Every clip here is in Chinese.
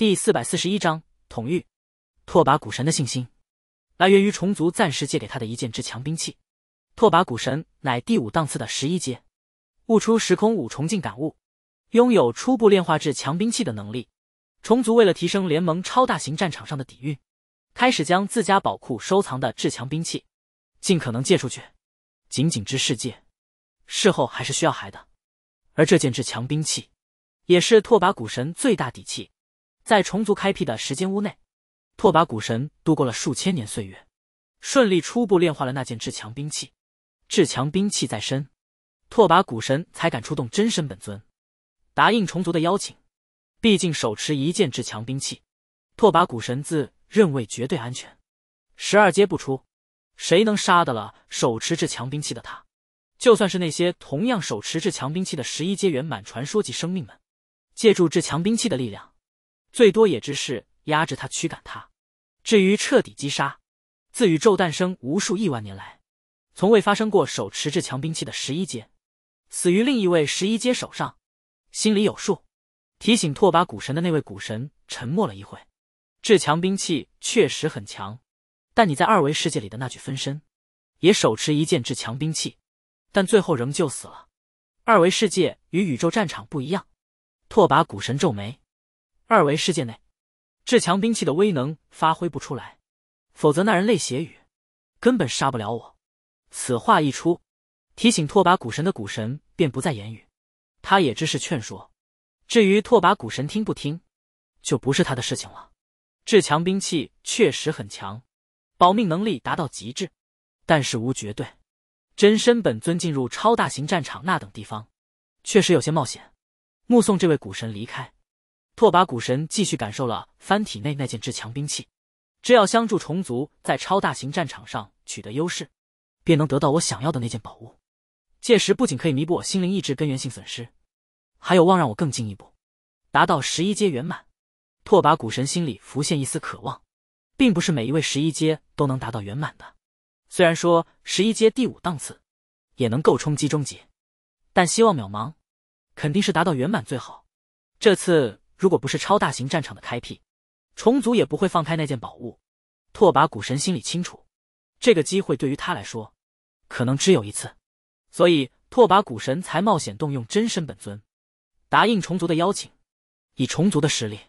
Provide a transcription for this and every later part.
第四百四十一章统御。拓跋古神的信心来源于虫族暂时借给他的一件至强兵器。拓跋古神乃第五档次的十一阶，悟出时空五重境感悟，拥有初步炼化至强兵器的能力。虫族为了提升联盟超大型战场上的底蕴，开始将自家宝库收藏的至强兵器尽可能借出去，仅仅之世界，事后还是需要还的。而这件至强兵器，也是拓跋古神最大底气。在虫族开辟的时间屋内，拓跋古神度过了数千年岁月，顺利初步炼化了那件至强兵器。至强兵器在身，拓跋古神才敢出动真身本尊，答应虫族的邀请。毕竟手持一件至强兵器，拓跋古神自认为绝对安全。十二阶不出，谁能杀得了手持至强兵器的他？就算是那些同样手持至强兵器的十一阶圆满传说级生命们，借助至强兵器的力量。最多也只是压制他、驱赶他，至于彻底击杀，自宇宙诞生无数亿万年来，从未发生过手持至强兵器的十一阶死于另一位十一阶手上。心里有数，提醒拓跋古神的那位古神沉默了一会。至强兵器确实很强，但你在二维世界里的那具分身也手持一件至强兵器，但最后仍旧死了。二维世界与宇宙战场不一样。拓跋古神皱眉。二维世界内，至强兵器的威能发挥不出来，否则那人类邪语根本杀不了我。此话一出，提醒拓跋古神的古神便不再言语，他也只是劝说。至于拓跋古神听不听，就不是他的事情了。至强兵器确实很强，保命能力达到极致，但是无绝对。真身本尊进入超大型战场那等地方，确实有些冒险。目送这位古神离开。拓跋古神继续感受了翻体内那件至强兵器，只要相助虫族在超大型战场上取得优势，便能得到我想要的那件宝物。届时不仅可以弥补我心灵意志根源性损失，还有望让我更进一步，达到十一阶圆满。拓跋古神心里浮现一丝渴望，并不是每一位十一阶都能达到圆满的。虽然说十一阶第五档次也能够冲击终极，但希望渺茫，肯定是达到圆满最好。这次。如果不是超大型战场的开辟，虫族也不会放开那件宝物。拓跋古神心里清楚，这个机会对于他来说，可能只有一次，所以拓跋古神才冒险动用真身本尊，答应虫族的邀请。以虫族的实力，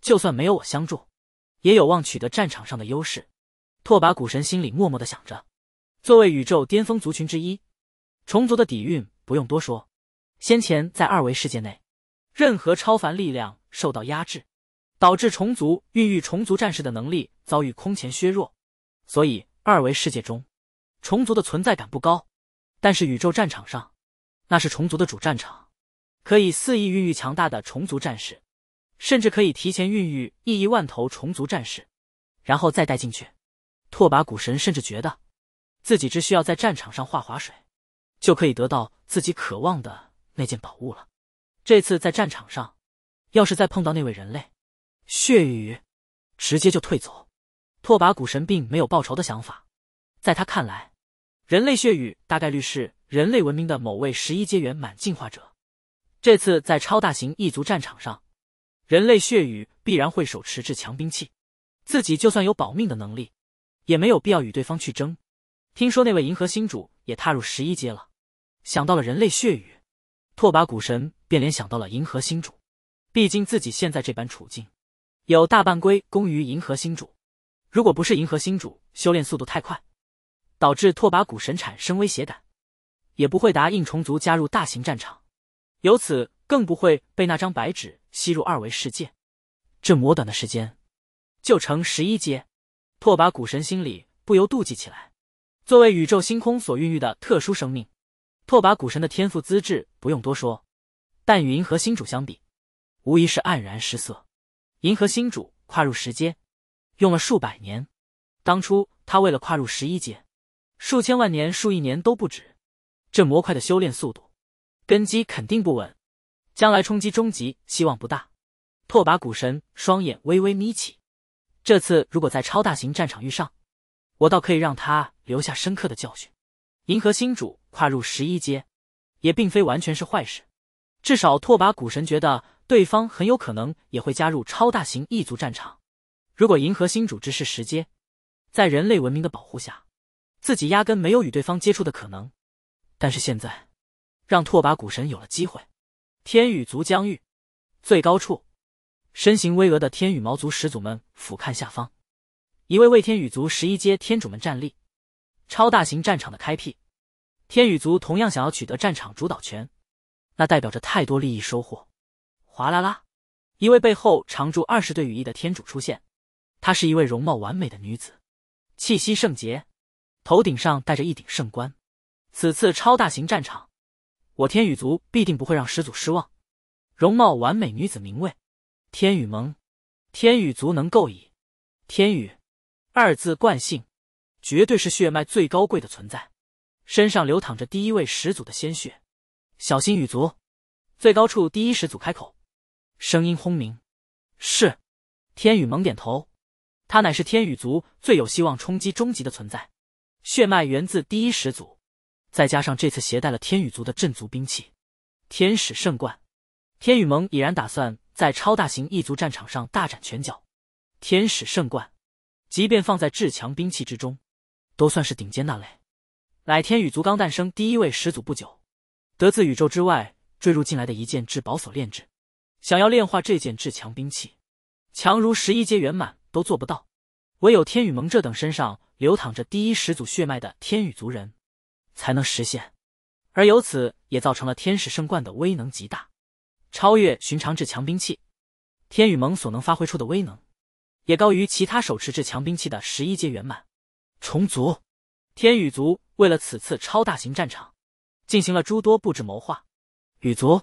就算没有我相助，也有望取得战场上的优势。拓跋古神心里默默的想着：，作为宇宙巅峰族群之一，虫族的底蕴不用多说。先前在二维世界内，任何超凡力量。受到压制，导致虫族孕育虫族战士的能力遭遇空前削弱。所以二维世界中，虫族的存在感不高。但是宇宙战场上，那是虫族的主战场，可以肆意孕育强大的虫族战士，甚至可以提前孕育亿亿万头虫族战士，然后再带进去。拓跋古神甚至觉得自己只需要在战场上划划水，就可以得到自己渴望的那件宝物了。这次在战场上。要是再碰到那位人类，血雨，直接就退走。拓跋古神并没有报仇的想法，在他看来，人类血雨大概率是人类文明的某位十一阶圆满进化者。这次在超大型异族战场上，人类血雨必然会手持至强兵器，自己就算有保命的能力，也没有必要与对方去争。听说那位银河星主也踏入十一阶了，想到了人类血雨，拓跋古神便联想到了银河星主。毕竟自己现在这般处境，有大半归功于银河星主。如果不是银河星主修炼速度太快，导致拓跋古神产生威胁感，也不会答应虫族加入大型战场，由此更不会被那张白纸吸入二维世界。这磨短的时间，就成十一阶，拓跋古神心里不由妒忌起来。作为宇宙星空所孕育的特殊生命，拓跋古神的天赋资质不用多说，但与银河星主相比，无疑是黯然失色。银河星主跨入十阶，用了数百年。当初他为了跨入十一阶，数千万年、数亿年都不止。这模块的修炼速度，根基肯定不稳，将来冲击终极希望不大。拓跋古神双眼微微眯起，这次如果在超大型战场遇上，我倒可以让他留下深刻的教训。银河星主跨入十一阶，也并非完全是坏事。至少拓跋古神觉得对方很有可能也会加入超大型异族战场。如果银河星主之事时间，在人类文明的保护下，自己压根没有与对方接触的可能。但是现在，让拓跋古神有了机会。天羽族疆域最高处，身形巍峨的天羽毛族始祖们俯瞰下方，一位位天羽族十一阶天主们站立。超大型战场的开辟，天羽族同样想要取得战场主导权。那代表着太多利益收获。哗啦啦，一位背后长驻二十对羽翼的天主出现。她是一位容貌完美的女子，气息圣洁，头顶上戴着一顶圣冠。此次超大型战场，我天羽族必定不会让始祖失望。容貌完美女子名位，天羽盟，天羽族能够以“天羽”二字惯性，绝对是血脉最高贵的存在，身上流淌着第一位始祖的鲜血。小心羽族最高处第一始祖开口，声音轰鸣。是，天羽盟点头。他乃是天羽族最有希望冲击终极的存在，血脉源自第一始祖，再加上这次携带了天羽族的镇族兵器——天使圣冠，天羽盟已然打算在超大型异族战场上大展拳脚。天使圣冠，即便放在至强兵器之中，都算是顶尖那类。乃天羽族刚诞生第一位始祖不久。得自宇宙之外坠入进来的一件至宝所炼制，想要炼化这件至强兵器，强如十一阶圆满都做不到，唯有天羽盟这等身上流淌着第一始祖血脉的天羽族人，才能实现。而由此也造成了天使圣冠的威能极大，超越寻常至强兵器。天羽盟所能发挥出的威能，也高于其他手持至强兵器的十一阶圆满。虫族、天羽族为了此次超大型战场。进行了诸多布置谋划，羽族、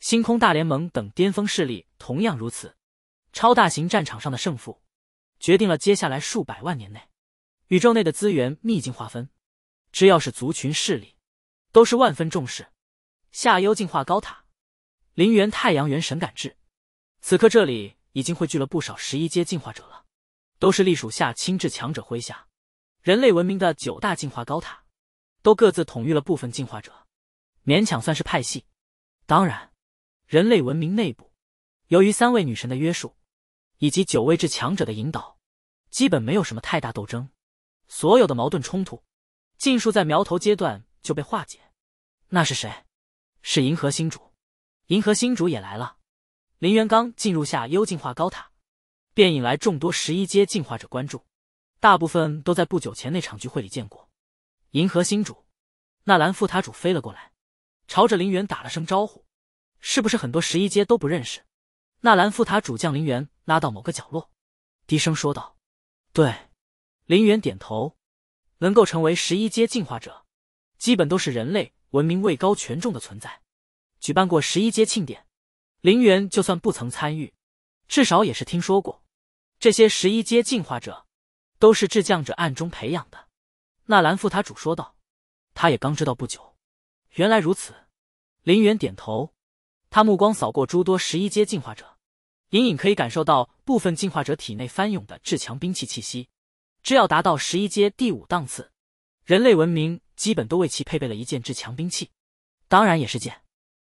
星空大联盟等巅峰势力同样如此。超大型战场上的胜负，决定了接下来数百万年内宇宙内的资源秘境划分。只要是族群势力，都是万分重视。夏幽进化高塔，林元太阳元神感知。此刻这里已经汇聚了不少十一阶进化者了，都是隶属下清至强者麾下。人类文明的九大进化高塔。都各自统御了部分进化者，勉强算是派系。当然，人类文明内部，由于三位女神的约束，以及九位至强者的引导，基本没有什么太大斗争。所有的矛盾冲突，尽数在苗头阶段就被化解。那是谁？是银河星主。银河星主也来了。林元刚进入下幽进化高塔，便引来众多十一阶进化者关注。大部分都在不久前那场聚会里见过。银河星主，纳兰副塔主飞了过来，朝着林园打了声招呼。是不是很多十一阶都不认识？纳兰副塔主将林园拉到某个角落，低声说道：“对。”林园点头。能够成为十一阶进化者，基本都是人类文明位高权重的存在，举办过十一阶庆典。林园就算不曾参与，至少也是听说过。这些十一阶进化者，都是智将者暗中培养的。纳兰副他主说道：“他也刚知道不久，原来如此。”林元点头，他目光扫过诸多十一阶进化者，隐隐可以感受到部分进化者体内翻涌的至强兵器气息。只要达到十一阶第五档次，人类文明基本都为其配备了一件至强兵器，当然也是剑。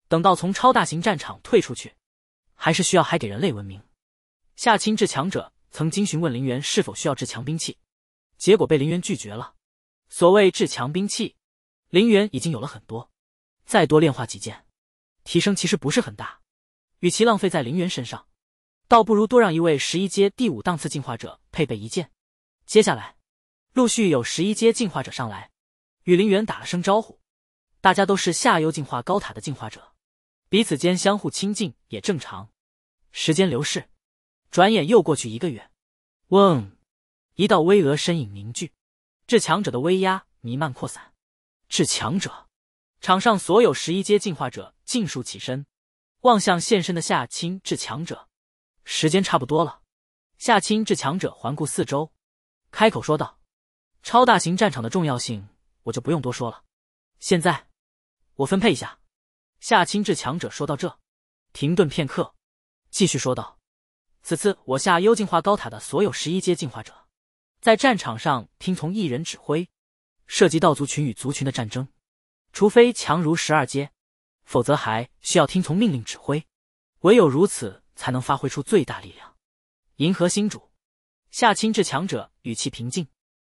等到从超大型战场退出去，还是需要还给人类文明。夏青至强者曾经询问林元是否需要至强兵器，结果被林元拒绝了。所谓至强兵器，林元已经有了很多，再多炼化几件，提升其实不是很大。与其浪费在林元身上，倒不如多让一位十一阶第五档次进化者配备一件。接下来，陆续有十一阶进化者上来，与林元打了声招呼。大家都是下幽进化高塔的进化者，彼此间相互亲近也正常。时间流逝，转眼又过去一个月。嗡，一道巍峨身影凝聚。至强者的威压弥漫扩散，至强者，场上所有十一阶进化者尽数起身，望向现身的夏青至强者。时间差不多了，夏青至强者环顾四周，开口说道：“超大型战场的重要性，我就不用多说了。现在，我分配一下。”夏青至强者说到这，停顿片刻，继续说道：“此次我下幽进化高塔的所有十一阶进化者。”在战场上听从一人指挥，涉及到族群与族群的战争，除非强如十二阶，否则还需要听从命令指挥，唯有如此才能发挥出最大力量。银河星主夏清至强者语气平静，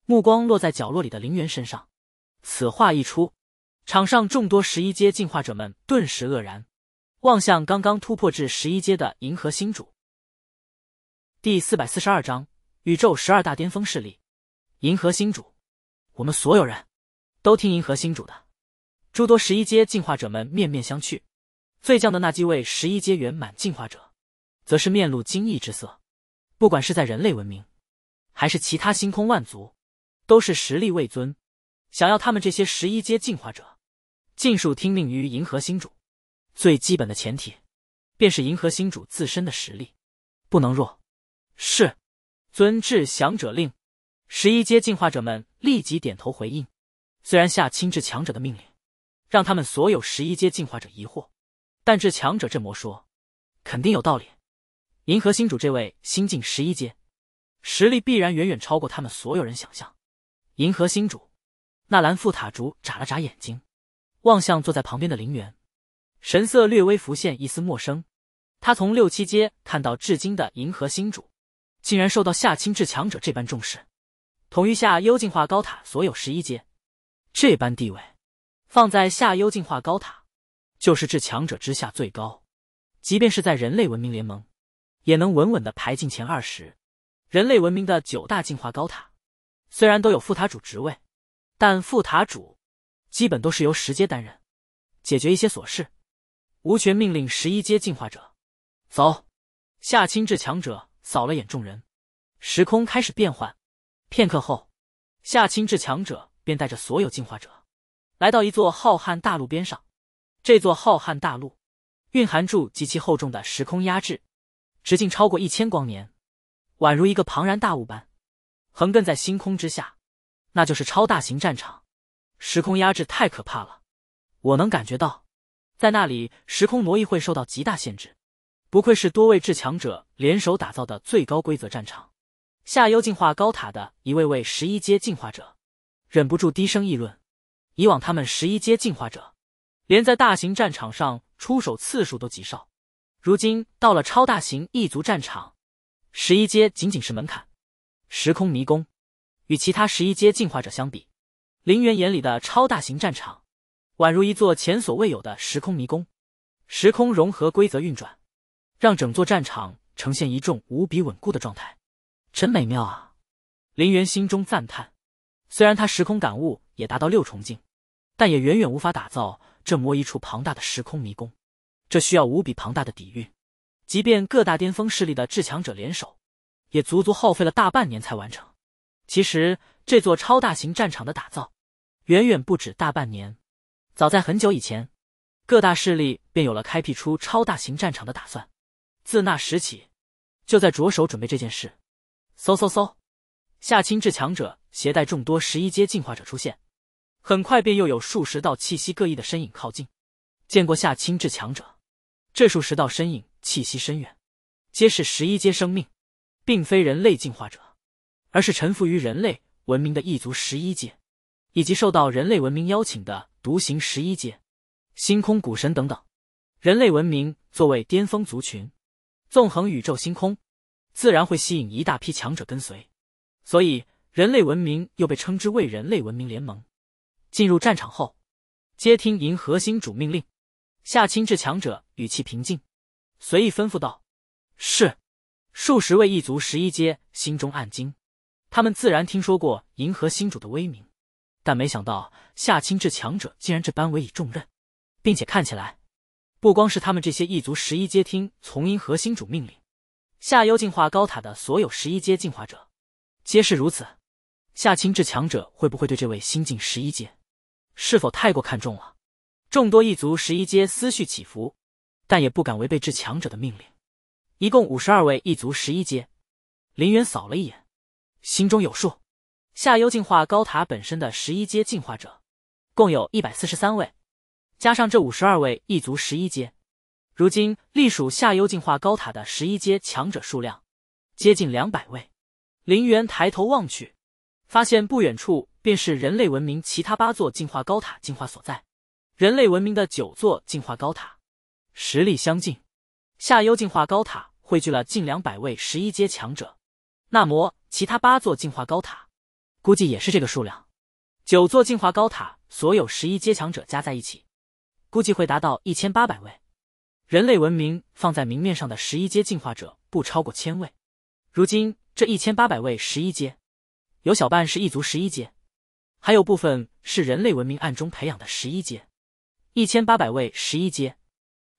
目光落在角落里的林元身上。此话一出，场上众多十一阶进化者们顿时愕然，望向刚刚突破至十一阶的银河星主。第四百四十二章。宇宙十二大巅峰势力，银河星主，我们所有人都听银河星主的。诸多十一阶进化者们面面相觑，最降的那几位十一阶圆满进化者，则是面露惊异之色。不管是在人类文明，还是其他星空万族，都是实力位尊。想要他们这些十一阶进化者，尽数听命于银河星主，最基本的前提，便是银河星主自身的实力不能弱。是。尊至强者令，十一阶进化者们立即点头回应。虽然下亲至强者的命令，让他们所有十一阶进化者疑惑，但至强者镇魔说：“肯定有道理。”银河星主这位新晋十一阶，实力必然远远超过他们所有人想象。银河星主，纳兰富塔竹眨了眨眼睛，望向坐在旁边的林园，神色略微浮现一丝陌生。他从六七阶看到至今的银河星主。竟然受到夏青至强者这般重视，统御夏幽进化高塔所有十一阶，这般地位，放在夏幽进化高塔就是至强者之下最高。即便是在人类文明联盟，也能稳稳的排进前二十。人类文明的九大进化高塔，虽然都有副塔主职位，但副塔主基本都是由十阶担任，解决一些琐事，无权命令十一阶进化者。走，夏青至强者。扫了眼众人，时空开始变换。片刻后，夏清志强者便带着所有进化者，来到一座浩瀚大陆边上。这座浩瀚大陆，蕴含住极其厚重的时空压制，直径超过一千光年，宛如一个庞然大物般，横亘在星空之下。那就是超大型战场，时空压制太可怕了，我能感觉到，在那里时空挪移会受到极大限制。不愧是多位至强者联手打造的最高规则战场，下幽进化高塔的一位位十一阶进化者，忍不住低声议论。以往他们十一阶进化者，连在大型战场上出手次数都极少。如今到了超大型异族战场，十一阶仅仅是门槛。时空迷宫与其他十一阶进化者相比，林园眼里的超大型战场，宛如一座前所未有的时空迷宫，时空融合规则运转。让整座战场呈现一众无比稳固的状态，真美妙啊！林元心中赞叹。虽然他时空感悟也达到六重境，但也远远无法打造这么一处庞大的时空迷宫。这需要无比庞大的底蕴，即便各大巅峰势力的至强者联手，也足足耗费了大半年才完成。其实，这座超大型战场的打造，远远不止大半年。早在很久以前，各大势力便有了开辟出超大型战场的打算。自那时起，就在着手准备这件事。嗖嗖嗖，夏青至强者携带众多十一阶进化者出现，很快便又有数十道气息各异的身影靠近。见过夏青至强者，这数十道身影气息深远，皆是十一阶生命，并非人类进化者，而是臣服于人类文明的异族十一阶，以及受到人类文明邀请的独行十一阶、星空古神等等。人类文明作为巅峰族群。纵横宇宙星空，自然会吸引一大批强者跟随，所以人类文明又被称之为人类文明联盟。进入战场后，接听银河星主命令，夏清至强者语气平静，随意吩咐道：“是。”数十位异族十一阶心中暗惊，他们自然听说过银河星主的威名，但没想到夏清至强者竟然这般委以重任，并且看起来。不光是他们这些异族十一阶听从因核心主命令，夏幽进化高塔的所有十一阶进化者，皆是如此。夏清至强者会不会对这位新晋十一阶，是否太过看重了？众多异族十一阶思绪起伏，但也不敢违背至强者的命令。一共五十二位异族十一阶，林远扫了一眼，心中有数。夏幽进化高塔本身的十一阶进化者，共有一百四十三位。加上这五十二位异族十一阶，如今隶属夏幽进化高塔的十一阶强者数量接近两百位。林元抬头望去，发现不远处便是人类文明其他八座进化高塔进化所在。人类文明的九座进化高塔实力相近，夏幽进化高塔汇聚了近两百位十一阶强者，那么其他八座进化高塔估计也是这个数量。九座进化高塔所有十一阶强者加在一起。估计会达到一千八百位，人类文明放在明面上的十一阶进化者不超过千位。如今这一千八百位十一阶，有小半是异族十一阶，还有部分是人类文明暗中培养的十一阶。一千八百位十一阶，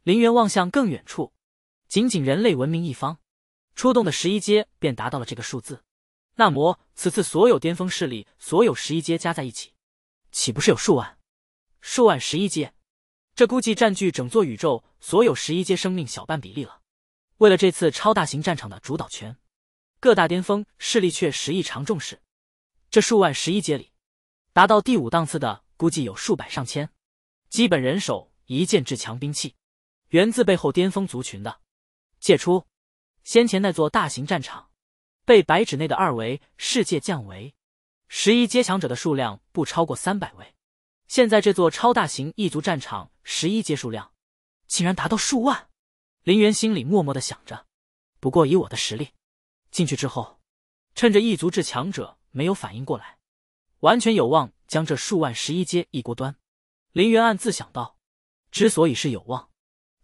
林元望向更远处，仅仅人类文明一方出动的十一阶便达到了这个数字。那么此次所有巅峰势力所有十一阶加在一起，岂不是有数万？数万十一阶？这估计占据整座宇宙所有十一阶生命小半比例了。为了这次超大型战场的主导权，各大巅峰势力却十异常重视。这数万十一阶里，达到第五档次的估计有数百上千，基本人手一件至强兵器，源自背后巅峰族群的借出。先前那座大型战场，被白纸内的二维世界降维，十一阶强者的数量不超过三百位。现在这座超大型异族战场。十一阶数量竟然达到数万，林元心里默默的想着。不过以我的实力，进去之后，趁着异族至强者没有反应过来，完全有望将这数万十一阶一锅端。林元暗自想到，之所以是有望，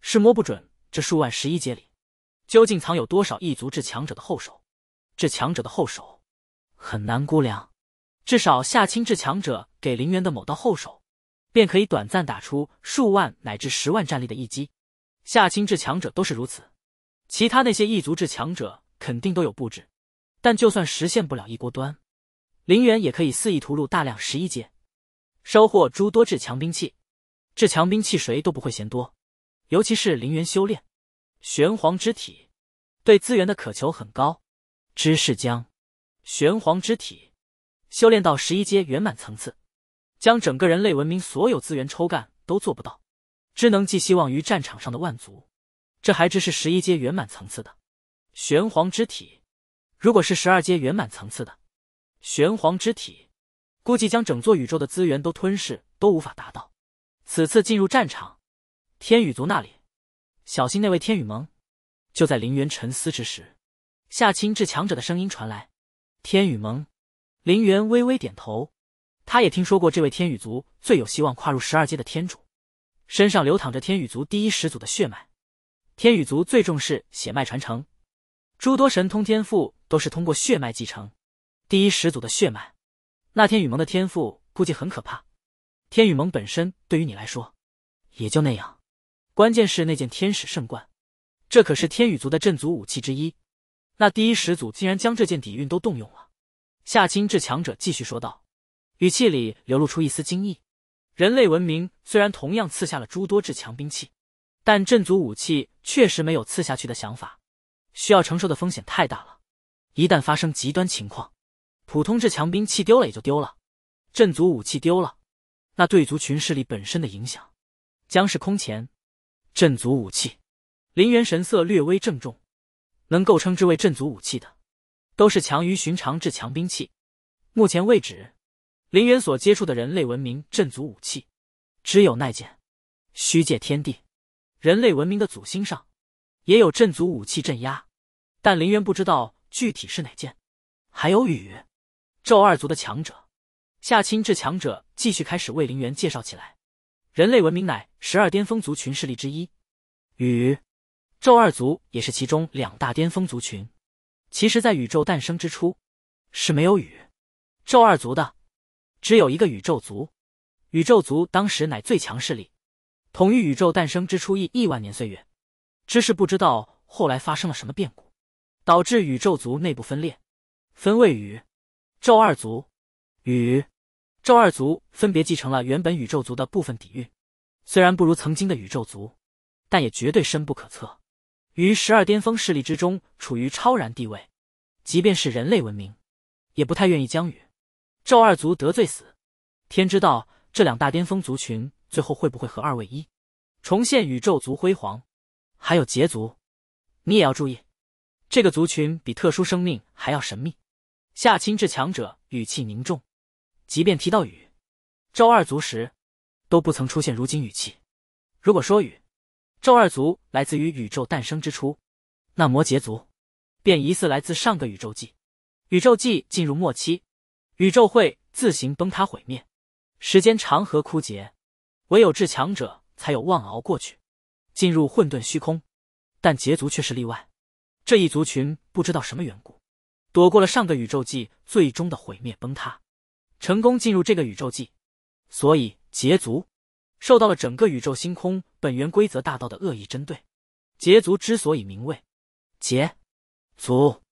是摸不准这数万十一阶里究竟藏有多少异族至强者的后手。至强者的后手很难估量，至少夏青至强者给林元的某道后手。便可以短暂打出数万乃至十万战力的一击，下清至强者都是如此。其他那些异族至强者肯定都有布置，但就算实现不了一锅端，林元也可以肆意屠戮大量十一阶，收获诸多至强兵器。至强兵器谁都不会嫌多，尤其是林元修炼玄黄之体，对资源的渴求很高。知识将玄黄之体修炼到十一阶圆满层次。将整个人类文明所有资源抽干都做不到，只能寄希望于战场上的万族。这还只是十一阶圆满层次的玄黄之体，如果是十二阶圆满层次的玄黄之体，估计将整座宇宙的资源都吞噬都无法达到。此次进入战场，天羽族那里，小心那位天羽盟。就在林元沉思之时，夏清至强者的声音传来：“天羽盟。”林元微微点头。他也听说过这位天羽族最有希望跨入十二阶的天主，身上流淌着天羽族第一始祖的血脉。天羽族最重视血脉传承，诸多神通天赋都是通过血脉继承。第一始祖的血脉，那天羽盟的天赋估计很可怕。天羽盟本身对于你来说也就那样，关键是那件天使圣冠，这可是天羽族的镇族武器之一。那第一始祖竟然将这件底蕴都动用了。夏清志强者继续说道。语气里流露出一丝惊异。人类文明虽然同样刺下了诸多至强兵器，但阵族武器确实没有刺下去的想法。需要承受的风险太大了，一旦发生极端情况，普通至强兵器丢了也就丢了，阵族武器丢了，那对族群势力本身的影响将是空前。阵族武器，林元神色略微郑重。能够称之为阵族武器的，都是强于寻常至强兵器。目前为止。林元所接触的人类文明阵族武器，只有那剑，虚界天地。人类文明的祖星上，也有阵族武器镇压，但林元不知道具体是哪件。还有雨，宙二族的强者，夏清智强者继续开始为林元介绍起来。人类文明乃十二巅峰族群势力之一，雨，宙二族也是其中两大巅峰族群。其实，在宇宙诞生之初，是没有雨，宙二族的。只有一个宇宙族，宇宙族当时乃最强势力，统御宇宙诞生之初亿亿万年岁月，只是不知道后来发生了什么变故，导致宇宙族内部分裂，分位于宙二族，与宙二族分别继承了原本宇宙族的部分底蕴，虽然不如曾经的宇宙族，但也绝对深不可测，于十二巅峰势力之中处于超然地位，即便是人类文明，也不太愿意将与。宙二族得罪死，天知道这两大巅峰族群最后会不会合二为一，重现宇宙族辉煌？还有羯族，你也要注意，这个族群比特殊生命还要神秘。夏清至强者语气凝重，即便提到宇宙二族时，都不曾出现如今语气。如果说宇宙二族来自于宇宙诞生之初，那摩羯族便疑似来自上个宇宙纪，宇宙纪进入末期。宇宙会自行崩塌毁灭，时间长河枯竭，唯有至强者才有望熬过去，进入混沌虚空。但劫族却是例外，这一族群不知道什么缘故，躲过了上个宇宙纪最终的毁灭崩塌，成功进入这个宇宙纪。所以劫族受到了整个宇宙星空本源规则大道的恶意针对。劫族之所以名为“劫族”，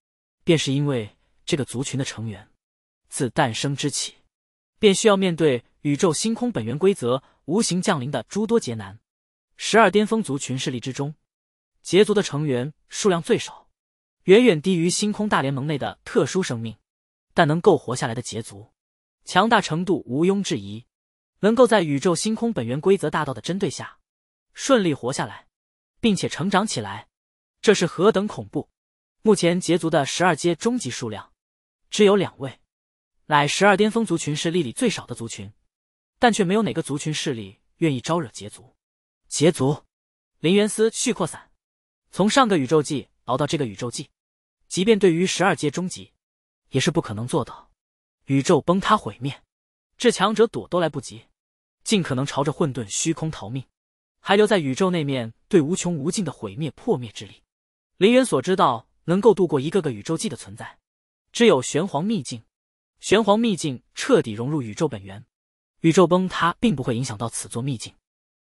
便是因为这个族群的成员。自诞生之起，便需要面对宇宙星空本源规则无形降临的诸多劫难。十二巅峰族群势力之中，劫族的成员数量最少，远远低于星空大联盟内的特殊生命。但能够活下来的劫族，强大程度毋庸置疑，能够在宇宙星空本源规则大道的针对下，顺利活下来，并且成长起来，这是何等恐怖！目前劫族的十二阶终极数量，只有两位。乃十二巅峰族群势力里最少的族群，但却没有哪个族群势力愿意招惹羯族。羯族，林元思续扩散。从上个宇宙纪熬到这个宇宙纪，即便对于十二阶终极，也是不可能做到。宇宙崩塌毁灭，至强者躲都来不及，尽可能朝着混沌虚空逃命，还留在宇宙那面对无穷无尽的毁灭破灭之力。林元所知道能够度过一个个宇宙纪的存在，只有玄黄秘境。玄黄秘境彻底融入宇宙本源，宇宙崩塌并不会影响到此座秘境。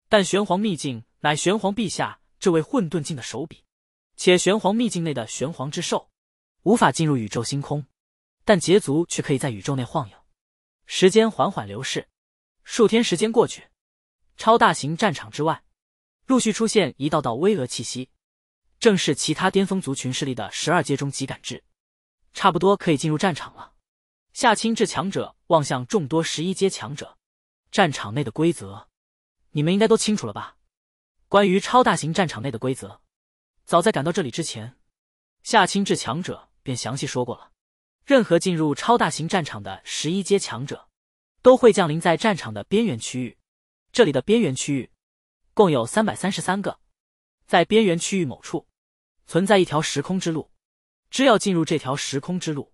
但玄黄秘境乃玄黄陛下这位混沌境的手笔，且玄黄秘境内的玄黄之兽无法进入宇宙星空，但羯族却可以在宇宙内晃悠。时间缓缓流逝，数天时间过去，超大型战场之外，陆续出现一道道巍峨气息，正是其他巅峰族群势力的十二阶中级感知，差不多可以进入战场了。夏清至强者望向众多十一阶强者，战场内的规则，你们应该都清楚了吧？关于超大型战场内的规则，早在赶到这里之前，夏清至强者便详细说过了。任何进入超大型战场的十一阶强者，都会降临在战场的边缘区域。这里的边缘区域，共有三百三十三个。在边缘区域某处，存在一条时空之路。只要进入这条时空之路。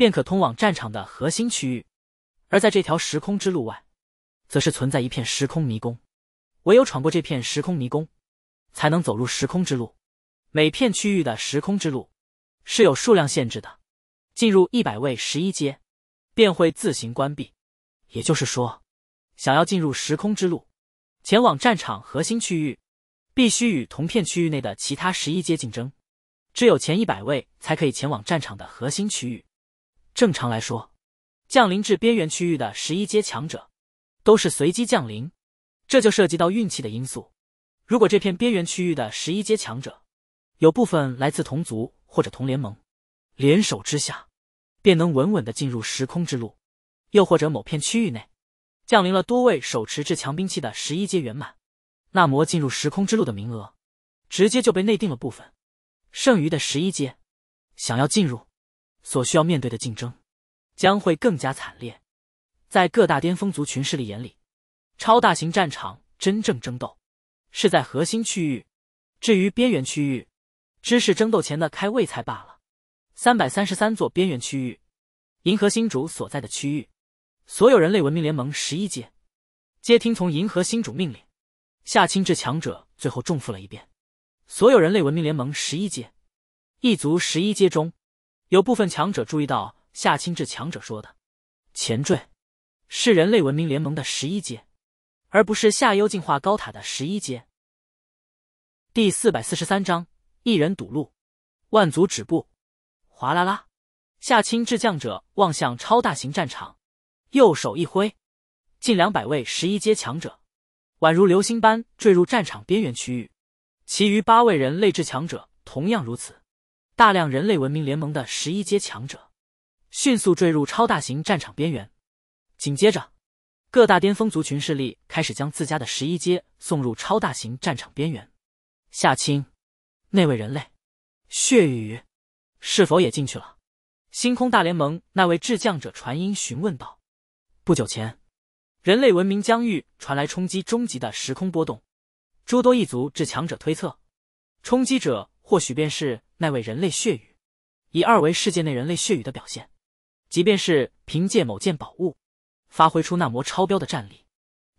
便可通往战场的核心区域，而在这条时空之路外，则是存在一片时空迷宫，唯有闯过这片时空迷宫，才能走入时空之路。每片区域的时空之路是有数量限制的，进入一百位十一阶，便会自行关闭。也就是说，想要进入时空之路，前往战场核心区域，必须与同片区域内的其他十一阶竞争，只有前一百位才可以前往战场的核心区域。正常来说，降临至边缘区域的十一阶强者，都是随机降临，这就涉及到运气的因素。如果这片边缘区域的十一阶强者，有部分来自同族或者同联盟，联手之下，便能稳稳的进入时空之路。又或者某片区域内，降临了多位手持至强兵器的十一阶圆满，那魔进入时空之路的名额，直接就被内定了部分。剩余的十一阶，想要进入。所需要面对的竞争，将会更加惨烈。在各大巅峰族群势力眼里，超大型战场真正争斗是在核心区域，至于边缘区域，知识争斗前的开胃菜罢了。三百三十三座边缘区域，银河星主所在的区域，所有人类文明联盟十一阶，皆听从银河星主命令。夏青至强者最后重复了一遍：所有人类文明联盟十一阶，一族十一阶中。有部分强者注意到夏清志强者说的前缀，是人类文明联盟的十一阶，而不是夏幽进化高塔的十一阶。第四百四十三章：一人堵路，万族止步。哗啦啦，夏清志将者望向超大型战场，右手一挥，近两百位十一阶强者宛如流星般坠入战场边缘区域，其余八位人类至强者同样如此。大量人类文明联盟的十一阶强者迅速坠入超大型战场边缘，紧接着，各大巅峰族群势力开始将自家的十一阶送入超大型战场边缘。夏青，那位人类血雨，是否也进去了？星空大联盟那位智将者传音询问道。不久前，人类文明疆域传来冲击终极的时空波动，诸多一族至强者推测，冲击者。或许便是那位人类血雨，以二维世界内人类血雨的表现，即便是凭借某件宝物，发挥出那魔超标的战力，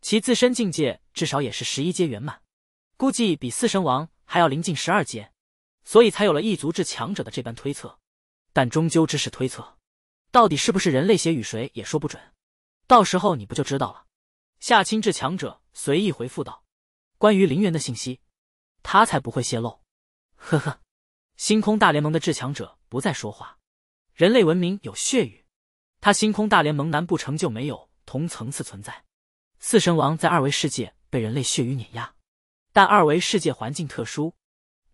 其自身境界至少也是十一阶圆满，估计比四神王还要临近十二阶，所以才有了一族至强者的这般推测。但终究只是推测，到底是不是人类血雨，谁也说不准。到时候你不就知道了？夏清至强者随意回复道：“关于林源的信息，他才不会泄露。”呵呵，星空大联盟的至强者不再说话。人类文明有血雨，他星空大联盟难不成就没有同层次存在？四神王在二维世界被人类血雨碾压，但二维世界环境特殊。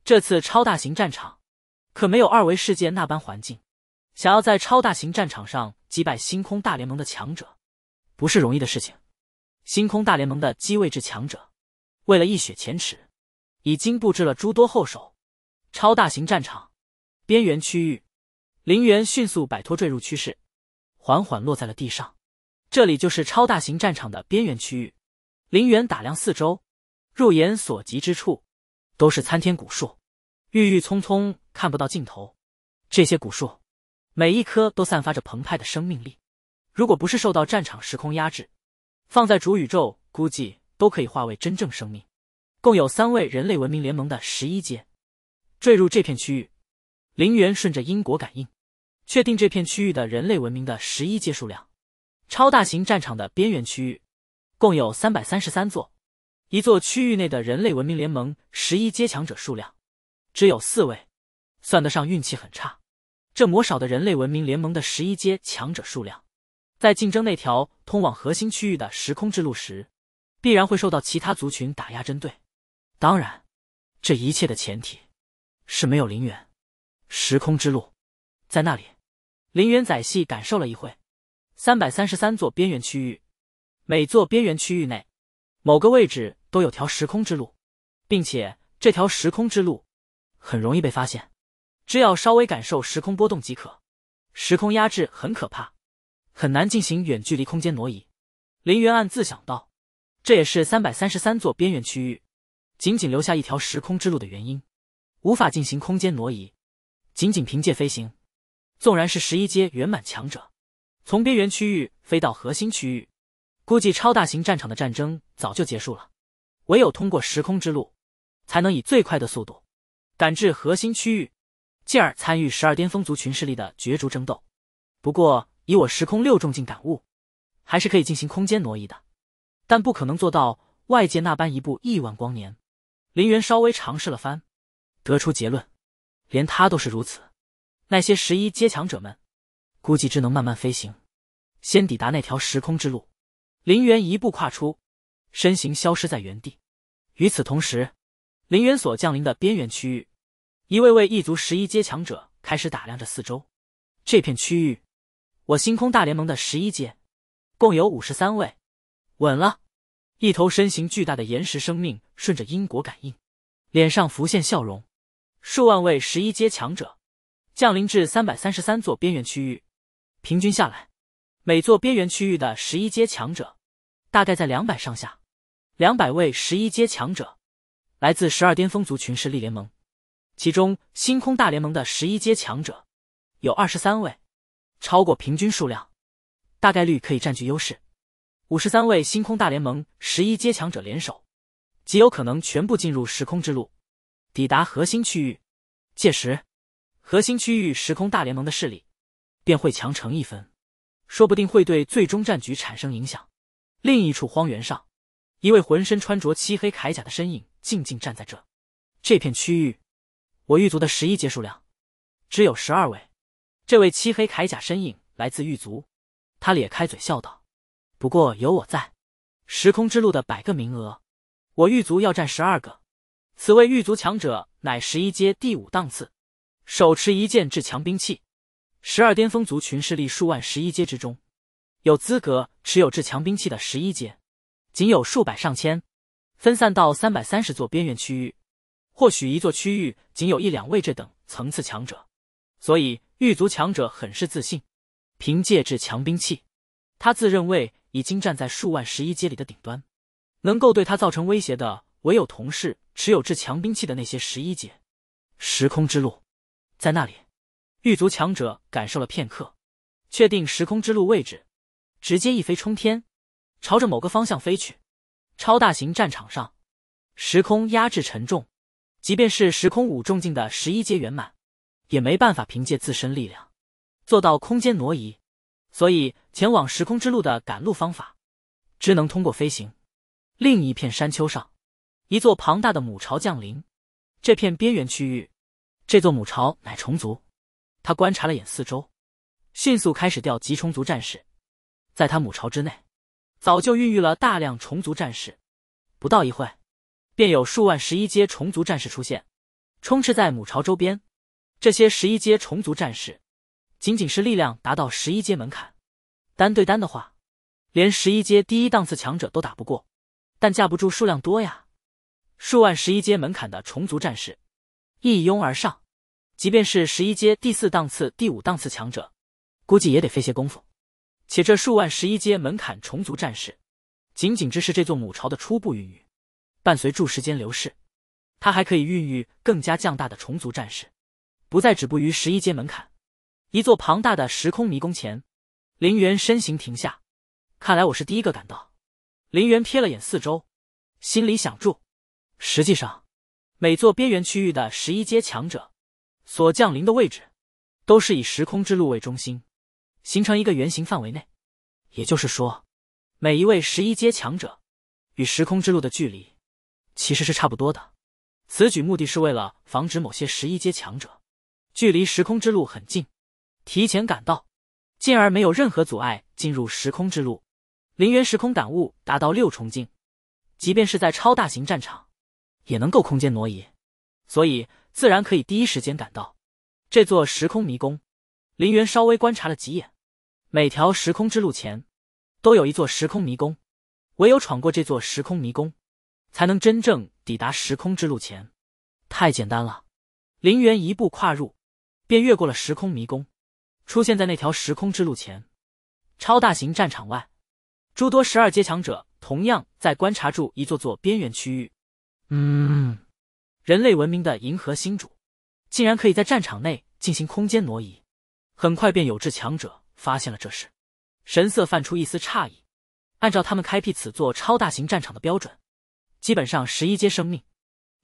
这次超大型战场，可没有二维世界那般环境。想要在超大型战场上击败星空大联盟的强者，不是容易的事情。星空大联盟的机位制强者，为了一雪前耻，已经布置了诸多后手。超大型战场，边缘区域，林元迅速摆脱坠入趋势，缓缓落在了地上。这里就是超大型战场的边缘区域。林元打量四周，入眼所及之处，都是参天古树，郁郁葱葱，看不到尽头。这些古树，每一棵都散发着澎湃的生命力。如果不是受到战场时空压制，放在主宇宙，估计都可以化为真正生命。共有三位人类文明联盟的十一阶。坠入这片区域，林源顺着因果感应，确定这片区域的人类文明的十一阶数量。超大型战场的边缘区域，共有三百三十三座。一座区域内的人类文明联盟十一阶强者数量，只有四位，算得上运气很差。这魔少的人类文明联盟的十一阶强者数量，在竞争那条通往核心区域的时空之路时，必然会受到其他族群打压针对。当然，这一切的前提。是没有灵园，时空之路在那里。灵园仔细感受了一会，三百三十三座边缘区域，每座边缘区域内某个位置都有条时空之路，并且这条时空之路很容易被发现，只要稍微感受时空波动即可。时空压制很可怕，很难进行远距离空间挪移。林元暗自想到，这也是三百三十三座边缘区域仅仅留下一条时空之路的原因。无法进行空间挪移，仅仅凭借飞行，纵然是十一阶圆满强者，从边缘区域飞到核心区域，估计超大型战场的战争早就结束了。唯有通过时空之路，才能以最快的速度赶至核心区域，进而参与十二巅峰族群势力的角逐争斗。不过，以我时空六重境感悟，还是可以进行空间挪移的，但不可能做到外界那般一步亿万光年。林元稍微尝试了番。得出结论，连他都是如此。那些十一阶强者们，估计只能慢慢飞行，先抵达那条时空之路。林元一步跨出，身形消失在原地。与此同时，林元所降临的边缘区域，一位位异族十一阶强者开始打量着四周。这片区域，我星空大联盟的十一阶，共有五十三位。稳了，一头身形巨大的岩石生命顺着因果感应，脸上浮现笑容。数万位十一阶强者降临至三百三十三座边缘区域，平均下来，每座边缘区域的十一阶强者大概在两百上下。两百位十一阶强者来自十二巅峰族群势力联盟，其中星空大联盟的十一阶强者有二十三位，超过平均数量，大概率可以占据优势。五十三位星空大联盟十一阶强者联手，极有可能全部进入时空之路。抵达核心区域，届时，核心区域时空大联盟的势力便会强成一分，说不定会对最终战局产生影响。另一处荒原上，一位浑身穿着漆黑铠甲的身影静静站在这。这片区域，我狱卒的十一阶数量只有十二位。这位漆黑铠甲身影来自狱卒，他咧开嘴笑道：“不过有我在，时空之路的百个名额，我狱卒要占十二个。”此位狱族强者乃十一阶第五档次，手持一件至强兵器。十二巅峰族群势力数万，十一阶之中有资格持有至强兵器的十一阶，仅有数百上千，分散到三百三十座边缘区域。或许一座区域仅有一两位这等层次强者，所以狱族强者很是自信。凭借至强兵器，他自认为已经站在数万十一阶里的顶端，能够对他造成威胁的唯有同事。持有至强兵器的那些十一阶，时空之路，在那里。狱卒强者感受了片刻，确定时空之路位置，直接一飞冲天，朝着某个方向飞去。超大型战场上，时空压制沉重，即便是时空五重境的十一阶圆满，也没办法凭借自身力量做到空间挪移，所以前往时空之路的赶路方法，只能通过飞行。另一片山丘上。一座庞大的母巢降临，这片边缘区域，这座母巢乃虫族。他观察了眼四周，迅速开始调集虫族战士。在他母巢之内，早就孕育了大量虫族战士。不到一会便有数万十一阶虫族战士出现，充斥在母巢周边。这些十一阶虫族战士，仅仅是力量达到十一阶门槛，单对单的话，连十一阶第一档次强者都打不过。但架不住数量多呀。数万十一阶门槛的虫族战士一拥而上，即便是十一阶第四档次、第五档次强者，估计也得费些功夫。且这数万十一阶门槛虫族战士，仅仅只是这座母巢的初步孕育，伴随住时间流逝，它还可以孕育更加强大的虫族战士，不再止步于十一阶门槛。一座庞大的时空迷宫前，林元身形停下，看来我是第一个赶到。林元瞥了眼四周，心里想住。实际上，每座边缘区域的十一阶强者所降临的位置，都是以时空之路为中心，形成一个圆形范围内。也就是说，每一位十一阶强者与时空之路的距离其实是差不多的。此举目的是为了防止某些十一阶强者距离时空之路很近，提前赶到，进而没有任何阻碍进入时空之路。林渊时空感悟达到六重境，即便是在超大型战场。也能够空间挪移，所以自然可以第一时间赶到这座时空迷宫。林元稍微观察了几眼，每条时空之路前都有一座时空迷宫，唯有闯过这座时空迷宫，才能真正抵达时空之路前。太简单了，林元一步跨入，便越过了时空迷宫，出现在那条时空之路前。超大型战场外，诸多十二阶强者同样在观察住一座座边缘区域。嗯，人类文明的银河星主竟然可以在战场内进行空间挪移，很快便有志强者发现了这事，神色泛出一丝诧异。按照他们开辟此座超大型战场的标准，基本上十一阶生命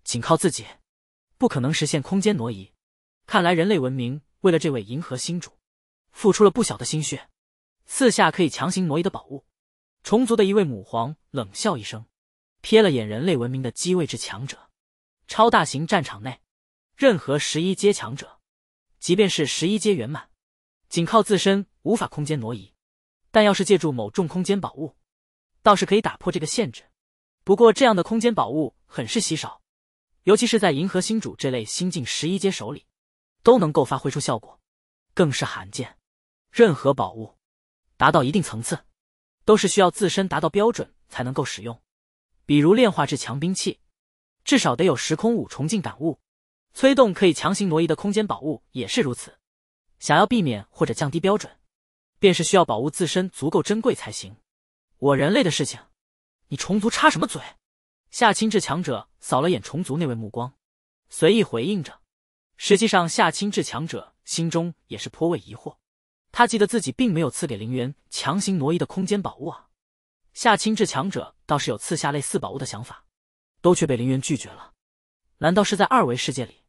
仅靠自己不可能实现空间挪移。看来人类文明为了这位银河星主，付出了不小的心血。四下可以强行挪移的宝物，虫族的一位母皇冷笑一声。瞥了眼人类文明的机位制强者，超大型战场内，任何十一阶强者，即便是十一阶圆满，仅靠自身无法空间挪移，但要是借助某种空间宝物，倒是可以打破这个限制。不过这样的空间宝物很是稀少，尤其是在银河星主这类新晋十一阶手里，都能够发挥出效果，更是罕见。任何宝物，达到一定层次，都是需要自身达到标准才能够使用。比如炼化至强兵器，至少得有时空五重境感悟，催动可以强行挪移的空间宝物也是如此。想要避免或者降低标准，便是需要宝物自身足够珍贵才行。我人类的事情，你虫族插什么嘴？夏清志强者扫了眼虫族那位目光，随意回应着。实际上，夏清志强者心中也是颇为疑惑，他记得自己并没有赐给林渊强行挪移的空间宝物啊。夏青至强者倒是有刺下类似宝物的想法，都却被林园拒绝了。难道是在二维世界里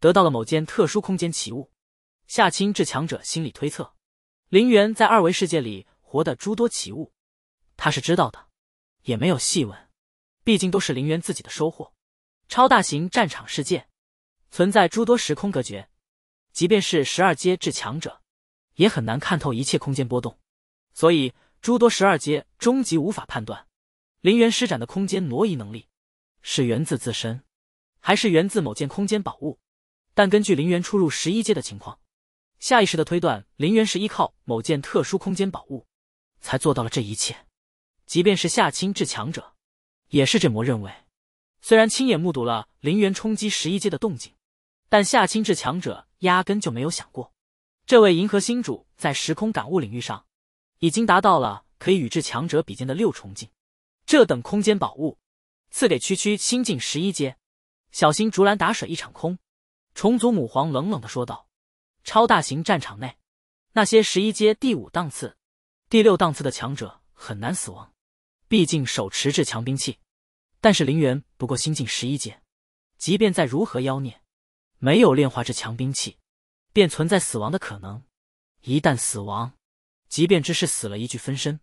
得到了某件特殊空间奇物？夏青至强者心里推测，林园在二维世界里活的诸多奇物，他是知道的，也没有细问，毕竟都是林园自己的收获。超大型战场世界存在诸多时空隔绝，即便是十二阶至强者，也很难看透一切空间波动，所以。诸多十二阶终极无法判断，林元施展的空间挪移能力，是源自自身，还是源自某件空间宝物？但根据林元出入十一阶的情况，下意识的推断，林元是依靠某件特殊空间宝物，才做到了这一切。即便是夏清至强者，也是这么认为。虽然亲眼目睹了林元冲击十一阶的动静，但夏清至强者压根就没有想过，这位银河星主在时空感悟领域上。已经达到了可以与至强者比肩的六重境，这等空间宝物赐给区区新晋十一阶，小心竹篮打水一场空。”虫族母皇冷冷的说道。超大型战场内，那些十一阶第五档次、第六档次的强者很难死亡，毕竟手持至强兵器。但是林元不过新晋十一阶，即便再如何妖孽，没有炼化至强兵器，便存在死亡的可能。一旦死亡，即便只是死了一具分身，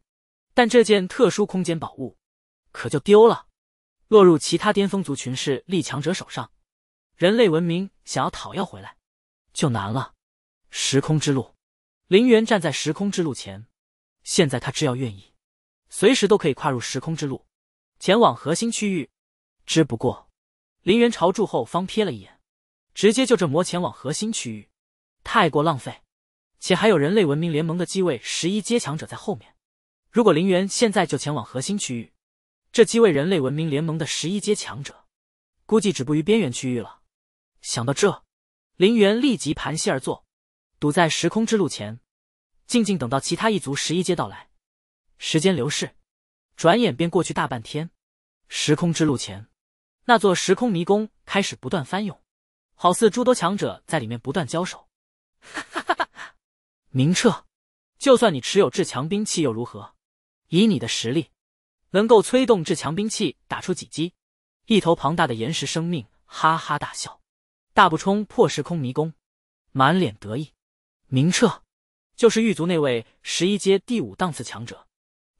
但这件特殊空间宝物，可就丢了，落入其他巅峰族群势力强者手上，人类文明想要讨要回来，就难了。时空之路，林源站在时空之路前，现在他只要愿意，随时都可以跨入时空之路，前往核心区域。只不过，林源朝柱后方瞥了一眼，直接就这魔前往核心区域，太过浪费。且还有人类文明联盟的机位十一阶强者在后面。如果林源现在就前往核心区域，这几位人类文明联盟的十一阶强者，估计止步于边缘区域了。想到这，林源立即盘膝而坐，堵在时空之路前，静静等到其他一族十一阶到来。时间流逝，转眼便过去大半天。时空之路前，那座时空迷宫开始不断翻涌，好似诸多强者在里面不断交手。明彻，就算你持有至强兵器又如何？以你的实力，能够催动至强兵器打出几击？一头庞大的岩石生命哈哈大笑，大步冲破时空迷宫，满脸得意。明彻，就是狱卒那位十一阶第五档次强者，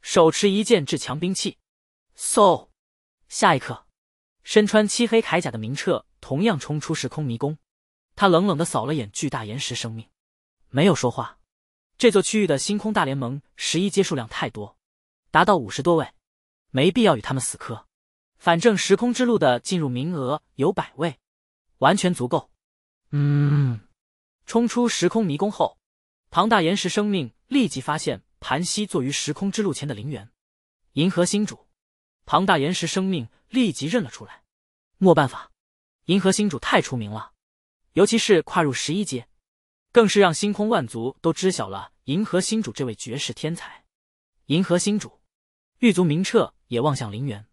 手持一剑至强兵器，嗖！下一刻，身穿漆黑铠甲的明彻同样冲出时空迷宫，他冷冷的扫了眼巨大岩石生命，没有说话。这座区域的星空大联盟十一阶数量太多，达到五十多位，没必要与他们死磕。反正时空之路的进入名额有百位，完全足够。嗯，冲出时空迷宫后，庞大岩石生命立即发现盘膝坐于时空之路前的陵园，银河星主。庞大岩石生命立即认了出来。没办法，银河星主太出名了，尤其是跨入十一阶。更是让星空万族都知晓了银河星主这位绝世天才。银河星主，狱卒明彻也望向林园，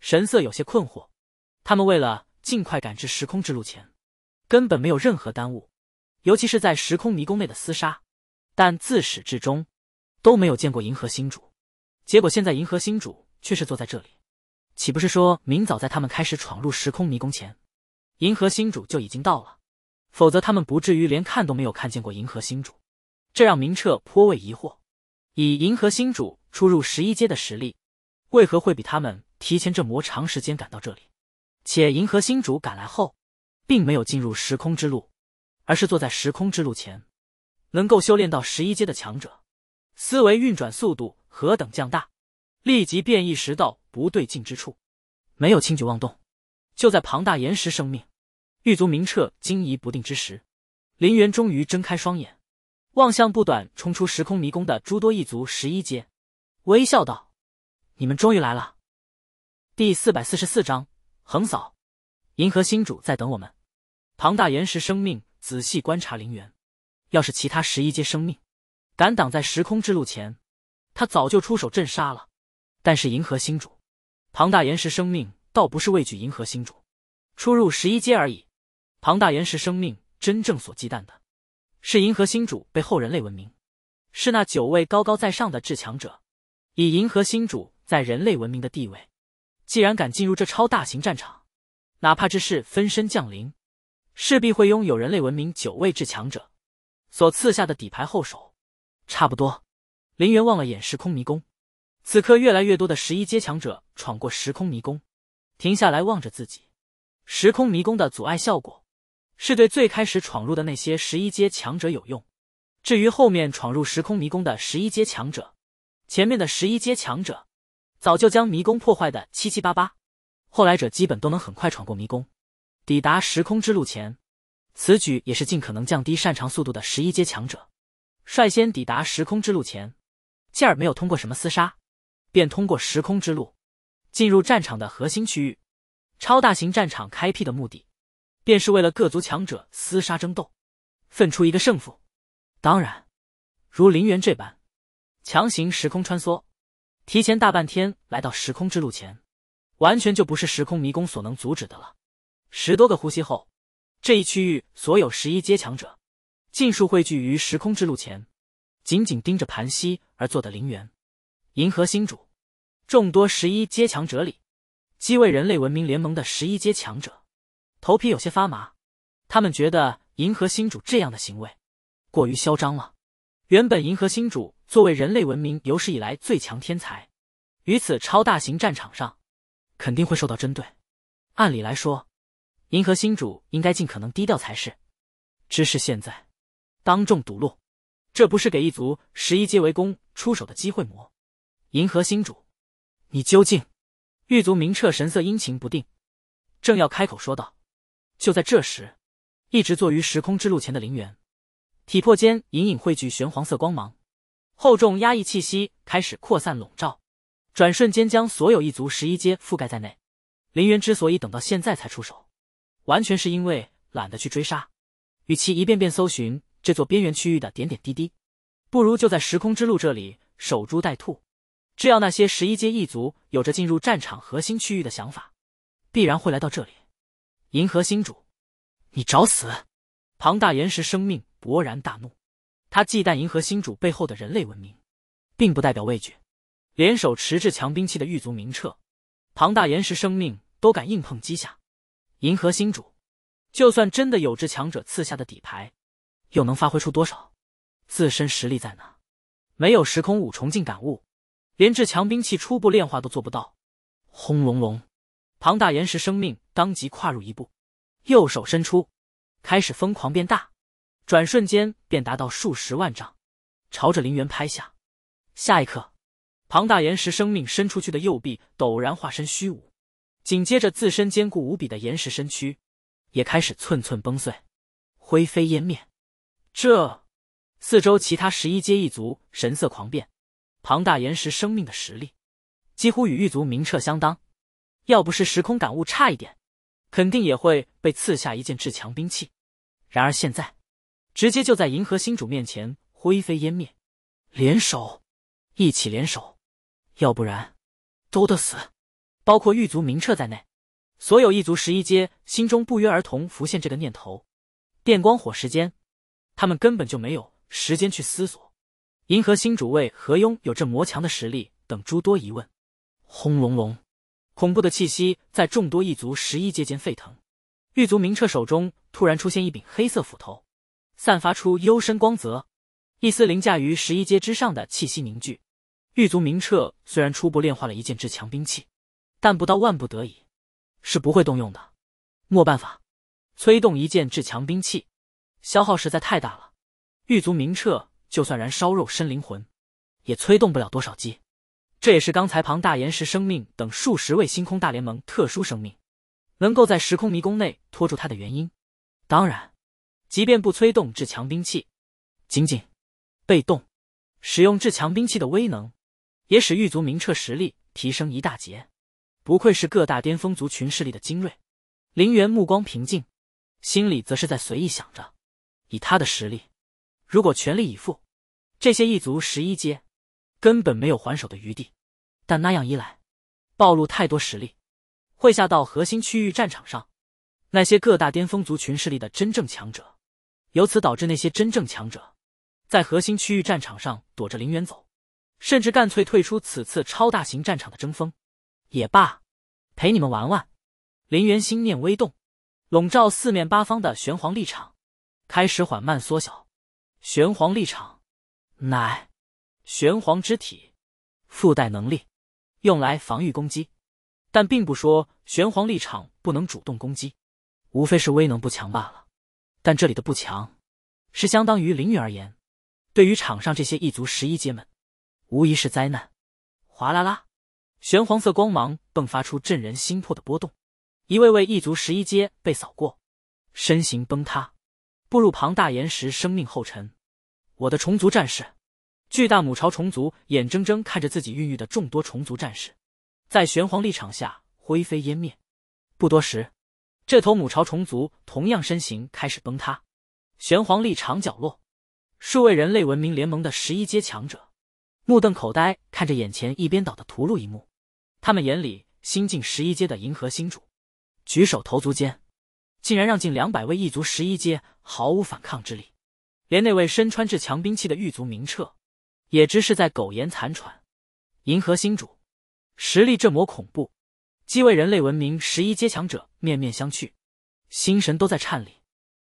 神色有些困惑。他们为了尽快赶至时空之路前，根本没有任何耽误，尤其是在时空迷宫内的厮杀，但自始至终都没有见过银河星主。结果现在银河星主却是坐在这里，岂不是说明早在他们开始闯入时空迷宫前，银河星主就已经到了？否则他们不至于连看都没有看见过银河星主，这让明彻颇为疑惑。以银河星主出入十一阶的实力，为何会比他们提前这么长时间赶到这里？且银河星主赶来后，并没有进入时空之路，而是坐在时空之路前。能够修炼到十一阶的强者，思维运转速度何等降大，立即便意识到不对劲之处，没有轻举妄动，就在庞大岩石生命。狱卒明彻惊疑不定之时，林渊终于睁开双眼，望向不短冲出时空迷宫的诸多异族十一阶，微笑道：“你们终于来了。”第四百四十四章横扫。银河星主在等我们。庞大岩石生命仔细观察林元，要是其他十一阶生命敢挡在时空之路前，他早就出手镇杀了。但是银河星主，庞大岩石生命倒不是畏惧银河星主，初入十一阶而已。庞大岩石生命真正所忌惮的，是银河星主被后人类文明，是那九位高高在上的至强者。以银河星主在人类文明的地位，既然敢进入这超大型战场，哪怕只是分身降临，势必会拥有人类文明九位至强者所赐下的底牌后手。差不多，林元望了眼时空迷宫，此刻越来越多的十一阶强者闯过时空迷宫，停下来望着自己，时空迷宫的阻碍效果。是对最开始闯入的那些十一阶强者有用，至于后面闯入时空迷宫的十一阶强者，前面的十一阶强者早就将迷宫破坏的七七八八，后来者基本都能很快闯过迷宫，抵达时空之路前。此举也是尽可能降低擅长速度的十一阶强者率先抵达时空之路前，继而没有通过什么厮杀，便通过时空之路进入战场的核心区域，超大型战场开辟的目的。便是为了各族强者厮杀争斗，分出一个胜负。当然，如林元这般强行时空穿梭，提前大半天来到时空之路前，完全就不是时空迷宫所能阻止的了。十多个呼吸后，这一区域所有十一阶强者尽数汇聚于时空之路前，紧紧盯着盘膝而坐的林元。银河星主众多十一阶强者里，即为人类文明联盟的十一阶强者。头皮有些发麻，他们觉得银河星主这样的行为过于嚣张了。原本银河星主作为人类文明有史以来最强天才，于此超大型战场上肯定会受到针对。按理来说，银河星主应该尽可能低调才是。只是现在，当众堵路，这不是给一族十一阶围攻出手的机会吗？银河星主，你究竟？狱卒明彻神色阴晴不定，正要开口说道。就在这时，一直坐于时空之路前的林园，体魄间隐隐汇聚玄黄色光芒，厚重压抑气息开始扩散笼罩，转瞬间将所有一族十一阶覆盖在内。林源之所以等到现在才出手，完全是因为懒得去追杀，与其一遍遍搜寻这座边缘区域的点点滴滴，不如就在时空之路这里守株待兔。只要那些十一阶异族有着进入战场核心区域的想法，必然会来到这里。银河星主，你找死！庞大岩石生命勃然大怒，他忌惮银河星主背后的人类文明，并不代表畏惧。连手持至强兵器的狱卒明彻，庞大岩石生命都敢硬碰击下。银河星主，就算真的有至强者赐下的底牌，又能发挥出多少？自身实力在哪？没有时空五重境感悟，连至强兵器初步炼化都做不到。轰隆隆！庞大岩石生命当即跨入一步，右手伸出，开始疯狂变大，转瞬间便达到数十万丈，朝着林园拍下。下一刻，庞大岩石生命伸出去的右臂陡然化身虚无，紧接着自身坚固无比的岩石身躯也开始寸寸崩碎，灰飞烟灭。这四周其他十一阶一族神色狂变，庞大岩石生命的实力几乎与狱卒明彻相当。要不是时空感悟差一点，肯定也会被刺下一件至强兵器。然而现在，直接就在银河星主面前灰飞烟灭。联手，一起联手，要不然都得死，包括狱卒明彻在内，所有一族十一阶心中不约而同浮现这个念头。电光火石间，他们根本就没有时间去思索银河星主为何拥有这魔强的实力等诸多疑问。轰隆隆。恐怖的气息在众多异族十一阶间沸腾。狱卒明彻手中突然出现一柄黑色斧头，散发出幽深光泽，一丝凌驾于十一阶之上的气息凝聚。狱卒明彻虽然初步炼化了一件至强兵器，但不到万不得已是不会动用的。没办法，催动一件至强兵器，消耗实在太大了。狱卒明彻就算燃烧肉身灵魂，也催动不了多少击。这也是刚才庞大岩石生命等数十位星空大联盟特殊生命，能够在时空迷宫内拖住他的原因。当然，即便不催动至强兵器，仅仅被动使用至强兵器的威能，也使狱卒明彻实力提升一大截。不愧是各大巅峰族群势力的精锐。林元目光平静，心里则是在随意想着：以他的实力，如果全力以赴，这些异族十一阶。根本没有还手的余地，但那样一来，暴露太多实力，会下到核心区域战场上那些各大巅峰族群势力的真正强者，由此导致那些真正强者在核心区域战场上躲着林元走，甚至干脆退出此次超大型战场的争锋。也罢，陪你们玩玩。林元心念微动，笼罩四面八方的玄黄立场开始缓慢缩小。玄黄立场，乃。玄黄之体，附带能力，用来防御攻击，但并不说玄黄立场不能主动攻击，无非是威能不强罢了。但这里的不强，是相当于灵雨而言，对于场上这些异族十一阶们，无疑是灾难。哗啦啦，玄黄色光芒迸发出震人心魄的波动，一位位异族十一阶被扫过，身形崩塌，步入庞大岩石生命后尘。我的虫族战士。巨大母巢虫族眼睁睁看着自己孕育的众多虫族战士，在玄黄立场下灰飞烟灭。不多时，这头母巢虫族同样身形开始崩塌。玄黄立场角落，数位人类文明联盟的十一阶强者目瞪口呆看着眼前一边倒的屠戮一幕。他们眼里新晋十一阶的银河星主，举手投足间，竟然让近两百位异族十一阶毫无反抗之力，连那位身穿至强兵器的狱卒明彻。也只是在苟延残喘，银河星主实力这么恐怖，即为人类文明十一阶强者面面相觑，心神都在颤栗。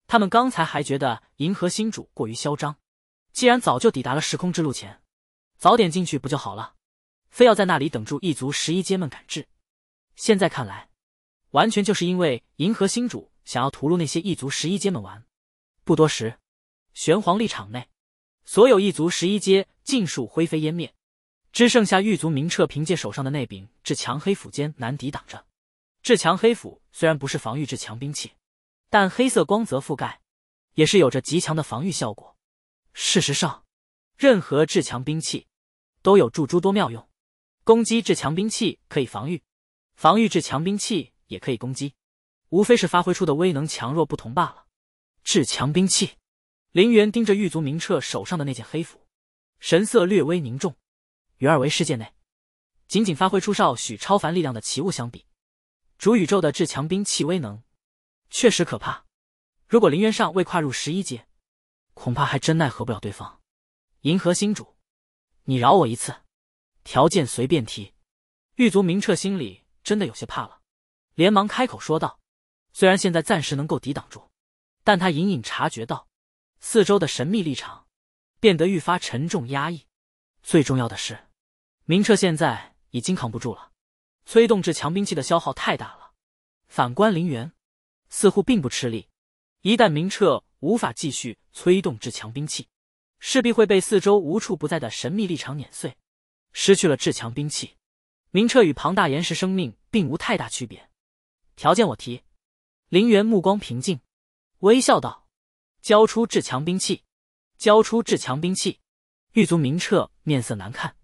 他们刚才还觉得银河星主过于嚣张，既然早就抵达了时空之路前，早点进去不就好了？非要在那里等住异族十一阶们赶至，现在看来，完全就是因为银河星主想要屠戮那些异族十一阶们玩。不多时，玄黄立场内，所有异族十一阶。尽数灰飞烟灭，只剩下狱卒明彻凭借手上的那柄至强黑斧艰难抵挡着。至强黑斧虽然不是防御至强兵器，但黑色光泽覆盖，也是有着极强的防御效果。事实上，任何至强兵器都有诸多妙用，攻击至强兵器可以防御，防御至强兵器也可以攻击，无非是发挥出的威能强弱不同罢了。至强兵器，林元盯着狱卒明彻手上的那件黑斧。神色略微凝重，与二维世界内仅仅发挥出少许超凡力量的奇物相比，主宇宙的至强兵器威能确实可怕。如果林渊尚未跨入十一阶，恐怕还真奈何不了对方。银河星主，你饶我一次，条件随便提。狱卒明彻心里真的有些怕了，连忙开口说道：“虽然现在暂时能够抵挡住，但他隐隐察觉到四周的神秘立场。”变得愈发沉重压抑，最重要的是，明彻现在已经扛不住了，催动至强兵器的消耗太大了。反观林元，似乎并不吃力。一旦明彻无法继续催动至强兵器，势必会被四周无处不在的神秘立场碾碎。失去了至强兵器，明彻与庞大岩石生命并无太大区别。条件我提，林元目光平静，微笑道：“交出至强兵器。”交出至强兵器，狱卒明彻面色难看。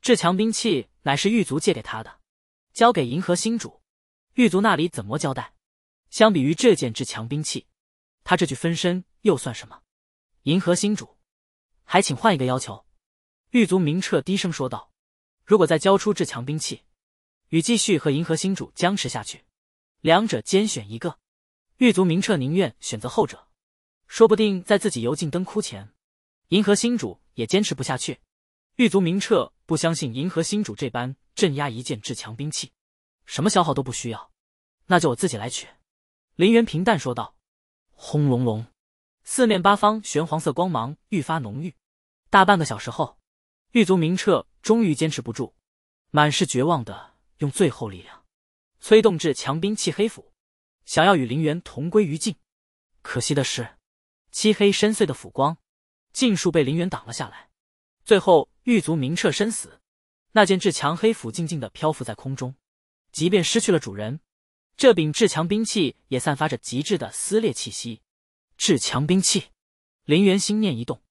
至强兵器乃是狱卒借给他的，交给银河星主，狱卒那里怎么交代？相比于这件至强兵器，他这具分身又算什么？银河星主，还请换一个要求。狱卒明彻低声说道：“如果再交出至强兵器，与继续和银河星主僵持下去，两者兼选一个，狱卒明彻宁愿选择后者。说不定在自己油尽灯枯前。”银河星主也坚持不下去，狱卒明彻不相信银河星主这般镇压一件至强兵器，什么消耗都不需要，那就我自己来取。林元平淡说道。轰隆隆，四面八方玄黄色光芒愈发浓郁。大半个小时后，狱卒明彻终于坚持不住，满是绝望的用最后力量催动至强兵器黑斧，想要与林元同归于尽。可惜的是，漆黑深邃的斧光。尽数被林元挡了下来，最后狱卒明彻身死。那件至强黑斧静静的漂浮在空中，即便失去了主人，这柄至强兵器也散发着极致的撕裂气息。至强兵器，林元心念一动，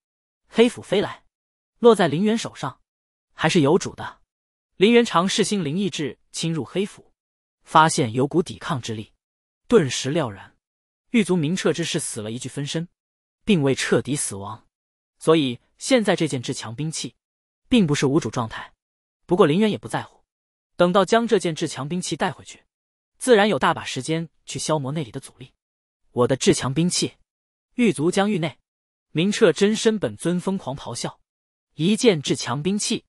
黑斧飞来，落在林元手上，还是有主的。林元尝试心灵意志侵入黑斧，发现有股抵抗之力，顿时了然。狱卒明彻之事死了一具分身，并未彻底死亡。所以现在这件至强兵器，并不是无主状态。不过林远也不在乎，等到将这件至强兵器带回去，自然有大把时间去消磨那里的阻力。我的至强兵器，狱卒疆域内，明彻真身本尊疯狂咆哮。一件至强兵器，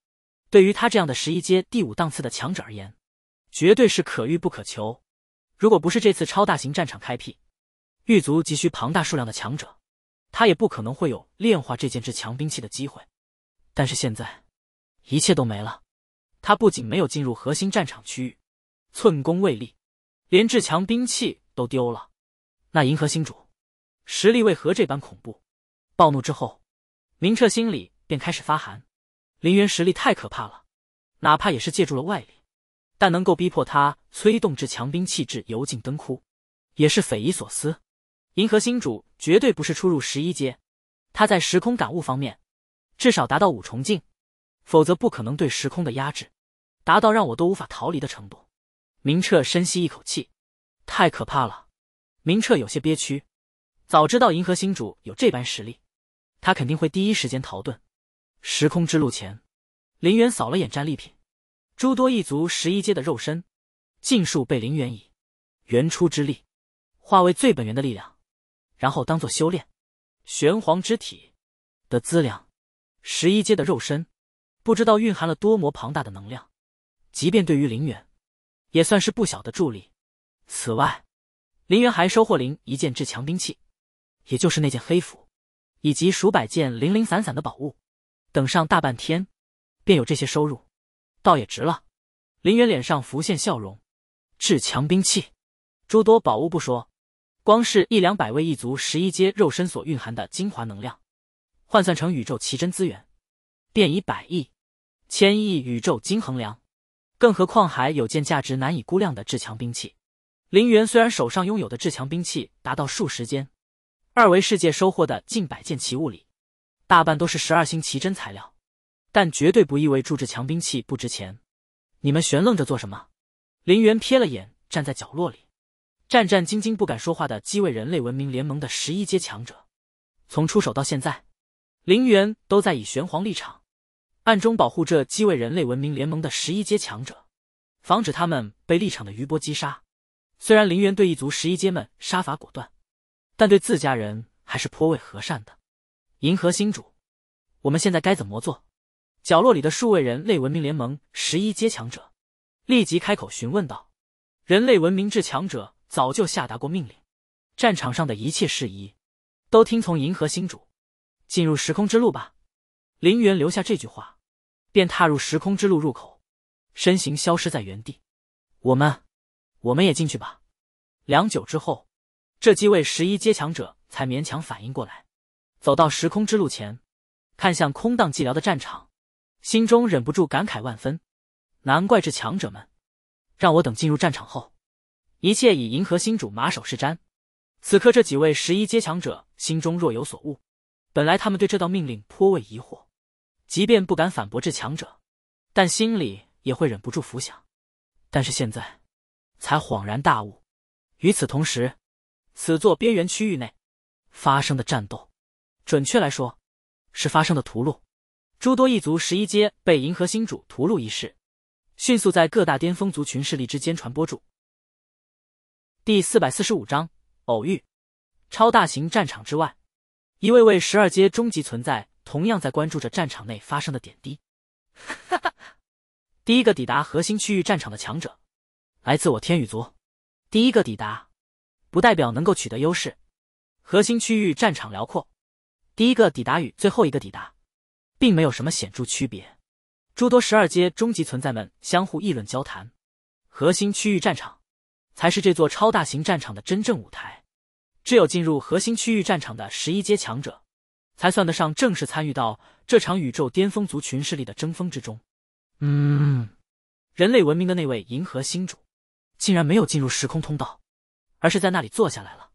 对于他这样的十一阶第五档次的强者而言，绝对是可遇不可求。如果不是这次超大型战场开辟，狱卒急需庞大数量的强者。他也不可能会有炼化这件至强兵器的机会，但是现在，一切都没了。他不仅没有进入核心战场区域，寸功未立，连至强兵器都丢了。那银河星主，实力为何这般恐怖？暴怒之后，明彻心里便开始发寒。林元实力太可怕了，哪怕也是借助了外力，但能够逼迫他催动至强兵器至油尽灯枯，也是匪夷所思。银河星主。绝对不是初入十一阶，他在时空感悟方面至少达到五重境，否则不可能对时空的压制达到让我都无法逃离的程度。明彻深吸一口气，太可怕了！明彻有些憋屈，早知道银河星主有这般实力，他肯定会第一时间逃遁。时空之路前，林元扫了眼战利品，诸多一族十一阶的肉身，尽数被林元以原初之力化为最本源的力量。然后当做修炼玄黄之体的资粮，十一阶的肉身，不知道蕴含了多么庞大的能量，即便对于林远，也算是不小的助力。此外，林元还收获林一件至强兵器，也就是那件黑斧，以及数百件零零散散的宝物。等上大半天，便有这些收入，倒也值了。林远脸上浮现笑容，至强兵器，诸多宝物不说。光是一两百位一族十一阶肉身所蕴含的精华能量，换算成宇宙奇珍资源，便以百亿、千亿宇宙金衡量。更何况还有件价值难以估量的至强兵器。林元虽然手上拥有的至强兵器达到数十件，二维世界收获的近百件奇物里，大半都是十二星奇珍材料，但绝对不意味铸制强兵器不值钱。你们悬愣着做什么？林元瞥了眼站在角落里。战战兢兢不敢说话的几位人类文明联盟的十一阶强者，从出手到现在，林元都在以玄黄立场，暗中保护这几位人类文明联盟的十一阶强者，防止他们被立场的余波击杀。虽然林元对一族十一阶们杀伐果断，但对自家人还是颇为和善的。银河星主，我们现在该怎么做？角落里的数位人类文明联盟十一阶强者立即开口询问道：“人类文明至强者。”早就下达过命令，战场上的一切事宜，都听从银河星主。进入时空之路吧。林源留下这句话，便踏入时空之路入口，身形消失在原地。我们，我们也进去吧。良久之后，这几位十一阶强者才勉强反应过来，走到时空之路前，看向空荡寂寥的战场，心中忍不住感慨万分。难怪这强者们，让我等进入战场后。一切以银河星主马首是瞻。此刻，这几位十一阶强者心中若有所悟。本来他们对这道命令颇为疑惑，即便不敢反驳至强者，但心里也会忍不住浮想。但是现在，才恍然大悟。与此同时，此座边缘区域内发生的战斗，准确来说是发生的屠戮，诸多一族十一阶被银河星主屠戮一事，迅速在各大巅峰族群势力之间传播住。第四百四十五章偶遇。超大型战场之外，一位位十二阶终极存在同样在关注着战场内发生的点滴。哈哈哈！第一个抵达核心区域战场的强者，来自我天羽族。第一个抵达，不代表能够取得优势。核心区域战场辽阔，第一个抵达与最后一个抵达，并没有什么显著区别。诸多十二阶终极存在们相互议论交谈。核心区域战场。才是这座超大型战场的真正舞台，只有进入核心区域战场的十一阶强者，才算得上正式参与到这场宇宙巅峰族群势力的争锋之中。嗯，人类文明的那位银河星主，竟然没有进入时空通道，而是在那里坐下来了。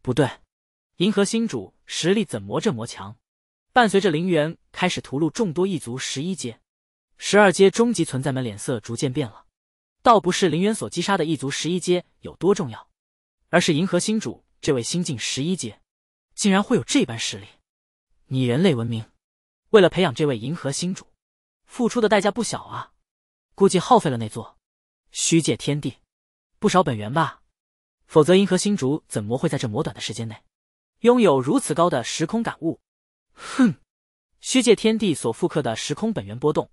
不对，银河星主实力怎么这么强？伴随着陵园开始屠戮众多异族，十一阶、十二阶终极存在们脸色逐渐变了。倒不是林渊所击杀的一族十一阶有多重要，而是银河星主这位新晋十一阶，竟然会有这般实力。你人类文明为了培养这位银河星主，付出的代价不小啊，估计耗费了那座虚界天地不少本源吧？否则银河星主怎么会在这魔短的时间内，拥有如此高的时空感悟？哼，虚界天地所复刻的时空本源波动，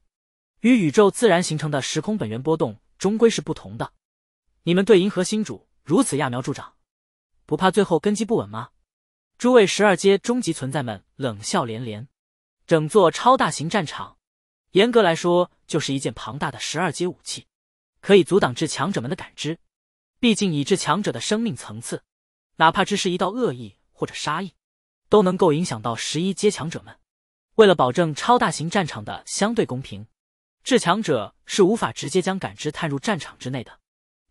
与宇宙自然形成的时空本源波动。终归是不同的，你们对银河星主如此揠苗助长，不怕最后根基不稳吗？诸位十二阶终极存在们冷笑连连。整座超大型战场，严格来说就是一件庞大的十二阶武器，可以阻挡至强者们的感知。毕竟以至强者的生命层次，哪怕只是一道恶意或者杀意，都能够影响到十一阶强者们。为了保证超大型战场的相对公平。至强者是无法直接将感知探入战场之内的，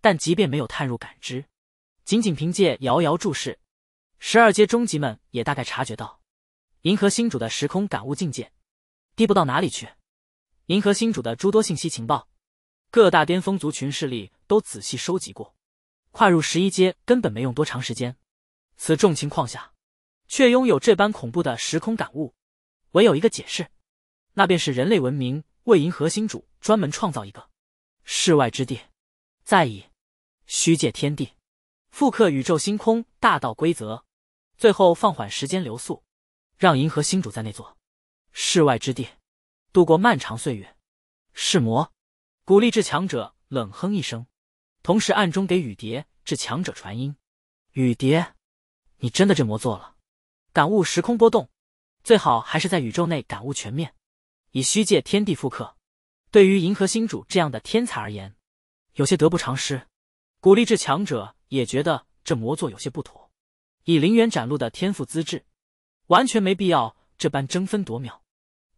但即便没有探入感知，仅仅凭借遥遥注视，十二阶终极们也大概察觉到，银河星主的时空感悟境界低不到哪里去。银河星主的诸多信息情报，各大巅峰族群势力都仔细收集过，跨入十一阶根本没用多长时间。此种情况下，却拥有这般恐怖的时空感悟，唯有一个解释，那便是人类文明。为银河星主专门创造一个世外之地，再以虚界天地复刻宇宙星空大道规则，最后放缓时间流速，让银河星主在那座世外之地度过漫长岁月。是魔古励志强者冷哼一声，同时暗中给雨蝶至强者传音：“雨蝶，你真的这魔做了？感悟时空波动，最好还是在宇宙内感悟全面。”以虚界天地复刻，对于银河星主这样的天才而言，有些得不偿失。古力至强者也觉得这魔作有些不妥。以林元展露的天赋资质，完全没必要这般争分夺秒。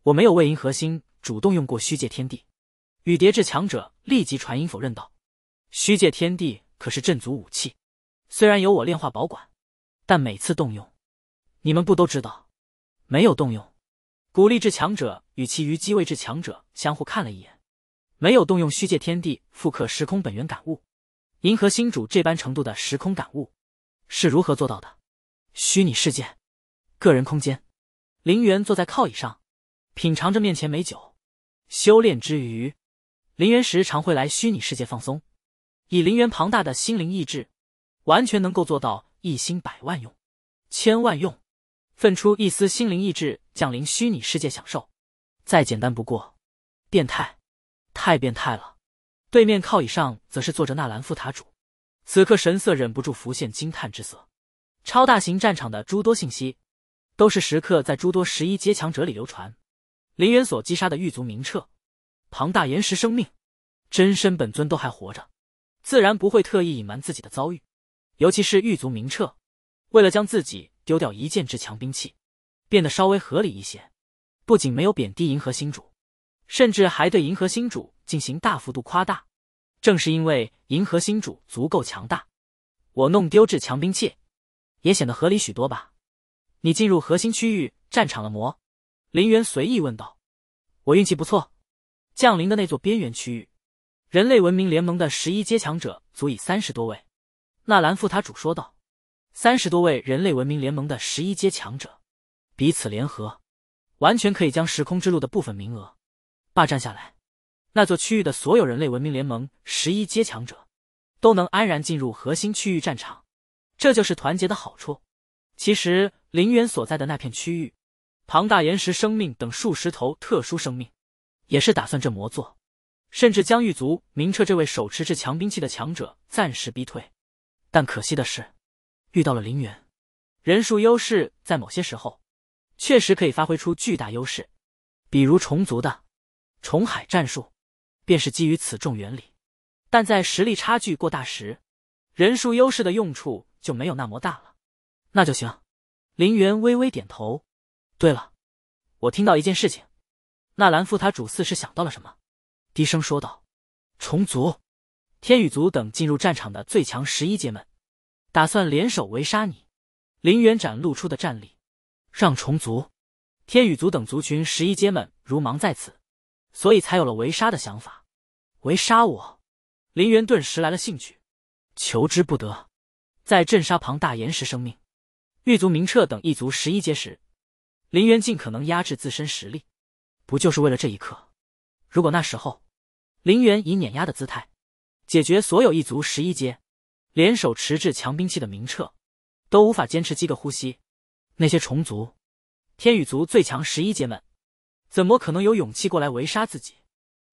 我没有为银河星主动用过虚界天地。雨蝶至强者立即传音否认道：“虚界天地可是镇族武器，虽然由我炼化保管，但每次动用，你们不都知道？没有动用。”古力之强者与其余机位之强者相互看了一眼，没有动用虚界天地复刻时空本源感悟。银河星主这般程度的时空感悟，是如何做到的？虚拟世界，个人空间。林元坐在靠椅上，品尝着面前美酒。修炼之余，林元时常会来虚拟世界放松。以林元庞大的心灵意志，完全能够做到一心百万用，千万用。奋出一丝心灵意志，降临虚拟世界享受，再简单不过。变态，太变态了！对面靠椅上，则是坐着纳兰副塔主，此刻神色忍不住浮现惊叹之色。超大型战场的诸多信息，都是时刻在诸多十一阶强者里流传。林渊所击杀的狱卒明彻，庞大岩石生命，真身本尊都还活着，自然不会特意隐瞒自己的遭遇。尤其是狱卒明彻，为了将自己。丢掉一件至强兵器，变得稍微合理一些。不仅没有贬低银河星主，甚至还对银河星主进行大幅度夸大。正是因为银河星主足够强大，我弄丢至强兵器，也显得合理许多吧？你进入核心区域战场了？魔林渊随意问道。我运气不错，降临的那座边缘区域，人类文明联盟的十一阶强者足以三十多位。纳兰副塔主说道。三十多位人类文明联盟的十一阶强者，彼此联合，完全可以将时空之路的部分名额霸占下来。那座区域的所有人类文明联盟十一阶强者，都能安然进入核心区域战场。这就是团结的好处。其实，林园所在的那片区域，庞大岩石、生命等数十头特殊生命，也是打算这么做，甚至将玉族明彻这位手持至强兵器的强者暂时逼退。但可惜的是。遇到了林元，人数优势在某些时候，确实可以发挥出巨大优势，比如虫族的虫海战术，便是基于此种原理。但在实力差距过大时，人数优势的用处就没有那么大了。那就行。林元微微点头。对了，我听到一件事情。纳兰副他主似是想到了什么，低声说道：“虫族、天羽族等进入战场的最强十一阶们。”打算联手围杀你，林元展露出的战力，让虫族、天羽族等族群十一阶们如芒在此，所以才有了围杀的想法。围杀我，林元顿时来了兴趣，求之不得。在镇杀庞大岩石生命、狱族明彻等一族十一阶时，林元尽可能压制自身实力，不就是为了这一刻？如果那时候，林元以碾压的姿态解决所有异族十一阶。联手持至强兵器的明彻都无法坚持几个呼吸，那些虫族、天羽族最强十一阶们，怎么可能有勇气过来围杀自己？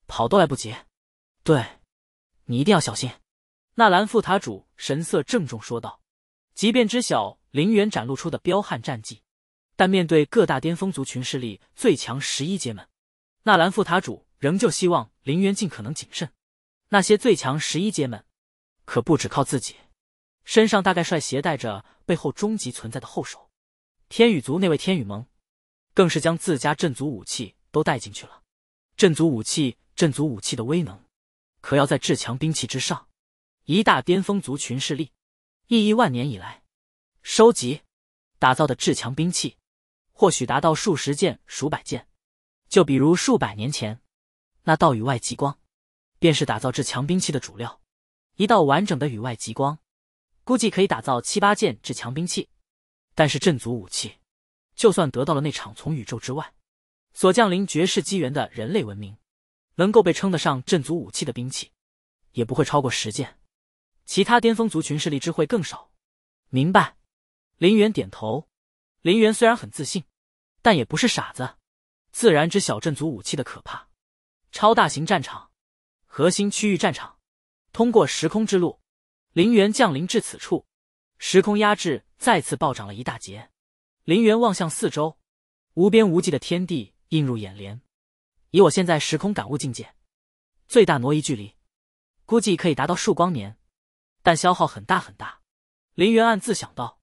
跑都来不及。对，你一定要小心。”纳兰副塔主神色郑重说道。即便知晓林元展露出的彪悍战绩，但面对各大巅峰族群势力最强十一阶们，纳兰副塔主仍旧希望林元尽可能谨慎。那些最强十一阶们。可不只靠自己，身上大概率携带着背后终极存在的后手。天羽族那位天羽盟，更是将自家镇族武器都带进去了。镇族武器，镇族武器的威能，可要在至强兵器之上。一大巅峰族群势力，亿亿万年以来，收集、打造的至强兵器，或许达到数十件、数百件。就比如数百年前，那道宇外极光，便是打造至强兵器的主料。一道完整的宇外极光，估计可以打造七八件至强兵器。但是镇族武器，就算得到了那场从宇宙之外所降临绝世机缘的人类文明，能够被称得上镇族武器的兵器，也不会超过十件。其他巅峰族群势力之会更少。明白？林源点头。林源虽然很自信，但也不是傻子，自然知小镇族武器的可怕。超大型战场，核心区域战场。通过时空之路，林元降临至此处，时空压制再次暴涨了一大截。林元望向四周，无边无际的天地映入眼帘。以我现在时空感悟境界，最大挪移距离估计可以达到数光年，但消耗很大很大。林元暗自想到，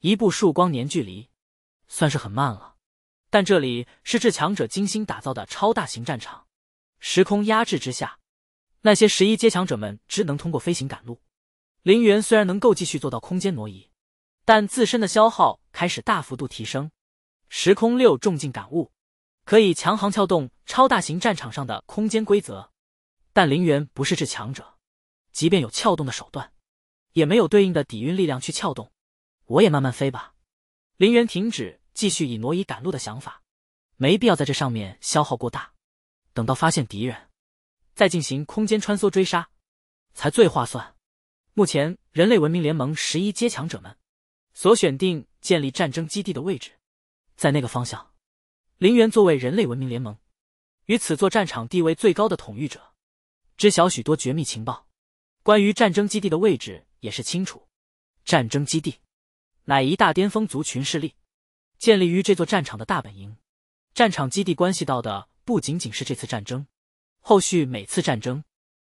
一步数光年距离算是很慢了，但这里是至强者精心打造的超大型战场，时空压制之下。那些十一阶强者们只能通过飞行赶路。林元虽然能够继续做到空间挪移，但自身的消耗开始大幅度提升。时空六重进感悟，可以强行撬动超大型战场上的空间规则，但林元不是至强者，即便有撬动的手段，也没有对应的底蕴力量去撬动。我也慢慢飞吧。林元停止继续以挪移赶路的想法，没必要在这上面消耗过大。等到发现敌人。再进行空间穿梭追杀，才最划算。目前，人类文明联盟十一阶强者们所选定建立战争基地的位置，在那个方向。林园作为人类文明联盟与此座战场地位最高的统御者，知晓许多绝密情报，关于战争基地的位置也是清楚。战争基地，乃一大巅峰族群势力建立于这座战场的大本营。战场基地关系到的不仅仅是这次战争。后续每次战争，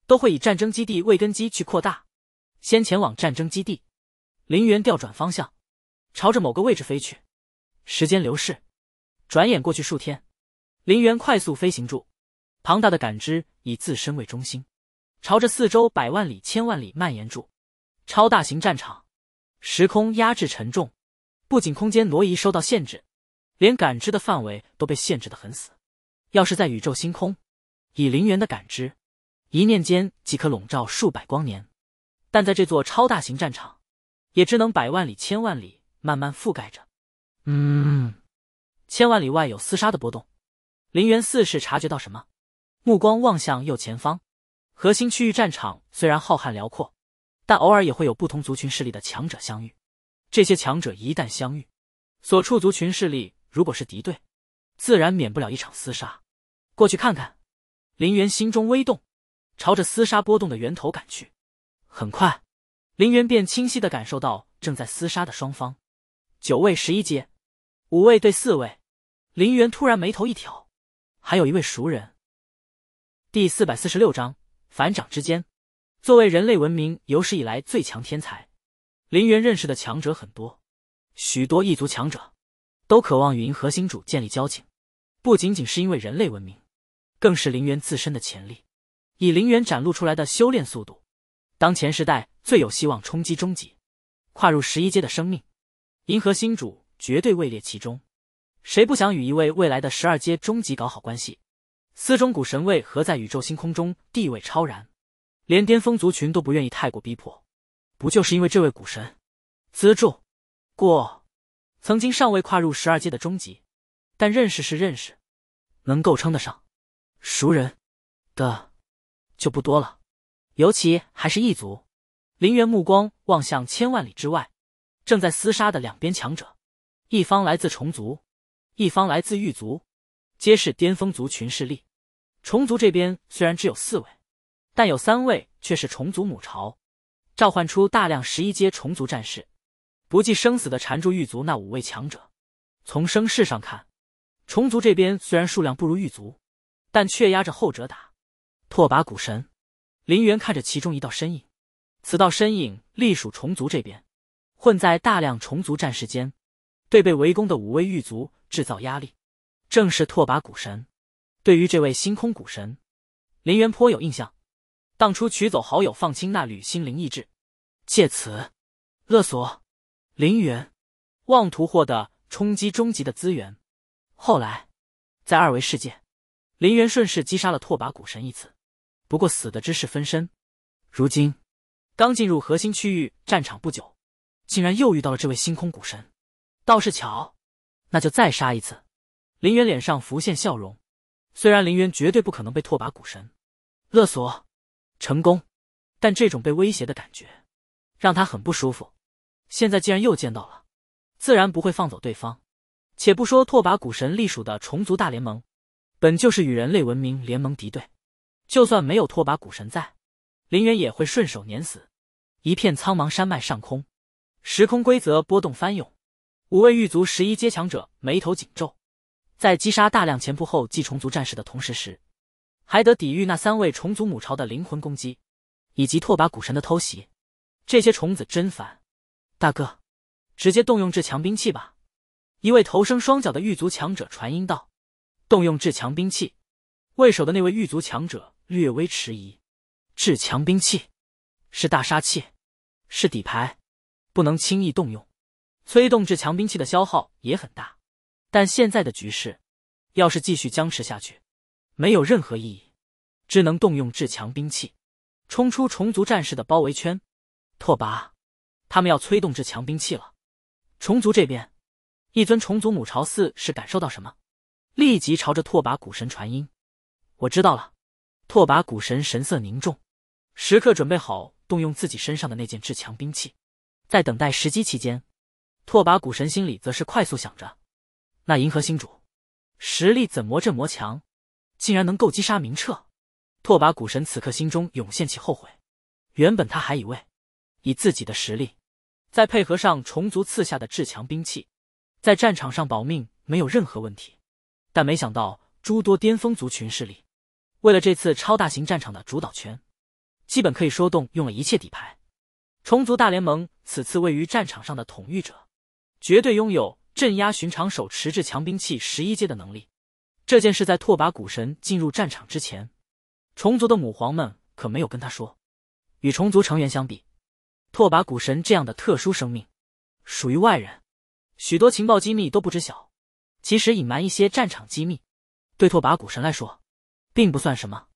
都会以战争基地为根基去扩大。先前往战争基地，林源调转方向，朝着某个位置飞去。时间流逝，转眼过去数天，林源快速飞行住，庞大的感知以自身为中心，朝着四周百万里、千万里蔓延住。超大型战场，时空压制沉重，不仅空间挪移受到限制，连感知的范围都被限制的很死。要是在宇宙星空。以灵元的感知，一念间即可笼罩数百光年，但在这座超大型战场，也只能百万里、千万里慢慢覆盖着。嗯，千万里外有厮杀的波动，灵元四是察觉到什么，目光望向右前方。核心区域战场虽然浩瀚辽阔，但偶尔也会有不同族群势力的强者相遇。这些强者一旦相遇，所处族群势力如果是敌对，自然免不了一场厮杀。过去看看。林源心中微动，朝着厮杀波动的源头赶去。很快，林源便清晰的感受到正在厮杀的双方，九位十一阶，五位对四位。林源突然眉头一挑，还有一位熟人。第四百四十六章反掌之间。作为人类文明有史以来最强天才，林源认识的强者很多，许多异族强者都渴望与银河星主建立交情，不仅仅是因为人类文明。更是林元自身的潜力，以林元展露出来的修炼速度，当前时代最有希望冲击终极、跨入十一阶的生命，银河星主绝对位列其中。谁不想与一位未来的十二阶终极搞好关系？司中古神位何在宇宙星空中地位超然，连巅峰族群都不愿意太过逼迫。不就是因为这位古神资助过曾经尚未跨入十二阶的终极？但认识是认识，能够称得上。熟人的就不多了，尤其还是异族。林元目光望向千万里之外，正在厮杀的两边强者，一方来自虫族，一方来自狱族，皆是巅峰族群势力。虫族这边虽然只有四位，但有三位却是虫族母巢，召唤出大量十一阶虫族战士，不计生死的缠住狱族那五位强者。从声势上看，虫族这边虽然数量不如狱族。但却压着后者打。拓跋古神，林元看着其中一道身影，此道身影隶属虫族这边，混在大量虫族战士间，对被围攻的五位狱卒制造压力，正是拓跋古神。对于这位星空古神，林渊颇有印象。当初取走好友放清那缕心灵意志，借此勒索林渊，妄图获得冲击终极的资源。后来，在二维世界。林元顺势击杀了拓跋古神一次，不过死的只是分身。如今刚进入核心区域战场不久，竟然又遇到了这位星空古神，倒是巧。那就再杀一次。林元脸上浮现笑容。虽然林元绝对不可能被拓跋古神勒索成功，但这种被威胁的感觉让他很不舒服。现在既然又见到了，自然不会放走对方。且不说拓跋古神隶属的虫族大联盟。本就是与人类文明联盟敌对，就算没有拓跋古神在，林远也会顺手碾死。一片苍茫山脉上空，时空规则波动翻涌，五位狱卒十一阶强者眉头紧皱，在击杀大量前仆后继虫族战士的同时，时还得抵御那三位虫族母巢的灵魂攻击，以及拓跋古神的偷袭。这些虫子真烦！大哥，直接动用至强兵器吧！一位头生双脚的狱卒强者传音道。动用至强兵器，为首的那位狱卒强者略微迟疑。至强兵器是大杀器，是底牌，不能轻易动用。催动至强兵器的消耗也很大，但现在的局势，要是继续僵持下去，没有任何意义，只能动用至强兵器，冲出虫族战士的包围圈。拓跋，他们要催动至强兵器了。虫族这边，一尊虫族母巢寺是感受到什么。立即朝着拓跋古神传音：“我知道了。”拓跋古神神色凝重，时刻准备好动用自己身上的那件至强兵器。在等待时机期间，拓跋古神心里则是快速想着：“那银河星主实力怎么这魔强，竟然能够击杀明彻？”拓跋古神此刻心中涌现起后悔，原本他还以为以自己的实力，再配合上虫族赐下的至强兵器，在战场上保命没有任何问题。但没想到，诸多巅峰族群势力为了这次超大型战场的主导权，基本可以说动用了一切底牌。虫族大联盟此次位于战场上的统御者，绝对拥有镇压寻常手持至强兵器十一阶的能力。这件事在拓跋古神进入战场之前，虫族的母皇们可没有跟他说。与虫族成员相比，拓跋古神这样的特殊生命，属于外人，许多情报机密都不知晓。其实隐瞒一些战场机密，对拓跋古神来说，并不算什么。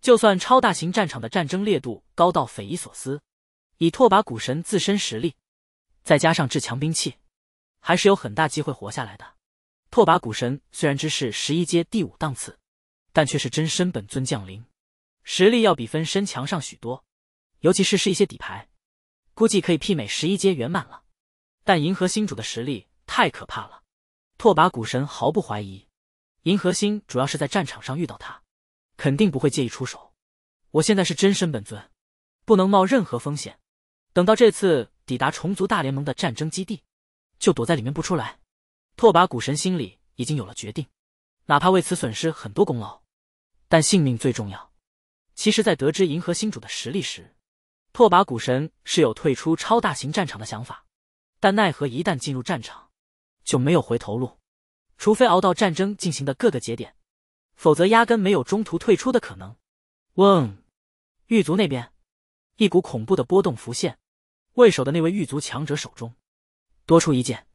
就算超大型战场的战争烈度高到匪夷所思，以拓跋古神自身实力，再加上至强兵器，还是有很大机会活下来的。拓跋古神虽然只是十一阶第五档次，但却是真身本尊降临，实力要比分身强上许多，尤其是是一些底牌，估计可以媲美十一阶圆满了。但银河星主的实力太可怕了。拓跋古神毫不怀疑，银河星主要是在战场上遇到他，肯定不会介意出手。我现在是真身本尊，不能冒任何风险。等到这次抵达虫族大联盟的战争基地，就躲在里面不出来。拓跋古神心里已经有了决定，哪怕为此损失很多功劳，但性命最重要。其实，在得知银河星主的实力时，拓跋古神是有退出超大型战场的想法，但奈何一旦进入战场。就没有回头路，除非熬到战争进行的各个节点，否则压根没有中途退出的可能。嗡，狱卒那边，一股恐怖的波动浮现，为首的那位狱卒强者手中多出一件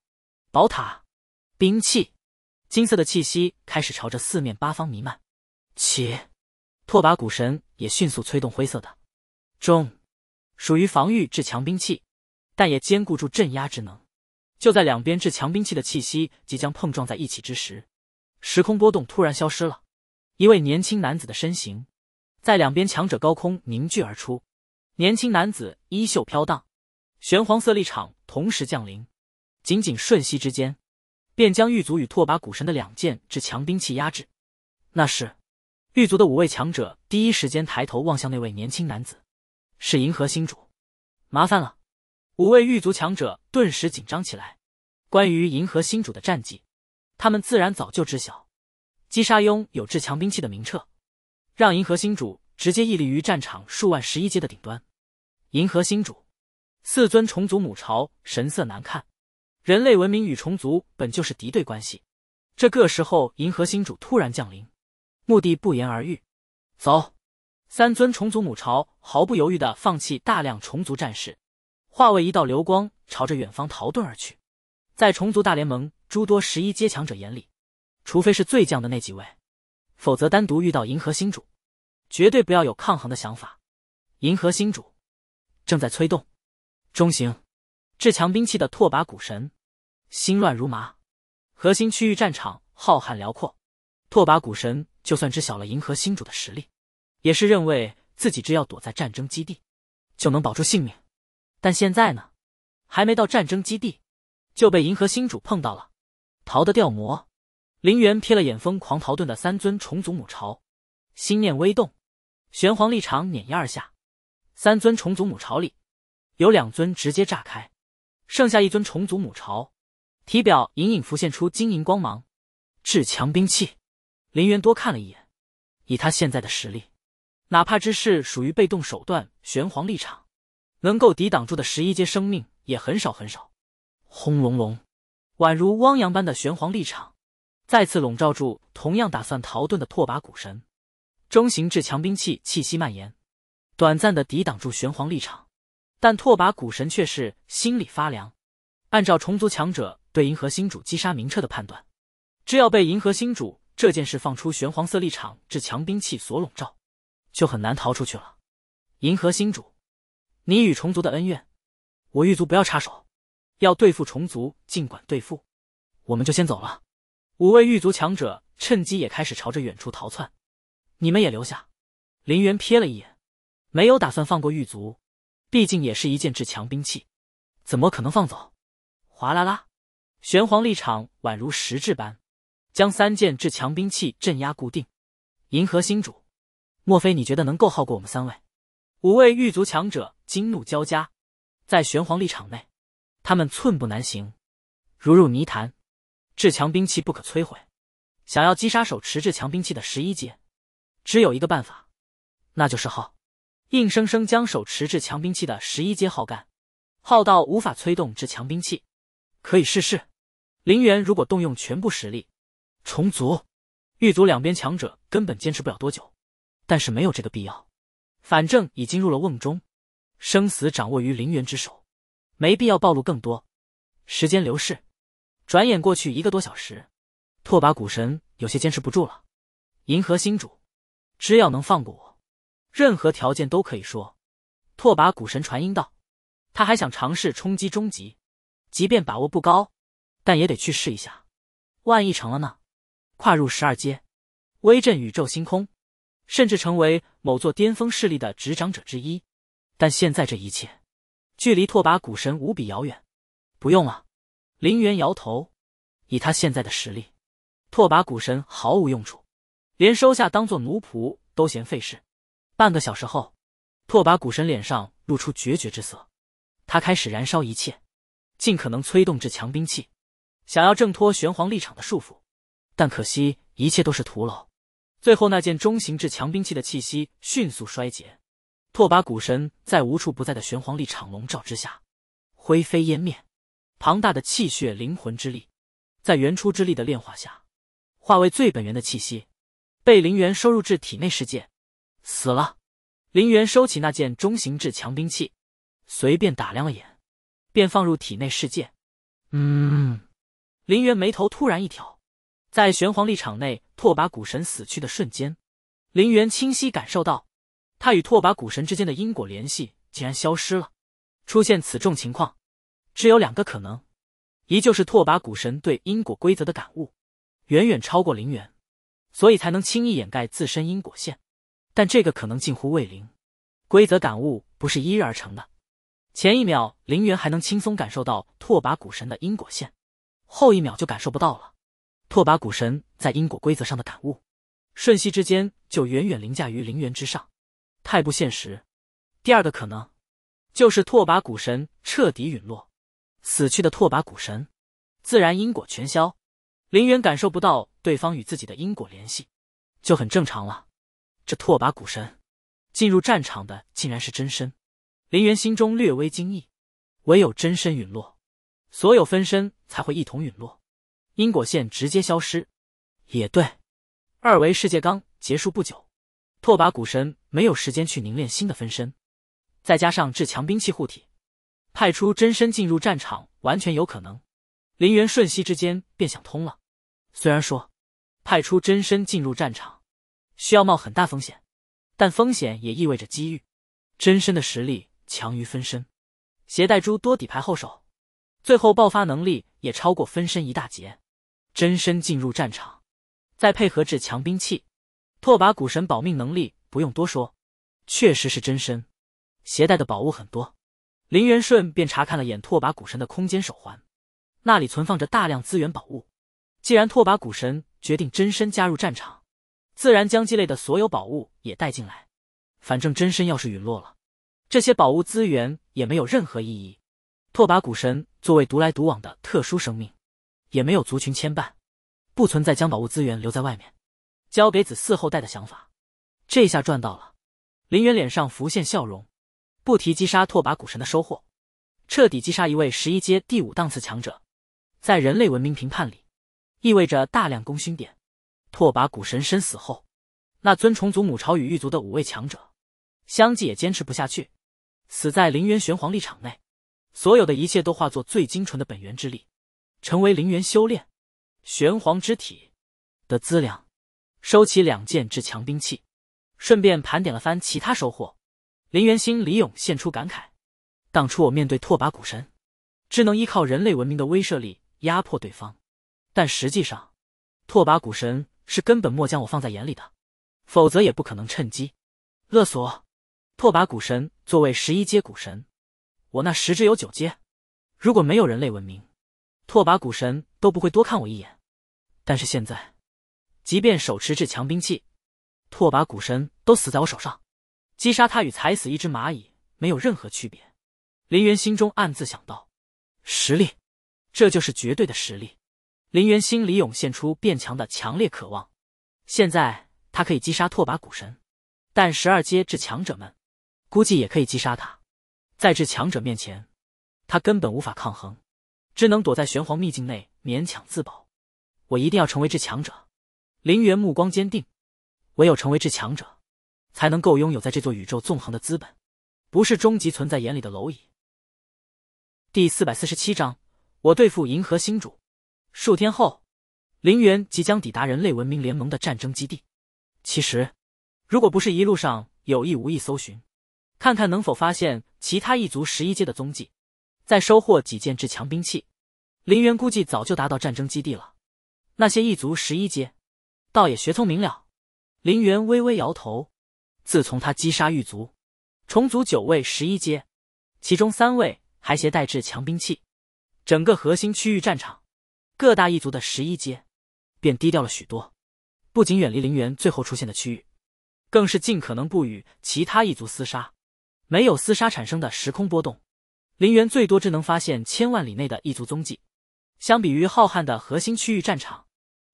宝塔兵器，金色的气息开始朝着四面八方弥漫。起，拓跋古神也迅速催动灰色的中，属于防御至强兵器，但也兼顾住镇压之能。就在两边至强兵器的气息即将碰撞在一起之时，时空波动突然消失了。一位年轻男子的身形在两边强者高空凝聚而出。年轻男子衣袖飘荡，玄黄色立场同时降临。仅仅瞬息之间，便将狱卒与拓跋古神的两件至强兵器压制。那是狱卒的五位强者第一时间抬头望向那位年轻男子，是银河星主，麻烦了。五位狱卒强者顿时紧张起来。关于银河星主的战绩，他们自然早就知晓。击杀拥有至强兵器的明彻，让银河星主直接屹立于战场数万十一阶的顶端。银河星主四尊虫族母巢神色难看。人类文明与虫族本就是敌对关系，这个时候银河星主突然降临，目的不言而喻。走！三尊虫族母巢毫不犹豫的放弃大量虫族战士。化为一道流光，朝着远方逃遁而去。在虫族大联盟诸多十一阶强者眼里，除非是最强的那几位，否则单独遇到银河星主，绝对不要有抗衡的想法。银河星主正在催动中型至强兵器的拓跋古神，心乱如麻。核心区域战场浩瀚辽阔，拓跋古神就算知晓了银河星主的实力，也是认为自己只要躲在战争基地，就能保住性命。但现在呢，还没到战争基地，就被银河星主碰到了，逃得掉魔？林元瞥了眼疯狂逃遁的三尊重组母巢，心念微动，玄黄立场碾压而下。三尊重组母巢里，有两尊直接炸开，剩下一尊重组母巢，体表隐隐浮现出晶莹光芒。至强兵器，林元多看了一眼，以他现在的实力，哪怕只是属于被动手段，玄黄立场。能够抵挡住的十一阶生命也很少很少。轰隆隆，宛如汪洋般的玄黄立场，再次笼罩住同样打算逃遁的拓跋古神。中型至强兵器气息蔓延，短暂的抵挡住玄黄立场，但拓跋古神却是心里发凉。按照虫族强者对银河星主击杀明彻的判断，只要被银河星主这件事放出玄黄色立场至强兵器所笼罩，就很难逃出去了。银河星主。你与虫族的恩怨，我狱卒不要插手，要对付虫族尽管对付，我们就先走了。五位狱卒强者趁机也开始朝着远处逃窜，你们也留下。林渊瞥了一眼，没有打算放过狱卒，毕竟也是一件至强兵器，怎么可能放走？哗啦啦，玄黄立场宛如实质般，将三件至强兵器镇压固定。银河星主，莫非你觉得能够耗过我们三位？五位狱卒强者惊怒交加，在玄黄立场内，他们寸步难行，如入泥潭。至强兵器不可摧毁，想要击杀手持至强兵器的十一阶，只有一个办法，那就是耗，硬生生将手持至强兵器的十一阶耗干，耗到无法催动至强兵器，可以试试。林元如果动用全部实力，虫族、狱卒两边强者根本坚持不了多久，但是没有这个必要。反正已经入了瓮中，生死掌握于陵园之手，没必要暴露更多。时间流逝，转眼过去一个多小时，拓跋古神有些坚持不住了。银河星主，只要能放过我，任何条件都可以说。拓跋古神传音道，他还想尝试冲击终极，即便把握不高，但也得去试一下。万一成了呢？跨入十二阶，威震宇宙星空。甚至成为某座巅峰势力的执掌者之一，但现在这一切距离拓跋古神无比遥远。不用了，林元摇头。以他现在的实力，拓跋古神毫无用处，连收下当做奴仆都嫌费事。半个小时后，拓跋古神脸上露出决绝之色，他开始燃烧一切，尽可能催动至强兵器，想要挣脱玄黄立场的束缚，但可惜一切都是徒劳。最后那件中型至强兵器的气息迅速衰竭，拓跋古神在无处不在的玄黄力场笼罩之下，灰飞烟灭。庞大的气血灵魂之力，在原初之力的炼化下，化为最本源的气息，被林元收入至体内世界。死了。林元收起那件中型至强兵器，随便打量了眼，便放入体内世界。嗯，林元眉头突然一挑。在玄黄历场内，拓跋古神死去的瞬间，林元清晰感受到，他与拓跋古神之间的因果联系竟然消失了。出现此种情况，只有两个可能：，一就是拓跋古神对因果规则的感悟，远远超过林元，所以才能轻易掩盖自身因果线；，但这个可能近乎为零，规则感悟不是一日而成的。前一秒林元还能轻松感受到拓跋古神的因果线，后一秒就感受不到了。拓跋古神在因果规则上的感悟，瞬息之间就远远凌驾于灵元之上，太不现实。第二个可能，就是拓跋古神彻底陨落，死去的拓跋古神，自然因果全消，林元感受不到对方与自己的因果联系，就很正常了。这拓跋古神进入战场的竟然是真身，林元心中略微惊异。唯有真身陨落，所有分身才会一同陨落。因果线直接消失，也对，二维世界刚结束不久，拓跋古神没有时间去凝练新的分身，再加上至强兵器护体，派出真身进入战场完全有可能。林元瞬息之间便想通了，虽然说派出真身进入战场需要冒很大风险，但风险也意味着机遇，真身的实力强于分身，携带诸多底牌后手，最后爆发能力也超过分身一大截。真身进入战场，再配合至强兵器，拓跋古神保命能力不用多说，确实是真身，携带的宝物很多。林元顺便查看了眼拓跋古神的空间手环，那里存放着大量资源宝物。既然拓跋古神决定真身加入战场，自然将积累的所有宝物也带进来。反正真身要是陨落了，这些宝物资源也没有任何意义。拓跋古神作为独来独往的特殊生命。也没有族群牵绊，不存在将宝物资源留在外面，交给子嗣后代的想法。这下赚到了，林渊脸上浮现笑容。不提击杀拓跋古神的收获，彻底击杀一位十一阶第五档次强者，在人类文明评判里，意味着大量功勋点。拓跋古神身死后，那尊崇族母巢与狱族的五位强者，相继也坚持不下去，死在林渊玄黄立场内。所有的一切都化作最精纯的本源之力。成为灵元修炼玄黄之体的资粮，收起两件至强兵器，顺便盘点了番其他收获。林元心李勇现出感慨：当初我面对拓跋古神，只能依靠人类文明的威慑力压迫对方，但实际上，拓跋古神是根本莫将我放在眼里的，否则也不可能趁机勒索拓跋古神。作为十一阶古神，我那十只有九阶，如果没有人类文明。拓跋古神都不会多看我一眼，但是现在，即便手持至强兵器，拓跋古神都死在我手上，击杀他与踩死一只蚂蚁没有任何区别。林渊心中暗自想到：实力，这就是绝对的实力。林渊心里涌现出变强的强烈渴望。现在他可以击杀拓跋古神，但十二阶至强者们，估计也可以击杀他。在至强者面前，他根本无法抗衡。只能躲在玄黄秘境内勉强自保，我一定要成为至强者。林元目光坚定，唯有成为至强者，才能够拥有在这座宇宙纵横的资本，不是终极存在眼里的蝼蚁。第四百四十七章，我对付银河星主。数天后，林元即将抵达人类文明联盟的战争基地。其实，如果不是一路上有意无意搜寻，看看能否发现其他一族十一阶的踪迹，再收获几件至强兵器。林元估计早就达到战争基地了。那些异族十一阶，倒也学聪明了。林元微微摇头。自从他击杀狱卒，重组九位十一阶，其中三位还携带至强兵器，整个核心区域战场，各大异族的十一阶便低调了许多。不仅远离林园最后出现的区域，更是尽可能不与其他异族厮杀。没有厮杀产生的时空波动，林园最多只能发现千万里内的异族踪迹。相比于浩瀚的核心区域战场，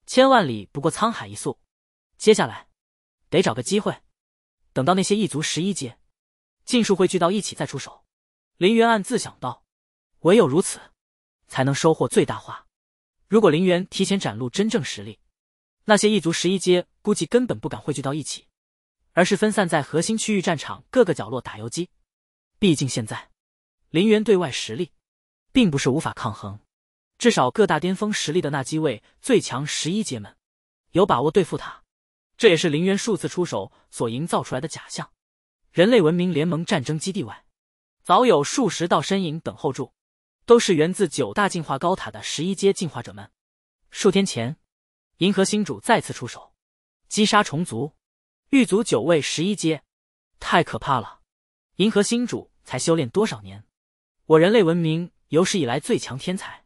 千万里不过沧海一粟。接下来，得找个机会，等到那些异族十一阶尽数汇聚到一起再出手。林元暗自想到，唯有如此，才能收获最大化。如果林元提前展露真正实力，那些异族十一阶估计根本不敢汇聚到一起，而是分散在核心区域战场各个角落打游击。毕竟现在，林元对外实力，并不是无法抗衡。至少各大巅峰实力的那几位最强十一阶们，有把握对付他。这也是林渊数次出手所营造出来的假象。人类文明联盟战争基地外，早有数十道身影等候住，都是源自九大进化高塔的十一阶进化者们。数天前，银河星主再次出手，击杀虫族、狱族九位十一阶，太可怕了！银河星主才修炼多少年？我人类文明有史以来最强天才！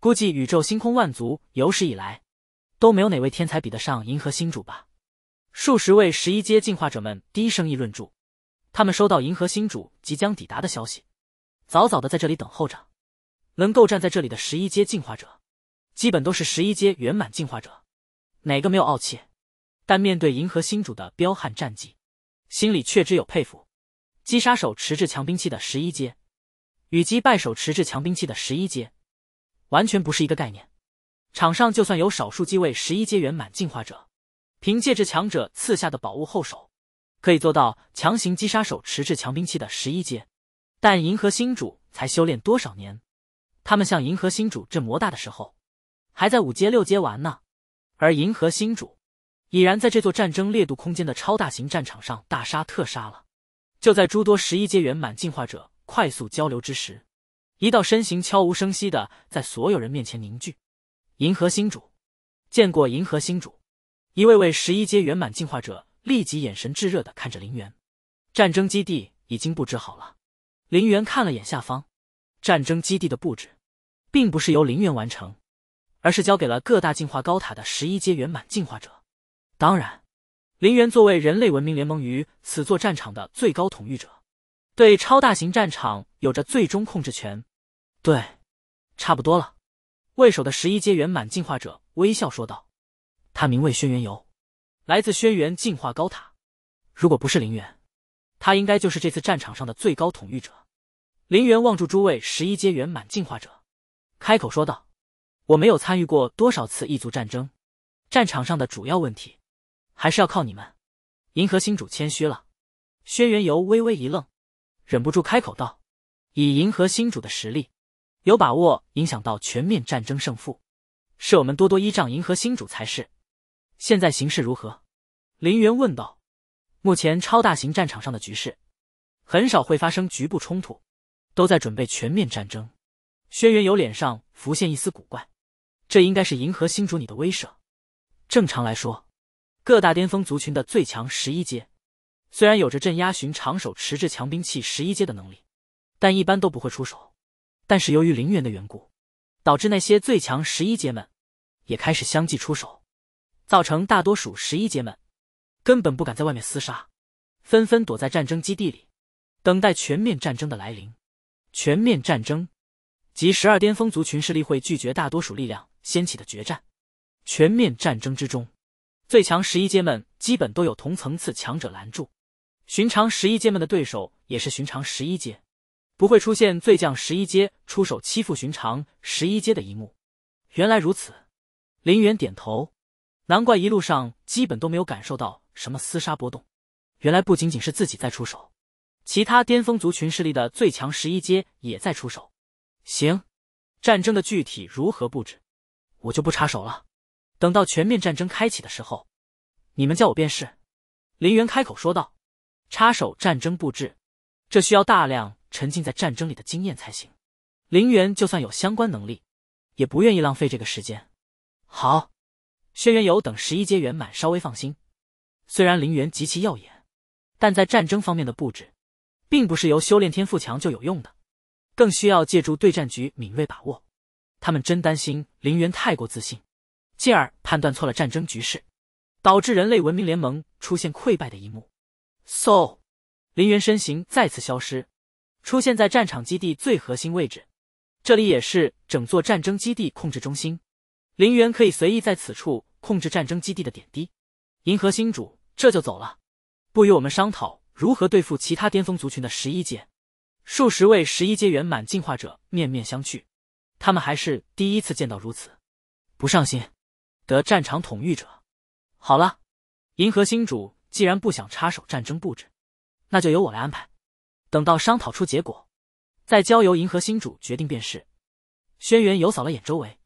估计宇宙星空万族有史以来，都没有哪位天才比得上银河星主吧？数十位十一阶进化者们低声议论住，他们收到银河星主即将抵达的消息，早早的在这里等候着。能够站在这里的十一阶进化者，基本都是十一阶圆满进化者，哪个没有傲气？但面对银河星主的彪悍战绩，心里却只有佩服。击杀手持制强兵器的十一阶，与击败手持制强兵器的十一阶。完全不是一个概念。场上就算有少数几位十一阶圆满进化者，凭借着强者赐下的宝物后手，可以做到强行击杀手持至强兵器的十一阶。但银河星主才修炼多少年？他们像银河星主这魔大的时候，还在五阶六阶玩呢。而银河星主已然在这座战争烈度空间的超大型战场上大杀特杀了。就在诸多十一阶圆满进化者快速交流之时。一道身形悄无声息的在所有人面前凝聚。银河星主，见过银河星主。一位位十一阶圆满进化者立即眼神炙热的看着林源。战争基地已经布置好了。林源看了眼下方，战争基地的布置，并不是由林源完成，而是交给了各大进化高塔的十一阶圆满进化者。当然，林源作为人类文明联盟于此座战场的最高统御者，对超大型战场有着最终控制权。对，差不多了。为首的十一阶圆满进化者微笑说道：“他名为轩辕游，来自轩辕进化高塔。如果不是林园，他应该就是这次战场上的最高统御者。”林元望住诸位十一阶圆满进化者，开口说道：“我没有参与过多少次异族战争，战场上的主要问题，还是要靠你们。”银河星主谦虚了。轩辕游微微一愣，忍不住开口道：“以银河星主的实力。”有把握影响到全面战争胜负，是我们多多依仗银河星主才是。现在形势如何？林元问道。目前超大型战场上的局势，很少会发生局部冲突，都在准备全面战争。轩辕游脸上浮现一丝古怪，这应该是银河星主你的威慑。正常来说，各大巅峰族群的最强十一阶，虽然有着镇压寻常手持着强兵器十一阶的能力，但一般都不会出手。但是由于陵园的缘故，导致那些最强十一阶们也开始相继出手，造成大多数十一阶们根本不敢在外面厮杀，纷纷躲在战争基地里，等待全面战争的来临。全面战争及十二巅峰族群势力会拒绝大多数力量掀起的决战。全面战争之中，最强十一阶们基本都有同层次强者拦住，寻常十一阶们的对手也是寻常十一阶。不会出现醉将十一阶出手欺负寻常十一阶的一幕。原来如此，林元点头，难怪一路上基本都没有感受到什么厮杀波动。原来不仅仅是自己在出手，其他巅峰族群势力的最强十一阶也在出手。行，战争的具体如何布置，我就不插手了。等到全面战争开启的时候，你们叫我便是。林元开口说道：“插手战争布置，这需要大量。”沉浸在战争里的经验才行。林元就算有相关能力，也不愿意浪费这个时间。好，轩辕游等十一阶圆满，稍微放心。虽然林元极其耀眼，但在战争方面的布置，并不是由修炼天赋强就有用的，更需要借助对战局敏锐把握。他们真担心林元太过自信，进而判断错了战争局势，导致人类文明联盟出现溃败的一幕。So，林元身形再次消失。出现在战场基地最核心位置，这里也是整座战争基地控制中心。林源可以随意在此处控制战争基地的点滴。银河星主这就走了，不与我们商讨如何对付其他巅峰族群的十一阶。数十位十一阶圆满进化者面面相觑，他们还是第一次见到如此不上心得战场统御者。好了，银河星主既然不想插手战争布置，那就由我来安排。等到商讨出结果，再交由银河星主决定便是。轩辕游扫了眼周围，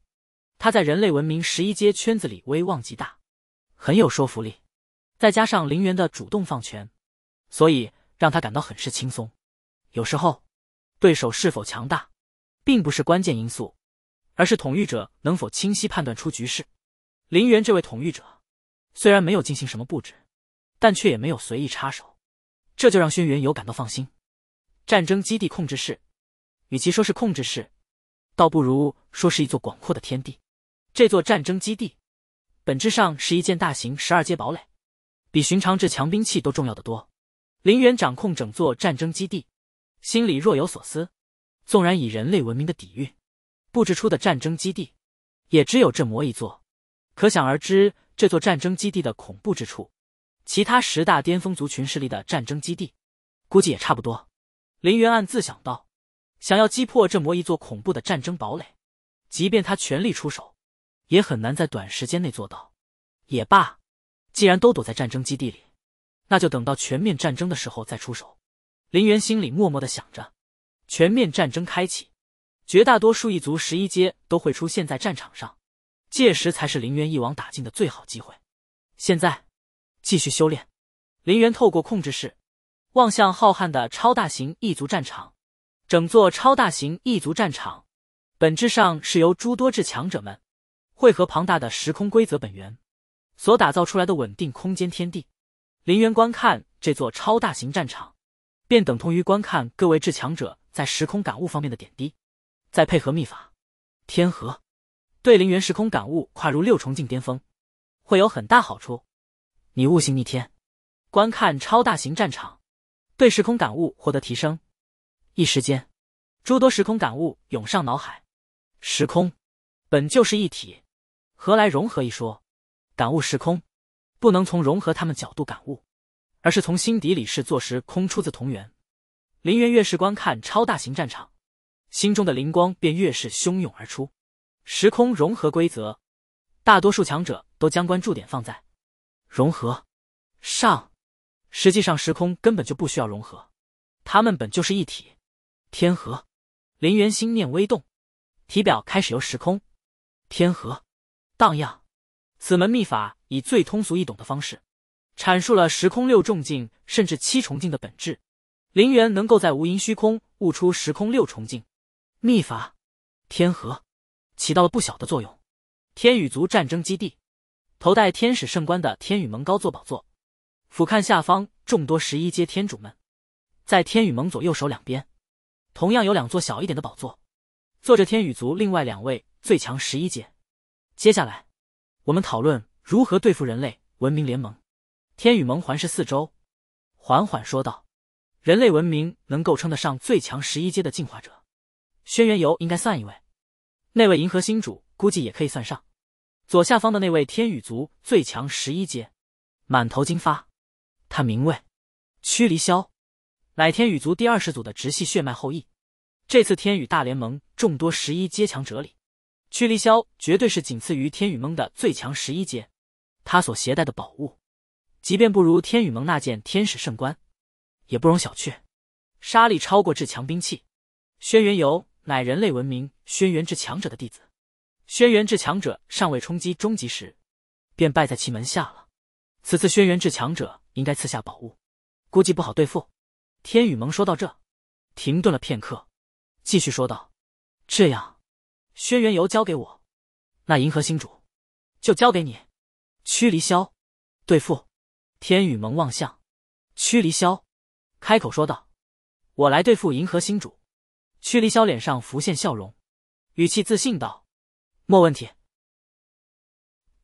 他在人类文明十一阶圈子里威望极大，很有说服力。再加上林源的主动放权，所以让他感到很是轻松。有时候，对手是否强大，并不是关键因素，而是统御者能否清晰判断出局势。林源这位统御者，虽然没有进行什么布置，但却也没有随意插手，这就让轩辕游感到放心。战争基地控制室，与其说是控制室，倒不如说是一座广阔的天地。这座战争基地，本质上是一件大型十二阶堡垒，比寻常至强兵器都重要的多。林远掌控整座战争基地，心里若有所思。纵然以人类文明的底蕴，布置出的战争基地，也只有这魔一座，可想而知这座战争基地的恐怖之处。其他十大巅峰族群势力的战争基地，估计也差不多。林源暗自想到，想要击破这魔一座恐怖的战争堡垒，即便他全力出手，也很难在短时间内做到。也罢，既然都躲在战争基地里，那就等到全面战争的时候再出手。林元心里默默的想着。全面战争开启，绝大多数一族十一阶都会出现在战场上，届时才是林元一网打尽的最好机会。现在，继续修炼。林元透过控制室。望向浩瀚的超大型异族战场，整座超大型异族战场本质上是由诸多至强者们汇合庞大的时空规则本源所打造出来的稳定空间天地。林元观看这座超大型战场，便等同于观看各位至强者在时空感悟方面的点滴。再配合秘法天河，对林元时空感悟跨入六重境巅峰会有很大好处。你悟性逆天，观看超大型战场。对时空感悟获得提升，一时间，诸多时空感悟涌上脑海。时空本就是一体，何来融合一说？感悟时空，不能从融合他们角度感悟，而是从心底里视作时空出自同源。林渊越是观看超大型战场，心中的灵光便越是汹涌而出。时空融合规则，大多数强者都将关注点放在融合上。实际上，时空根本就不需要融合，它们本就是一体。天河，林元心念微动，体表开始由时空天河荡漾。此门秘法以最通俗易懂的方式，阐述了时空六重境甚至七重境的本质。林元能够在无垠虚空悟出时空六重境秘法，天河起到了不小的作用。天羽族战争基地，头戴天使圣冠的天羽蒙高坐宝座。俯瞰下方众多十一阶天主们，在天羽盟左右手两边，同样有两座小一点的宝座，坐着天羽族另外两位最强十一阶。接下来，我们讨论如何对付人类文明联盟。天羽盟环视四周，缓缓说道：“人类文明能够称得上最强十一阶的进化者，轩辕游应该算一位，那位银河星主估计也可以算上。左下方的那位天羽族最强十一阶，满头金发。”他名为屈离霄，乃天羽族第二世祖的直系血脉后裔。这次天羽大联盟众多十一阶强者里，屈离霄绝对是仅次于天羽盟的最强十一阶。他所携带的宝物，即便不如天羽盟那件天使圣冠，也不容小觑。杀力超过至强兵器。轩辕游乃人类文明轩辕至强者的弟子，轩辕至强者尚未冲击终极时，便败在其门下了。此次轩辕至强者。应该赐下宝物，估计不好对付。天宇盟说到这，停顿了片刻，继续说道：“这样，轩辕游交给我，那银河星主就交给你，驱离霄对付天宇盟望向驱离霄，开口说道：‘我来对付银河星主。’驱离霄脸上浮现笑容，语气自信道：‘莫问题。’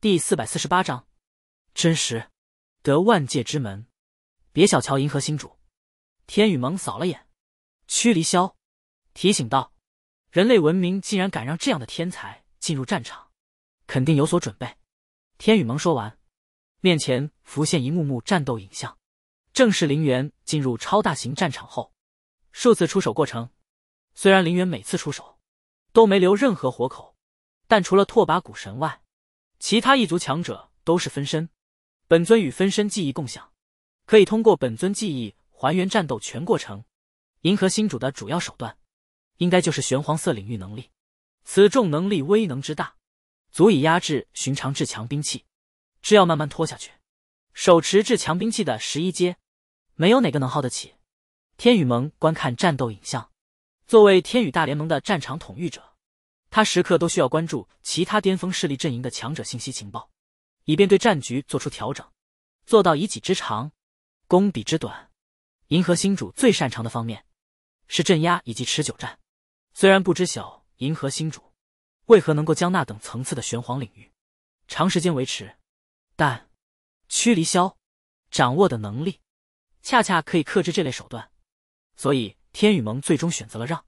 第四百四十八章真实。”得万界之门，别小瞧银河星主。天宇蒙扫了眼，屈离霄，提醒道：“人类文明竟然敢让这样的天才进入战场，肯定有所准备。”天宇蒙说完，面前浮现一幕幕战斗影像，正是林园进入超大型战场后，数次出手过程。虽然林园每次出手都没留任何活口，但除了拓跋古神外，其他一族强者都是分身。本尊与分身记忆共享，可以通过本尊记忆还原战斗全过程。银河星主的主要手段，应该就是玄黄色领域能力。此重能力威能之大，足以压制寻常至强兵器。只要慢慢拖下去，手持至强兵器的十一阶，没有哪个能耗得起。天羽盟观看战斗影像，作为天羽大联盟的战场统御者，他时刻都需要关注其他巅峰势力阵营的强者信息情报。以便对战局做出调整，做到以己之长，攻彼之短。银河星主最擅长的方面是镇压以及持久战。虽然不知晓银河星主为何能够将那等层次的玄黄领域长时间维持，但驱离霄掌握的能力恰恰可以克制这类手段，所以天宇盟最终选择了让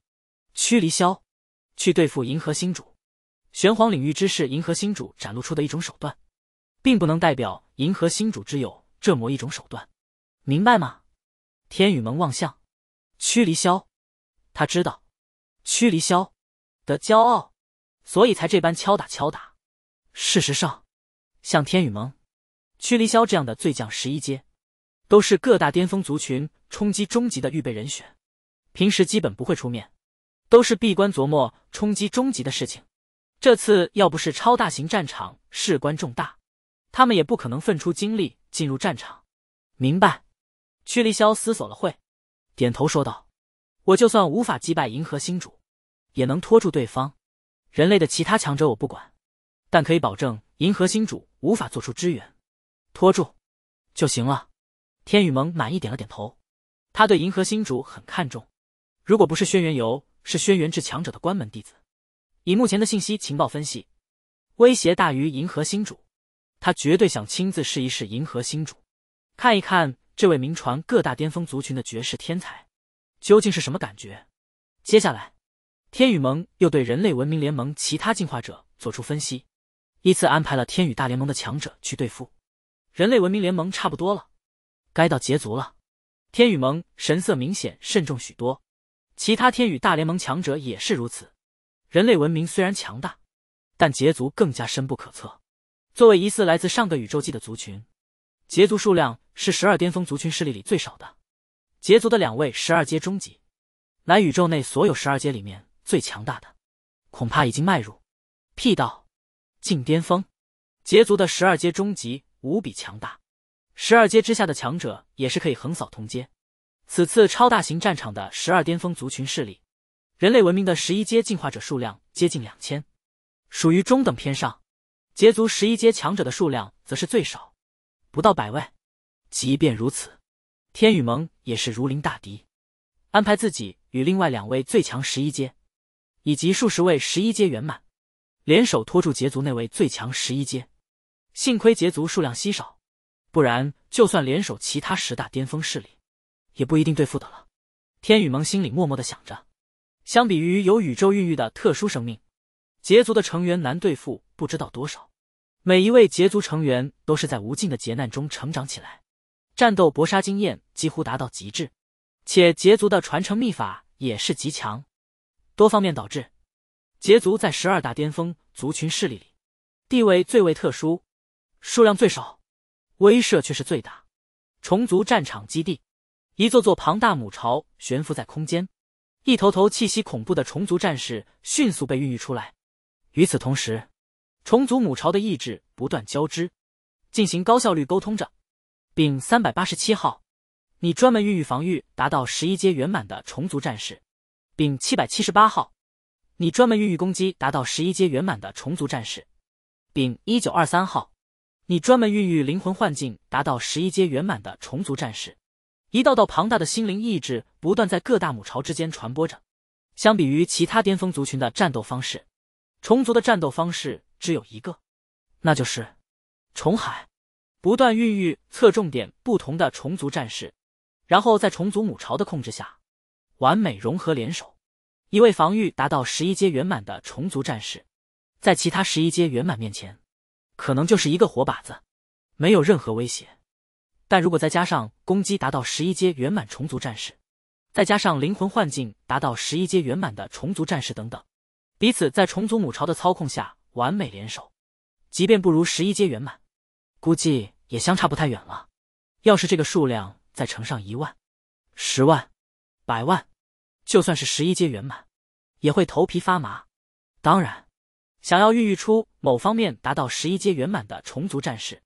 驱离霄去对付银河星主。玄黄领域之势，银河星主展露出的一种手段。并不能代表银河星主之友这么一种手段，明白吗？天宇门望向屈离霄，他知道屈离霄的骄傲，所以才这般敲打敲打。事实上，像天宇门屈离霄这样的最将十一阶，都是各大巅峰族群冲击终极的预备人选，平时基本不会出面，都是闭关琢磨冲击终极的事情。这次要不是超大型战场，事关重大。他们也不可能分出精力进入战场。明白。曲离霄思索了会，点头说道：“我就算无法击败银河星主，也能拖住对方。人类的其他强者我不管，但可以保证银河星主无法做出支援，拖住就行了。”天宇盟满意点了点头。他对银河星主很看重，如果不是轩辕游是轩辕至强者的关门弟子，以目前的信息情报分析，威胁大于银河星主。他绝对想亲自试一试银河星主，看一看这位名传各大巅峰族群的绝世天才，究竟是什么感觉。接下来，天宇盟又对人类文明联盟其他进化者做出分析，依次安排了天宇大联盟的强者去对付人类文明联盟。差不多了，该到劫族了。天宇盟神色明显慎重许多，其他天宇大联盟强者也是如此。人类文明虽然强大，但劫族更加深不可测。作为疑似来自上个宇宙纪的族群，羯族数量是十二巅峰族群势力里最少的。羯族的两位十二阶中级，乃宇宙内所有十二阶里面最强大的，恐怕已经迈入辟道近巅峰。羯族的十二阶中级无比强大，十二阶之下的强者也是可以横扫同阶。此次超大型战场的十二巅峰族群势力，人类文明的十一阶进化者数量接近两千，属于中等偏上。杰族十一阶强者的数量则是最少，不到百位。即便如此，天宇盟也是如临大敌，安排自己与另外两位最强十一阶，以及数十位十一阶圆满，联手拖住羯族那位最强十一阶。幸亏羯族数量稀少，不然就算联手其他十大巅峰势力，也不一定对付得了。天宇盟心里默默的想着。相比于有宇宙孕育的特殊生命。羯族的成员难对付不知道多少，每一位羯族成员都是在无尽的劫难中成长起来，战斗搏杀经验几乎达到极致，且羯族的传承秘法也是极强，多方面导致，羯族在十二大巅峰族群势力里地位最为特殊，数量最少，威慑却是最大。虫族战场基地，一座座庞大母巢悬浮在空间，一头头气息恐怖的虫族战士迅速被孕育出来。与此同时，虫族母巢的意志不断交织，进行高效率沟通着。丙三百八十七号，你专门孕育防御达到十一阶圆满的虫族战士。丙七百七十八号，你专门孕育攻击达到十一阶圆满的虫族战士。丙一九二三号，你专门孕育灵魂幻境达到十一阶圆满的虫族战士。一道道庞大的心灵意志不断在各大母巢之间传播着。相比于其他巅峰族群的战斗方式。虫族的战斗方式只有一个，那就是虫海不断孕育侧重点不同的虫族战士，然后在虫族母巢的控制下完美融合联手。一位防御达到十一阶圆满的虫族战士，在其他十一阶圆满面前，可能就是一个活靶子，没有任何威胁。但如果再加上攻击达到十一阶圆满虫族战士，再加上灵魂幻境达到十一阶圆满的虫族战士等等。彼此在虫族母巢的操控下完美联手，即便不如十一阶圆满，估计也相差不太远了。要是这个数量再乘上一万、十万、百万，就算是十一阶圆满，也会头皮发麻。当然，想要孕育出某方面达到十一阶圆满的虫族战士，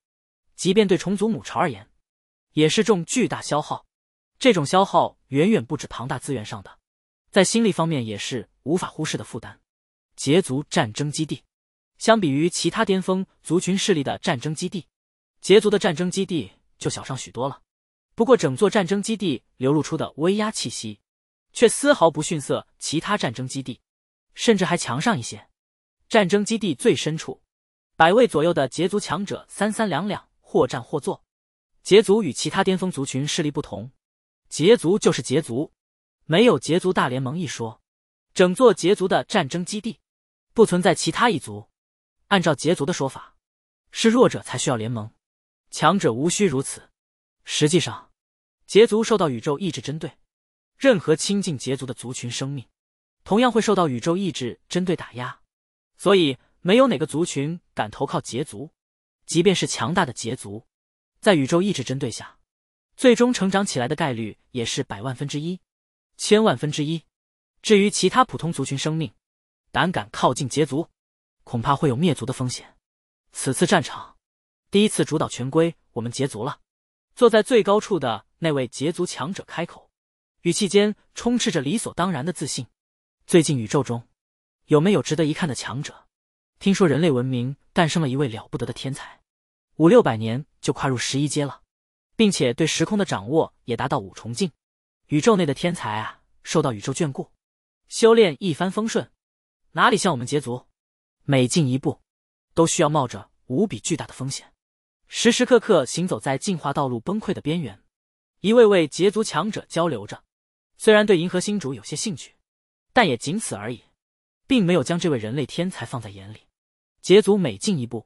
即便对虫族母巢而言，也是种巨大消耗。这种消耗远远不止庞大资源上的，在心力方面也是无法忽视的负担。羯族战争基地，相比于其他巅峰族群势力的战争基地，羯族的战争基地就小上许多了。不过，整座战争基地流露出的威压气息，却丝毫不逊色其他战争基地，甚至还强上一些。战争基地最深处，百位左右的羯族强者三三两两，或站或坐。羯族与其他巅峰族群势力不同，羯族就是羯族，没有羯族大联盟一说。整座羯族的战争基地。不存在其他一族，按照羯族的说法，是弱者才需要联盟，强者无需如此。实际上，羯族受到宇宙意志针对，任何亲近羯族的族群生命，同样会受到宇宙意志针对打压。所以，没有哪个族群敢投靠羯族，即便是强大的羯族，在宇宙意志针对下，最终成长起来的概率也是百万分之一、千万分之一。至于其他普通族群生命，胆敢靠近羯族，恐怕会有灭族的风险。此次战场，第一次主导权归我们羯族了。坐在最高处的那位羯族强者开口，语气间充斥着理所当然的自信。最近宇宙中，有没有值得一看的强者？听说人类文明诞生了一位了不得的天才，五六百年就跨入十一阶了，并且对时空的掌握也达到五重境。宇宙内的天才啊，受到宇宙眷顾，修炼一帆风顺。哪里像我们捷族，每进一步，都需要冒着无比巨大的风险，时时刻刻行走在进化道路崩溃的边缘。一位位捷族强者交流着，虽然对银河星主有些兴趣，但也仅此而已，并没有将这位人类天才放在眼里。捷族每进一步，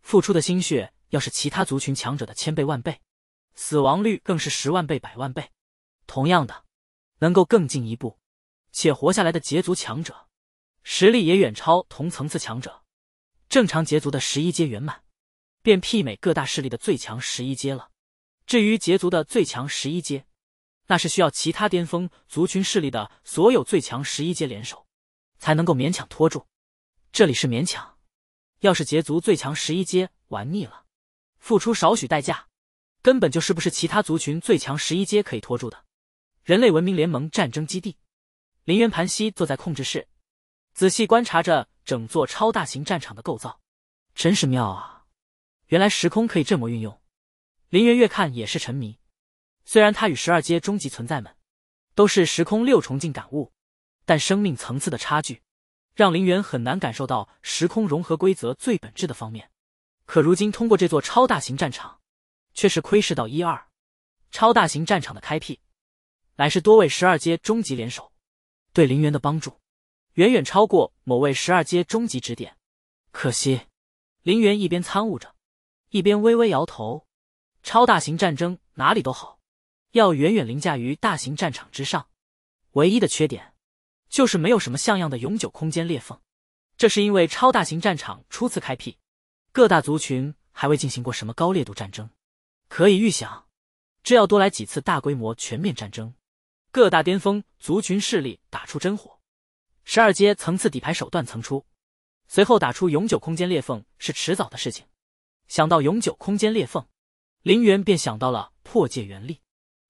付出的心血要是其他族群强者的千倍万倍，死亡率更是十万倍百万倍。同样的，能够更进一步且活下来的捷族强者。实力也远超同层次强者，正常羯族的十一阶圆满，便媲美各大势力的最强十一阶了。至于羯族的最强十一阶，那是需要其他巅峰族群势力的所有最强十一阶联手，才能够勉强拖住。这里是勉强，要是羯族最强十一阶玩腻了，付出少许代价，根本就是不是其他族群最强十一阶可以拖住的。人类文明联盟战争基地，林渊盘膝坐在控制室。仔细观察着整座超大型战场的构造，真是妙啊！原来时空可以这么运用。林元越看也是沉迷。虽然他与十二阶终极存在们都是时空六重境感悟，但生命层次的差距，让林元很难感受到时空融合规则最本质的方面。可如今通过这座超大型战场，却是窥视到一二。超大型战场的开辟，乃是多位十二阶终极联手对林元的帮助。远远超过某位十二阶终极指点，可惜，林元一边参悟着，一边微微摇头。超大型战争哪里都好，要远远凌驾于大型战场之上，唯一的缺点，就是没有什么像样的永久空间裂缝。这是因为超大型战场初次开辟，各大族群还未进行过什么高烈度战争。可以预想，这要多来几次大规模全面战争，各大巅峰族群势力打出真火。十二阶层次底牌手段层出，随后打出永久空间裂缝是迟早的事情。想到永久空间裂缝，林元便想到了破界元力。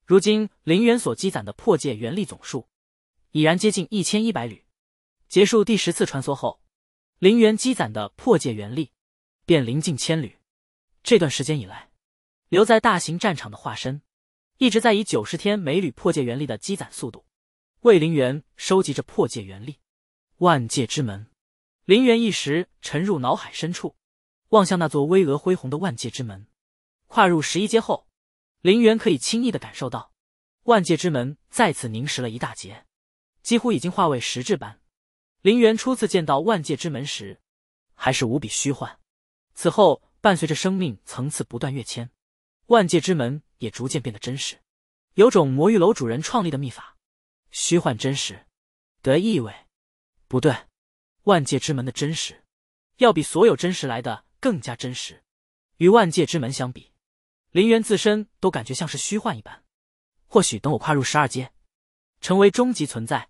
如今林元所积攒的破界元力总数已然接近一千一百缕。结束第十次穿梭后，林元积攒的破界元力便临近千缕。这段时间以来，留在大型战场的化身一直在以九十天每缕破界元力的积攒速度为林元收集着破界元力。万界之门，林元一时沉入脑海深处，望向那座巍峨恢宏的万界之门。跨入十一阶后，林元可以轻易的感受到，万界之门再次凝实了一大截，几乎已经化为实质般。林元初次见到万界之门时，还是无比虚幻，此后伴随着生命层次不断跃迁，万界之门也逐渐变得真实，有种魔域楼主人创立的秘法，虚幻真实的意味。不对，万界之门的真实，要比所有真实来的更加真实。与万界之门相比，林元自身都感觉像是虚幻一般。或许等我跨入十二阶，成为终极存在，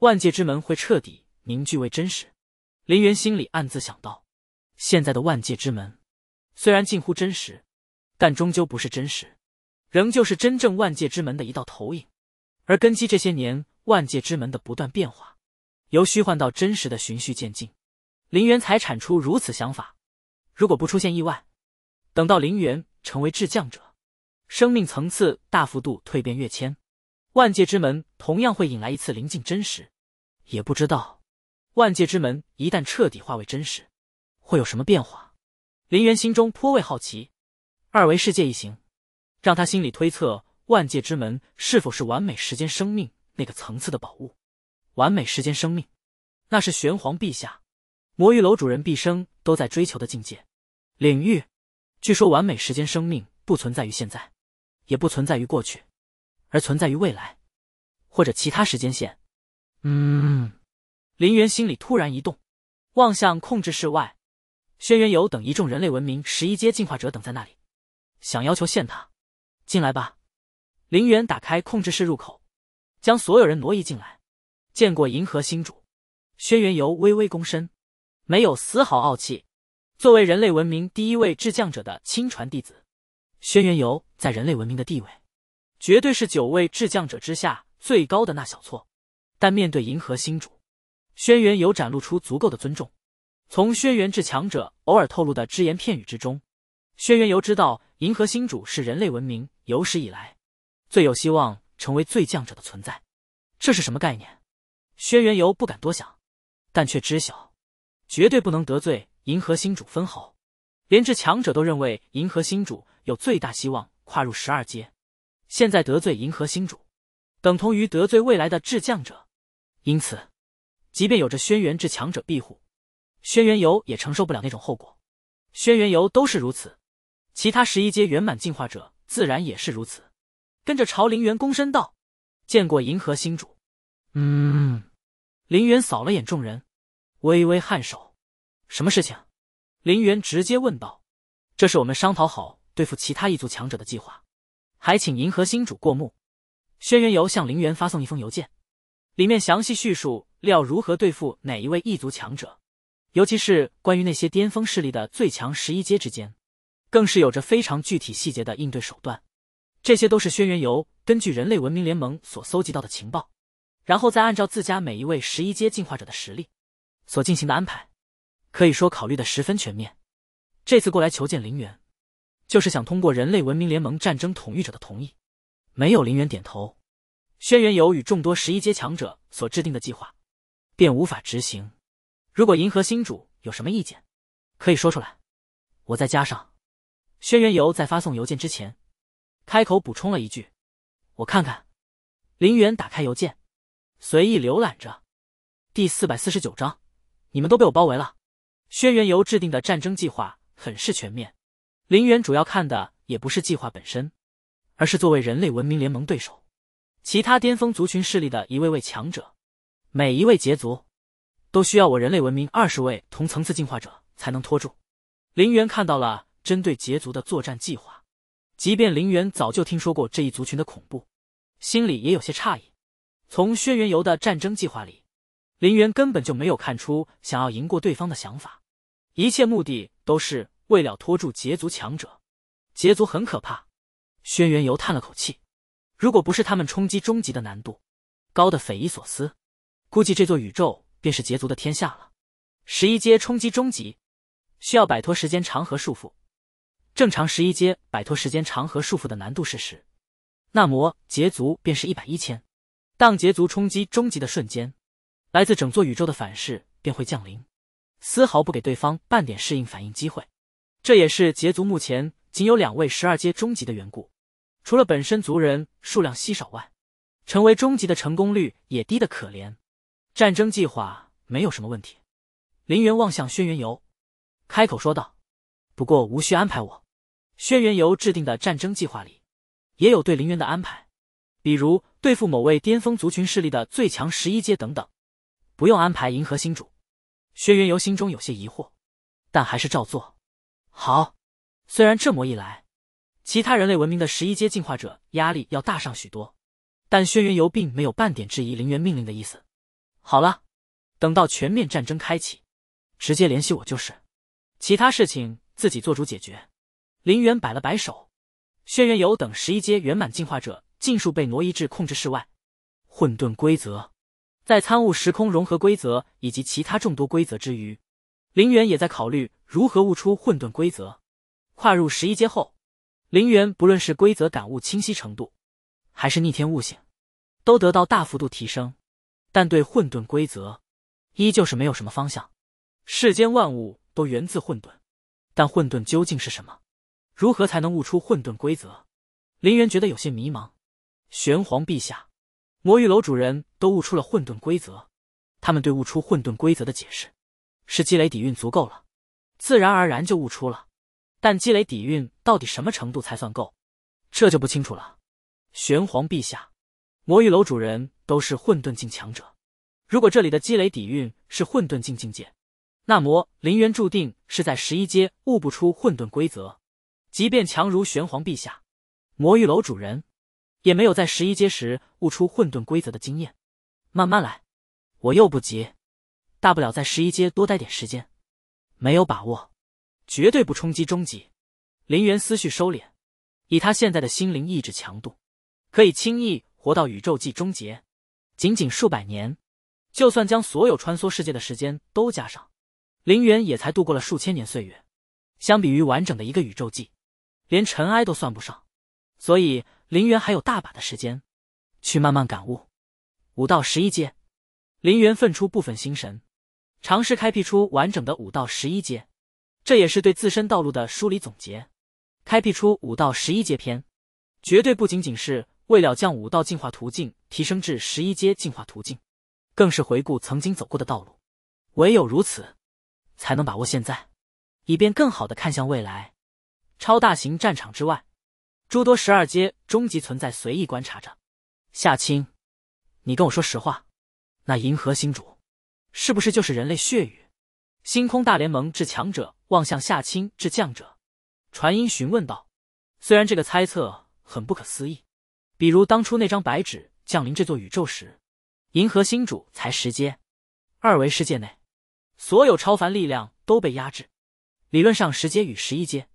万界之门会彻底凝聚为真实。林元心里暗自想到：现在的万界之门，虽然近乎真实，但终究不是真实，仍旧是真正万界之门的一道投影。而根基这些年，万界之门的不断变化。由虚幻到真实的循序渐进，林元才产出如此想法。如果不出现意外，等到林元成为智将者，生命层次大幅度蜕变跃迁，万界之门同样会引来一次临近真实。也不知道，万界之门一旦彻底化为真实，会有什么变化？林元心中颇为好奇。二维世界一行，让他心里推测万界之门是否是完美时间生命那个层次的宝物。完美时间生命，那是玄黄陛下、魔域楼主人毕生都在追求的境界。领域，据说完美时间生命不存在于现在，也不存在于过去，而存在于未来，或者其他时间线。嗯，林渊心里突然一动，望向控制室外，轩辕游等一众人类文明十一阶进化者等在那里，想要求限他。进来吧，林渊打开控制室入口，将所有人挪移进来。见过银河星主，轩辕游微微躬身，没有丝毫傲气。作为人类文明第一位智将者的亲传弟子，轩辕游在人类文明的地位，绝对是九位智将者之下最高的那小撮。但面对银河星主，轩辕游展露出足够的尊重。从轩辕至强者偶尔透露的只言片语之中，轩辕游知道银河星主是人类文明有史以来，最有希望成为最将者的存在。这是什么概念？轩辕游不敢多想，但却知晓，绝对不能得罪银河星主分毫。连至强者都认为银河星主有最大希望跨入十二阶，现在得罪银河星主，等同于得罪未来的至降者。因此，即便有着轩辕至强者庇护，轩辕游也承受不了那种后果。轩辕游都是如此，其他十一阶圆满进化者自然也是如此。跟着朝陵园躬身道：“见过银河星主。”嗯，林元扫了眼众人，微微颔首。什么事情？林元直接问道。这是我们商讨好对付其他异族强者的计划，还请银河星主过目。轩辕游向林元发送一封邮件，里面详细叙述要如何对付哪一位异族强者，尤其是关于那些巅峰势力的最强十一阶之间，更是有着非常具体细节的应对手段。这些都是轩辕游根据人类文明联盟所搜集到的情报。然后再按照自家每一位十一阶进化者的实力，所进行的安排，可以说考虑的十分全面。这次过来求见林源，就是想通过人类文明联盟战争统御者的同意。没有林源点头，轩辕游与众多十一阶强者所制定的计划，便无法执行。如果银河星主有什么意见，可以说出来，我再加上。轩辕游在发送邮件之前，开口补充了一句：“我看看。”林源打开邮件。随意浏览着第四百四十九章，你们都被我包围了。轩辕游制定的战争计划很是全面，林园主要看的也不是计划本身，而是作为人类文明联盟对手，其他巅峰族群势力的一位位强者，每一位羯族都需要我人类文明二十位同层次进化者才能拖住。林元看到了针对羯族的作战计划，即便林元早就听说过这一族群的恐怖，心里也有些诧异。从轩辕游的战争计划里，林源根本就没有看出想要赢过对方的想法，一切目的都是为了拖住羯族强者。羯族很可怕，轩辕游叹了口气，如果不是他们冲击终极的难度高的匪夷所思，估计这座宇宙便是羯族的天下了。十一阶冲击终极，需要摆脱时间长河束缚。正常十一阶摆脱时间长河束缚的难度是十，那么羯族便是一百一千。当杰族冲击终极的瞬间，来自整座宇宙的反噬便会降临，丝毫不给对方半点适应反应机会。这也是杰族目前仅有两位十二阶终极的缘故。除了本身族人数量稀少外，成为终极的成功率也低的可怜。战争计划没有什么问题，林源望向轩辕游，开口说道：“不过无需安排我。”轩辕游制定的战争计划里，也有对林源的安排。比如对付某位巅峰族群势力的最强十一阶等等，不用安排银河星主。轩辕游心中有些疑惑，但还是照做。好，虽然这么一来，其他人类文明的十一阶进化者压力要大上许多，但轩辕游并没有半点质疑林园命令的意思。好了，等到全面战争开启，直接联系我就是。其他事情自己做主解决。林园摆了摆手，轩辕游等十一阶圆满进化者。尽数被挪移至控制室外。混沌规则，在参悟时空融合规则以及其他众多规则之余，林源也在考虑如何悟出混沌规则。跨入十一阶后，林源不论是规则感悟清晰程度，还是逆天悟性，都得到大幅度提升。但对混沌规则，依旧是没有什么方向。世间万物都源自混沌，但混沌究竟是什么？如何才能悟出混沌规则？林源觉得有些迷茫。玄黄陛下，魔域楼主人都悟出了混沌规则。他们对悟出混沌规则的解释，是积累底蕴足够了，自然而然就悟出了。但积累底蕴到底什么程度才算够，这就不清楚了。玄黄陛下，魔域楼主人都是混沌境强者。如果这里的积累底蕴是混沌境境界，那么林元注定是在十一阶悟不出混沌规则。即便强如玄黄陛下，魔域楼主人。也没有在十一阶时悟出混沌规则的经验，慢慢来，我又不急，大不了在十一阶多待点时间。没有把握，绝对不冲击终极。林元思绪收敛，以他现在的心灵意志强度，可以轻易活到宇宙纪终结。仅仅数百年，就算将所有穿梭世界的时间都加上，林元也才度过了数千年岁月。相比于完整的一个宇宙纪，连尘埃都算不上。所以。林元还有大把的时间，去慢慢感悟五到十一阶。林元分出部分心神，尝试开辟出完整的五到十一阶，这也是对自身道路的梳理总结。开辟出五到十一阶篇，绝对不仅仅是为了将五道进化途径提升至十一阶进化途径，更是回顾曾经走过的道路。唯有如此，才能把握现在，以便更好的看向未来。超大型战场之外。诸多十二阶终极存在随意观察着，夏青，你跟我说实话，那银河星主是不是就是人类血雨？星空大联盟至强者望向夏青至将者，传音询问道：“虽然这个猜测很不可思议，比如当初那张白纸降临这座宇宙时，银河星主才十阶，二维世界内，所有超凡力量都被压制，理论上十阶与十一阶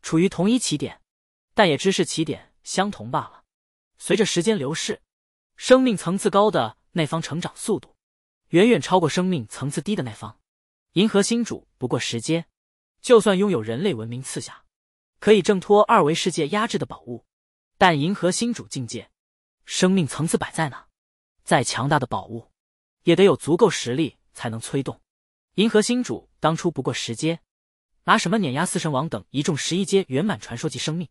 处于同一起点。”但也只是起点相同罢了。随着时间流逝，生命层次高的那方成长速度，远远超过生命层次低的那方。银河星主不过十阶，就算拥有人类文明赐下，可以挣脱二维世界压制的宝物，但银河星主境界，生命层次摆在那，再强大的宝物，也得有足够实力才能催动。银河星主当初不过十阶，拿什么碾压四神王等一众十一阶圆满传说级生命？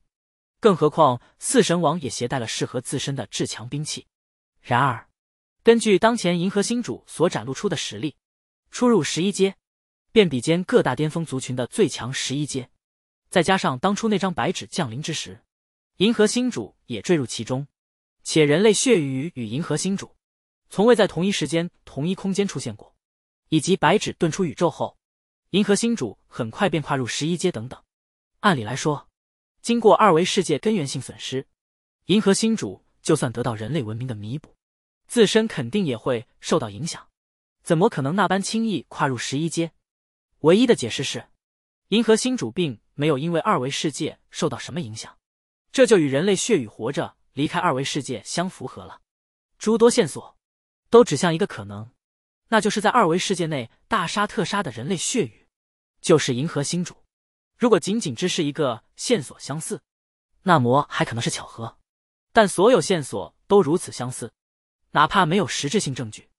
更何况，四神王也携带了适合自身的至强兵器。然而，根据当前银河星主所展露出的实力，初入十一阶，便比肩各大巅峰族群的最强十一阶。再加上当初那张白纸降临之时，银河星主也坠入其中，且人类血雨与银河星主从未在同一时间、同一空间出现过，以及白纸遁出宇宙后，银河星主很快便跨入十一阶等等。按理来说。经过二维世界根源性损失，银河星主就算得到人类文明的弥补，自身肯定也会受到影响。怎么可能那般轻易跨入十一阶？唯一的解释是，银河星主并没有因为二维世界受到什么影响，这就与人类血雨活着离开二维世界相符合了。诸多线索都指向一个可能，那就是在二维世界内大杀特杀的人类血雨，就是银河星主。如果仅仅只是一个线索相似，那么还可能是巧合，但所有线索都如此相似，哪怕没有实质性证据，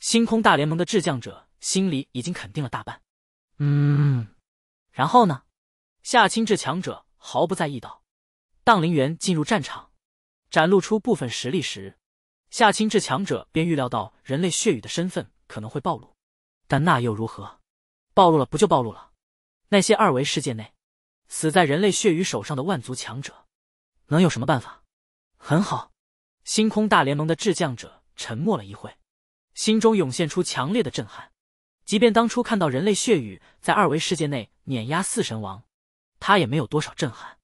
星空大联盟的智将者心里已经肯定了大半。嗯，然后呢？夏清志强者毫不在意道。当林园进入战场，展露出部分实力时，夏清志强者便预料到人类血雨的身份可能会暴露，但那又如何？暴露了不就暴露了？那些二维世界内死在人类血雨手上的万族强者，能有什么办法？很好，星空大联盟的智将者沉默了一会，心中涌现出强烈的震撼。即便当初看到人类血雨在二维世界内碾压四神王，他也没有多少震撼。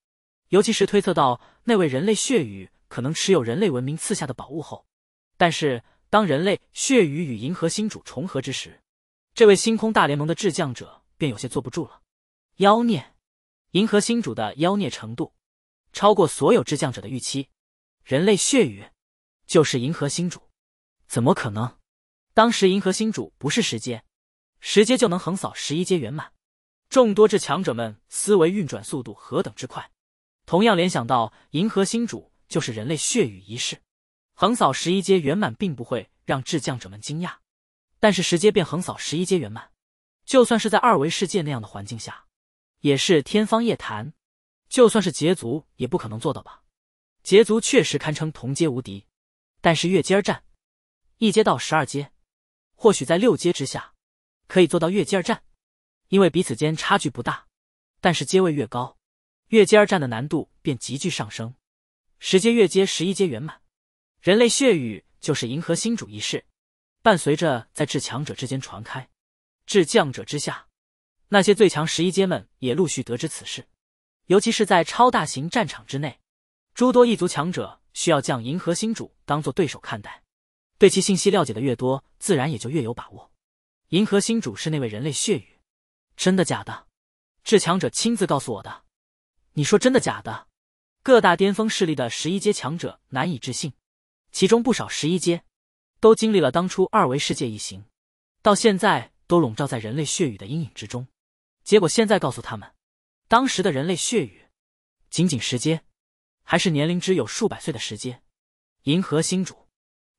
尤其是推测到那位人类血雨可能持有人类文明赐下的宝物后，但是当人类血雨与银河星主重合之时，这位星空大联盟的智将者便有些坐不住了。妖孽，银河星主的妖孽程度，超过所有智将者的预期。人类血雨，就是银河星主，怎么可能？当时银河星主不是十阶，十阶就能横扫十一阶圆满。众多智强者们思维运转速度何等之快，同样联想到银河星主就是人类血雨一世，横扫十一阶圆满并不会让智将者们惊讶。但是十阶便横扫十一阶圆满，就算是在二维世界那样的环境下。也是天方夜谭，就算是羯族也不可能做到吧？羯族确实堪称同阶无敌，但是越阶战，一阶到十二阶，或许在六阶之下可以做到越阶战，因为彼此间差距不大。但是阶位越高，越阶而战的难度便急剧上升。十阶越阶，十一阶圆满，人类血雨就是银河星主一事，伴随着在至强者之间传开，至将者之下。那些最强十一阶们也陆续得知此事，尤其是在超大型战场之内，诸多异族强者需要将银河星主当做对手看待，对其信息了解的越多，自然也就越有把握。银河星主是那位人类血雨？真的假的？至强者亲自告诉我的。你说真的假的？各大巅峰势力的十一阶强者难以置信，其中不少十一阶都经历了当初二维世界一行，到现在都笼罩在人类血雨的阴影之中。结果现在告诉他们，当时的人类血雨，仅仅十阶，还是年龄只有数百岁的十阶。银河星主，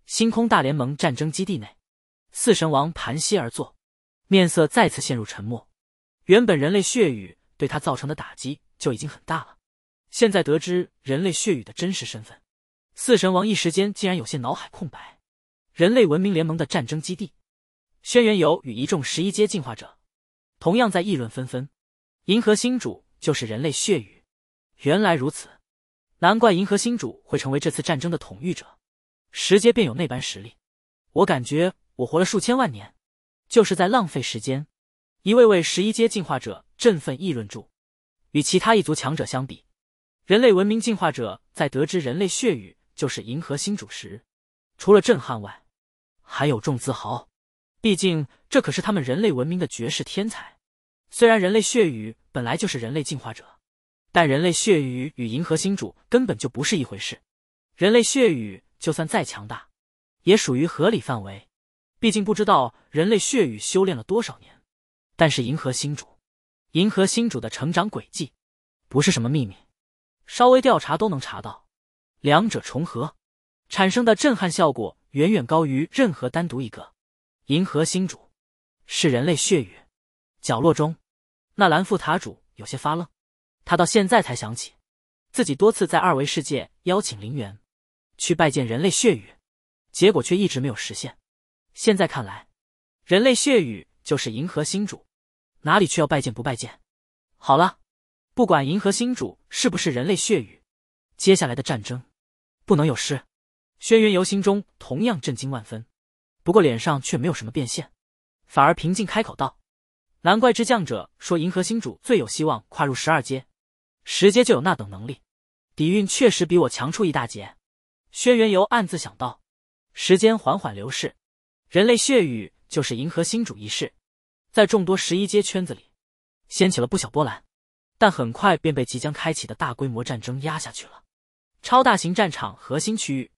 星空大联盟战争基地内，四神王盘膝而坐，面色再次陷入沉默。原本人类血雨对他造成的打击就已经很大了，现在得知人类血雨的真实身份，四神王一时间竟然有些脑海空白。人类文明联盟的战争基地，轩辕游与一众十一阶进化者。同样在议论纷纷，银河星主就是人类血雨，原来如此，难怪银河星主会成为这次战争的统御者，十阶便有那般实力，我感觉我活了数千万年，就是在浪费时间。一位位十一阶进化者振奋议论住，与其他一族强者相比，人类文明进化者在得知人类血雨就是银河星主时，除了震撼外，还有重自豪。毕竟，这可是他们人类文明的绝世天才。虽然人类血雨本来就是人类进化者，但人类血雨与银河星主根本就不是一回事。人类血雨就算再强大，也属于合理范围。毕竟不知道人类血雨修炼了多少年，但是银河星主，银河星主的成长轨迹不是什么秘密，稍微调查都能查到。两者重合，产生的震撼效果远远高于任何单独一个。银河星主，是人类血雨。角落中，那蓝副塔主有些发愣。他到现在才想起，自己多次在二维世界邀请林源去拜见人类血雨，结果却一直没有实现。现在看来，人类血雨就是银河星主，哪里去要拜见不拜见？好了，不管银河星主是不是人类血雨，接下来的战争，不能有失。轩辕游心中同样震惊万分。不过脸上却没有什么变现，反而平静开口道：“难怪之将者说银河星主最有希望跨入十二阶，十阶就有那等能力，底蕴确实比我强出一大截。”轩辕游暗自想到。时间缓缓流逝，人类血雨就是银河星主一事，在众多十一阶圈子里掀起了不小波澜，但很快便被即将开启的大规模战争压下去了。超大型战场核心区域，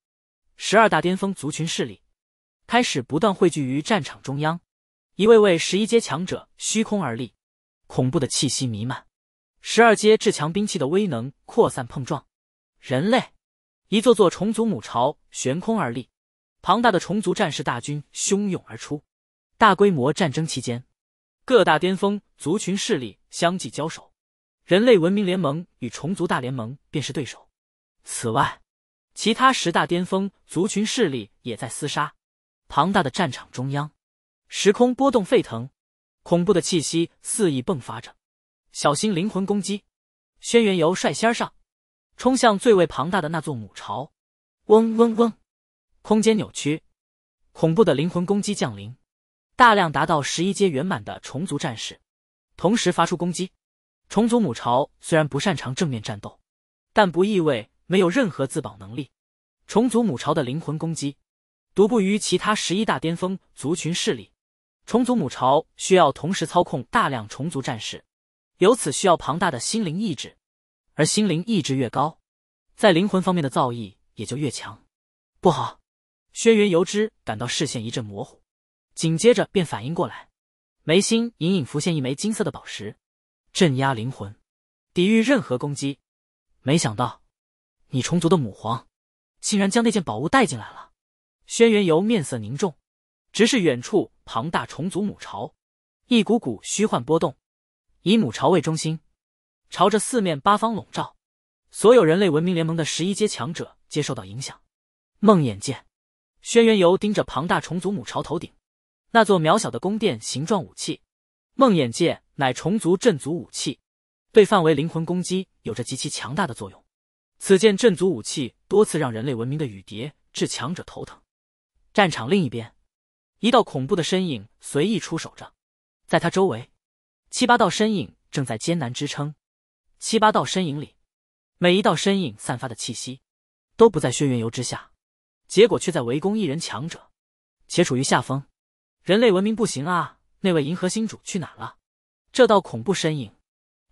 十二大巅峰族群势力。开始不断汇聚于战场中央，一位位十一阶强者虚空而立，恐怖的气息弥漫，十二阶至强兵器的威能扩散碰撞。人类，一座座虫族母巢悬空而立，庞大的虫族战士大军汹涌而出。大规模战争期间，各大巅峰族群势力相继交手，人类文明联盟与虫族大联盟便是对手。此外，其他十大巅峰族群势力也在厮杀。庞大的战场中央，时空波动沸腾，恐怖的气息肆意迸发着。小心灵魂攻击！轩辕游率先上，冲向最为庞大的那座母巢。嗡嗡嗡！空间扭曲，恐怖的灵魂攻击降临。大量达到十一阶圆满的虫族战士同时发出攻击。虫族母巢虽然不擅长正面战斗，但不意味没有任何自保能力。虫族母巢的灵魂攻击。独步于其他十一大巅峰族群势力，虫族母巢需要同时操控大量虫族战士，由此需要庞大的心灵意志，而心灵意志越高，在灵魂方面的造诣也就越强。不好，轩辕游之感到视线一阵模糊，紧接着便反应过来，眉心隐隐浮现一枚金色的宝石，镇压灵魂，抵御任何攻击。没想到，你虫族的母皇，竟然将那件宝物带进来了。轩辕游面色凝重，直视远处庞大虫族母巢，一股股虚幻波动以母巢为中心，朝着四面八方笼罩。所有人类文明联盟的十一阶强者皆受到影响。梦魇剑，轩辕游盯着庞大虫族母巢头顶那座渺小的宫殿形状武器。梦魇剑乃虫族镇族武器，对范围灵魂攻击有着极其强大的作用。此剑镇族武器多次让人类文明的雨蝶至强者头疼。战场另一边，一道恐怖的身影随意出手着，在他周围，七八道身影正在艰难支撑。七八道身影里，每一道身影散发的气息，都不在轩辕游之下，结果却在围攻一人强者，且处于下风。人类文明不行啊！那位银河星主去哪了？这道恐怖身影，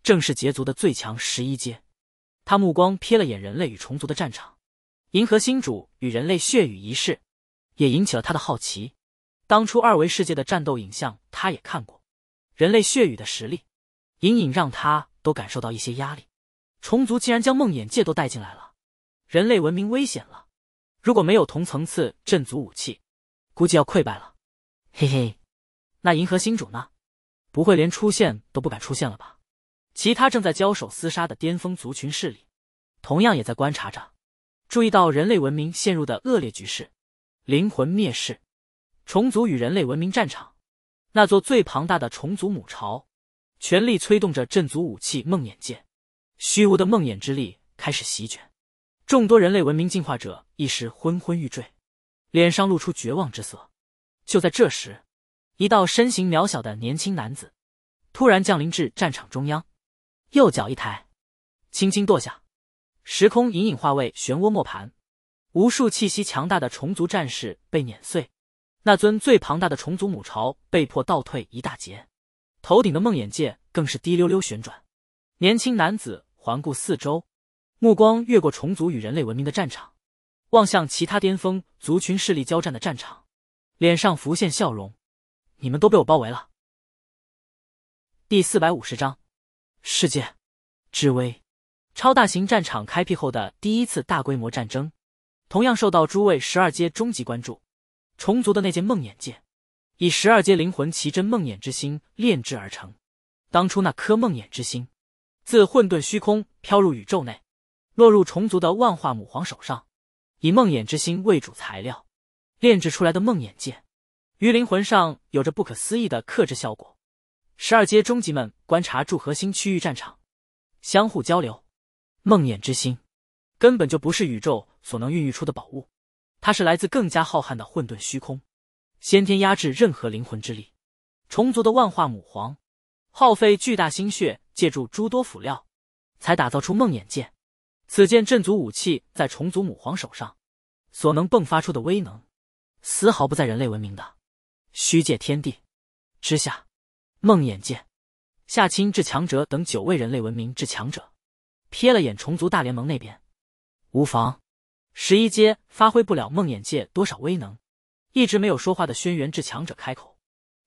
正是杰族的最强十一阶。他目光瞥了眼人类与虫族的战场，银河星主与人类血雨一试。也引起了他的好奇。当初二维世界的战斗影像，他也看过。人类血雨的实力，隐隐让他都感受到一些压力。虫族竟然将梦魇界都带进来了，人类文明危险了。如果没有同层次镇族武器，估计要溃败了。嘿嘿，那银河星主呢？不会连出现都不敢出现了吧？其他正在交手厮杀的巅峰族群势力，同样也在观察着，注意到人类文明陷入的恶劣局势。灵魂灭世，虫族与人类文明战场，那座最庞大的虫族母巢，全力催动着镇族武器梦魇剑，虚无的梦魇之力开始席卷，众多人类文明进化者一时昏昏欲坠，脸上露出绝望之色。就在这时，一道身形渺小的年轻男子突然降临至战场中央，右脚一抬，轻轻跺下，时空隐隐化为漩涡磨盘。无数气息强大的虫族战士被碾碎，那尊最庞大的虫族母巢被迫倒退一大截，头顶的梦魇界更是滴溜溜旋转。年轻男子环顾四周，目光越过虫族与人类文明的战场，望向其他巅峰族群势力交战的战场，脸上浮现笑容：“你们都被我包围了。”第四百五十章：世界之威，超大型战场开辟后的第一次大规模战争。同样受到诸位十二阶终极关注，虫族的那件梦魇剑，以十二阶灵魂奇珍梦魇之心炼制而成。当初那颗梦魇之心，自混沌虚空飘入宇宙内，落入虫族的万化母皇手上，以梦魇之心为主材料，炼制出来的梦魇剑，于灵魂上有着不可思议的克制效果。十二阶终极们观察住核心区域战场，相互交流，梦魇之心。根本就不是宇宙所能孕育出的宝物，它是来自更加浩瀚的混沌虚空，先天压制任何灵魂之力。虫族的万化母皇，耗费巨大心血，借助诸多辅料，才打造出梦魇剑。此剑镇族武器，在虫族母皇手上，所能迸发出的威能，丝毫不在人类文明的虚界天地之下。梦魇剑，夏青至强者等九位人类文明至强者，瞥了眼虫族大联盟那边。无妨，十一阶发挥不了梦魇界多少威能。一直没有说话的轩辕至强者开口。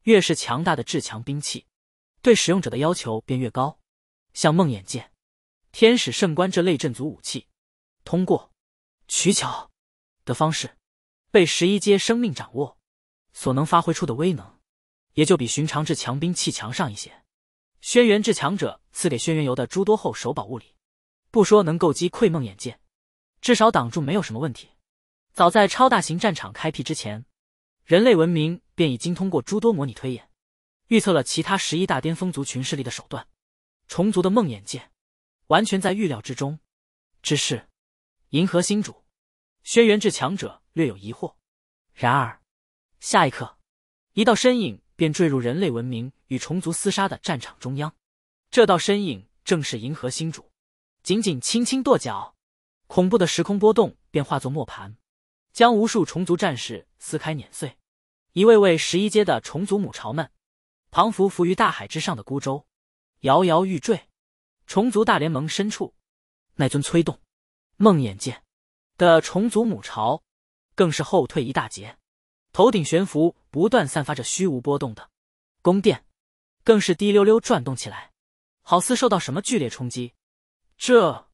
越是强大的至强兵器，对使用者的要求便越高。像梦魇剑、天使圣冠这类镇族武器，通过取巧的方式被十一阶生命掌握，所能发挥出的威能，也就比寻常至强兵器强上一些。轩辕至强者赐给轩辕游的诸多后手宝物里，不说能够击溃梦魇剑。至少挡住没有什么问题。早在超大型战场开辟之前，人类文明便已经通过诸多模拟推演，预测了其他十一大巅峰族群势力的手段。虫族的梦魇剑，完全在预料之中。只是，银河星主，轩辕志强者略有疑惑。然而，下一刻，一道身影便坠入人类文明与虫族厮杀的战场中央。这道身影正是银河星主，仅仅轻轻跺脚。恐怖的时空波动便化作磨盘，将无数虫族战士撕开碾碎。一位位十一阶的虫族母巢们，彷佛浮于大海之上的孤舟，摇摇欲坠。虫族大联盟深处，那尊催动梦魇剑的虫族母巢，更是后退一大截。头顶悬浮、不断散发着虚无波动的宫殿，更是滴溜溜转动起来，好似受到什么剧烈冲击。这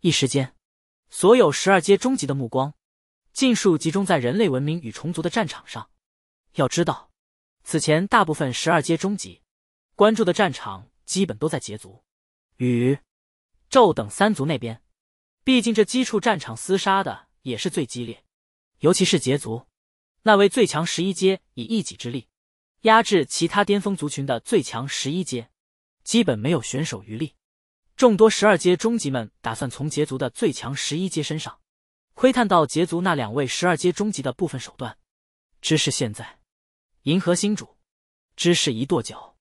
一时间。所有十二阶中级的目光，尽数集中在人类文明与虫族的战场上。要知道，此前大部分十二阶中级关注的战场，基本都在羯族、与宙等三族那边。毕竟这基础战场厮杀的也是最激烈，尤其是羯族，那位最强十一阶以一己之力压制其他巅峰族群的最强十一阶，基本没有选手余力。众多十二阶中级们打算从羯族的最强十一阶身上，窥探到羯族那两位十二阶中级的部分手段。只是现在，银河星主，只是一跺脚，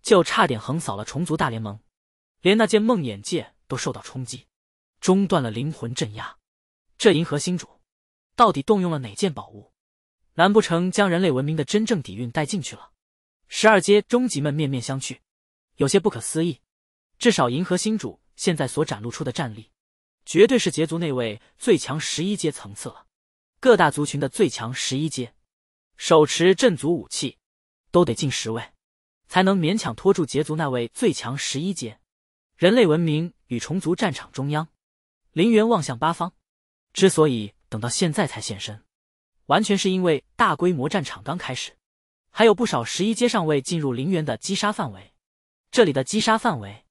就差点横扫了虫族大联盟，连那件梦魇戒都受到冲击，中断了灵魂镇压。这银河星主，到底动用了哪件宝物？难不成将人类文明的真正底蕴带进去了？十二阶中级们面面相觑，有些不可思议。至少银河星主现在所展露出的战力，绝对是羯族那位最强十一阶层次了。各大族群的最强十一阶，手持镇族武器，都得进十位，才能勉强拖住羯族那位最强十一阶。人类文明与虫族战场中央，林园望向八方。之所以等到现在才现身，完全是因为大规模战场刚开始，还有不少十一阶上位进入林园的击杀范围。这里的击杀范围。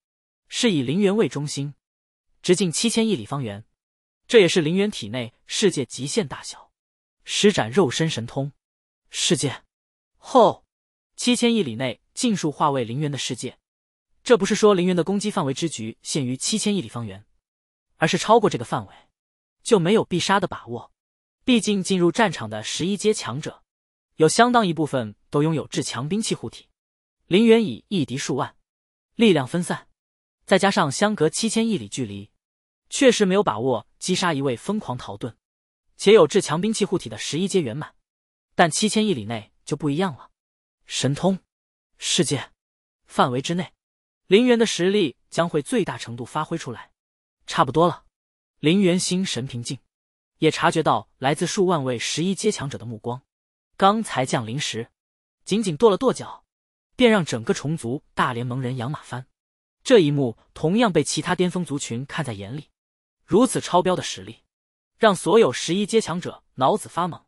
是以灵元为中心，直径七千亿里方圆，这也是灵元体内世界极限大小。施展肉身神通，世界后七千亿里内尽数化为灵元的世界。这不是说灵元的攻击范围之局限于七千亿里方圆，而是超过这个范围就没有必杀的把握。毕竟进入战场的十一阶强者，有相当一部分都拥有至强兵器护体，灵元以一敌数万，力量分散。再加上相隔七千亿里距离，确实没有把握击杀一位疯狂逃遁且有至强兵器护体的十一阶圆满。但七千亿里内就不一样了，神通世界范围之内，林元的实力将会最大程度发挥出来。差不多了，林元心神平静，也察觉到来自数万位十一阶强者的目光。刚才降临时，仅仅跺了跺脚，便让整个虫族大联盟人仰马翻。这一幕同样被其他巅峰族群看在眼里，如此超标的实力，让所有十一阶强者脑子发懵。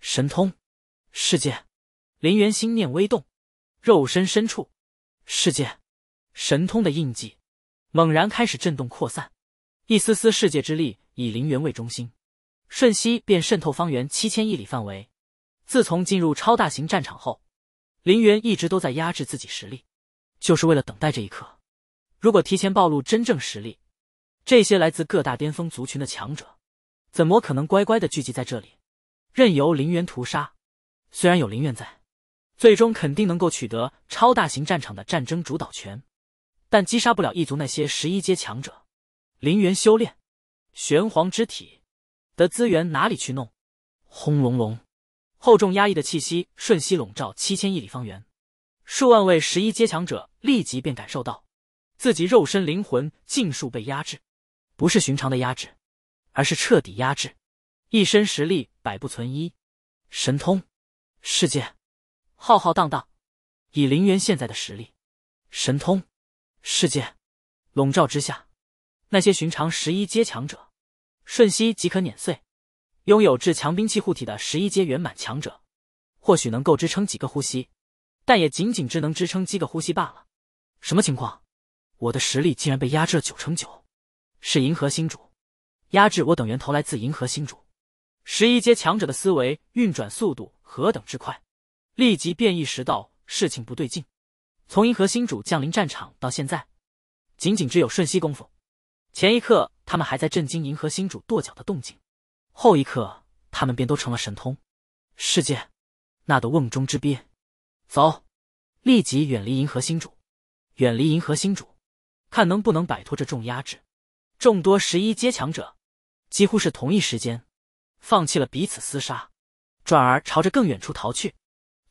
神通，世界，林元心念微动，肉身深处，世界，神通的印记猛然开始震动扩散，一丝丝世界之力以林元为中心，瞬息便渗透方圆七千亿里范围。自从进入超大型战场后，林元一直都在压制自己实力，就是为了等待这一刻。如果提前暴露真正实力，这些来自各大巅峰族群的强者，怎么可能乖乖的聚集在这里，任由林园屠杀？虽然有林园在，最终肯定能够取得超大型战场的战争主导权，但击杀不了异族那些十一阶强者，林园修炼玄黄之体的资源哪里去弄？轰隆隆，厚重压抑的气息瞬息笼罩七千亿里方圆，数万位十一阶强者立即便感受到。自己肉身灵魂尽数被压制，不是寻常的压制，而是彻底压制。一身实力百不存一，神通世界浩浩荡荡。以林元现在的实力，神通世界笼罩之下，那些寻常十一阶强者，瞬息即可碾碎。拥有至强兵器护体的十一阶圆满强者，或许能够支撑几个呼吸，但也仅仅只能支撑几个呼吸罢了。什么情况？我的实力竟然被压制了九成九，是银河星主压制我等源头来自银河星主十一阶强者的思维运转速度何等之快，立即便意识到事情不对劲。从银河星主降临战场到现在，仅仅只有瞬息功夫。前一刻他们还在震惊银河星主跺脚的动静，后一刻他们便都成了神通世界那的瓮中之鳖。走，立即远离银河星主，远离银河星主。看能不能摆脱这重压制，众多十一阶强者几乎是同一时间放弃了彼此厮杀，转而朝着更远处逃去。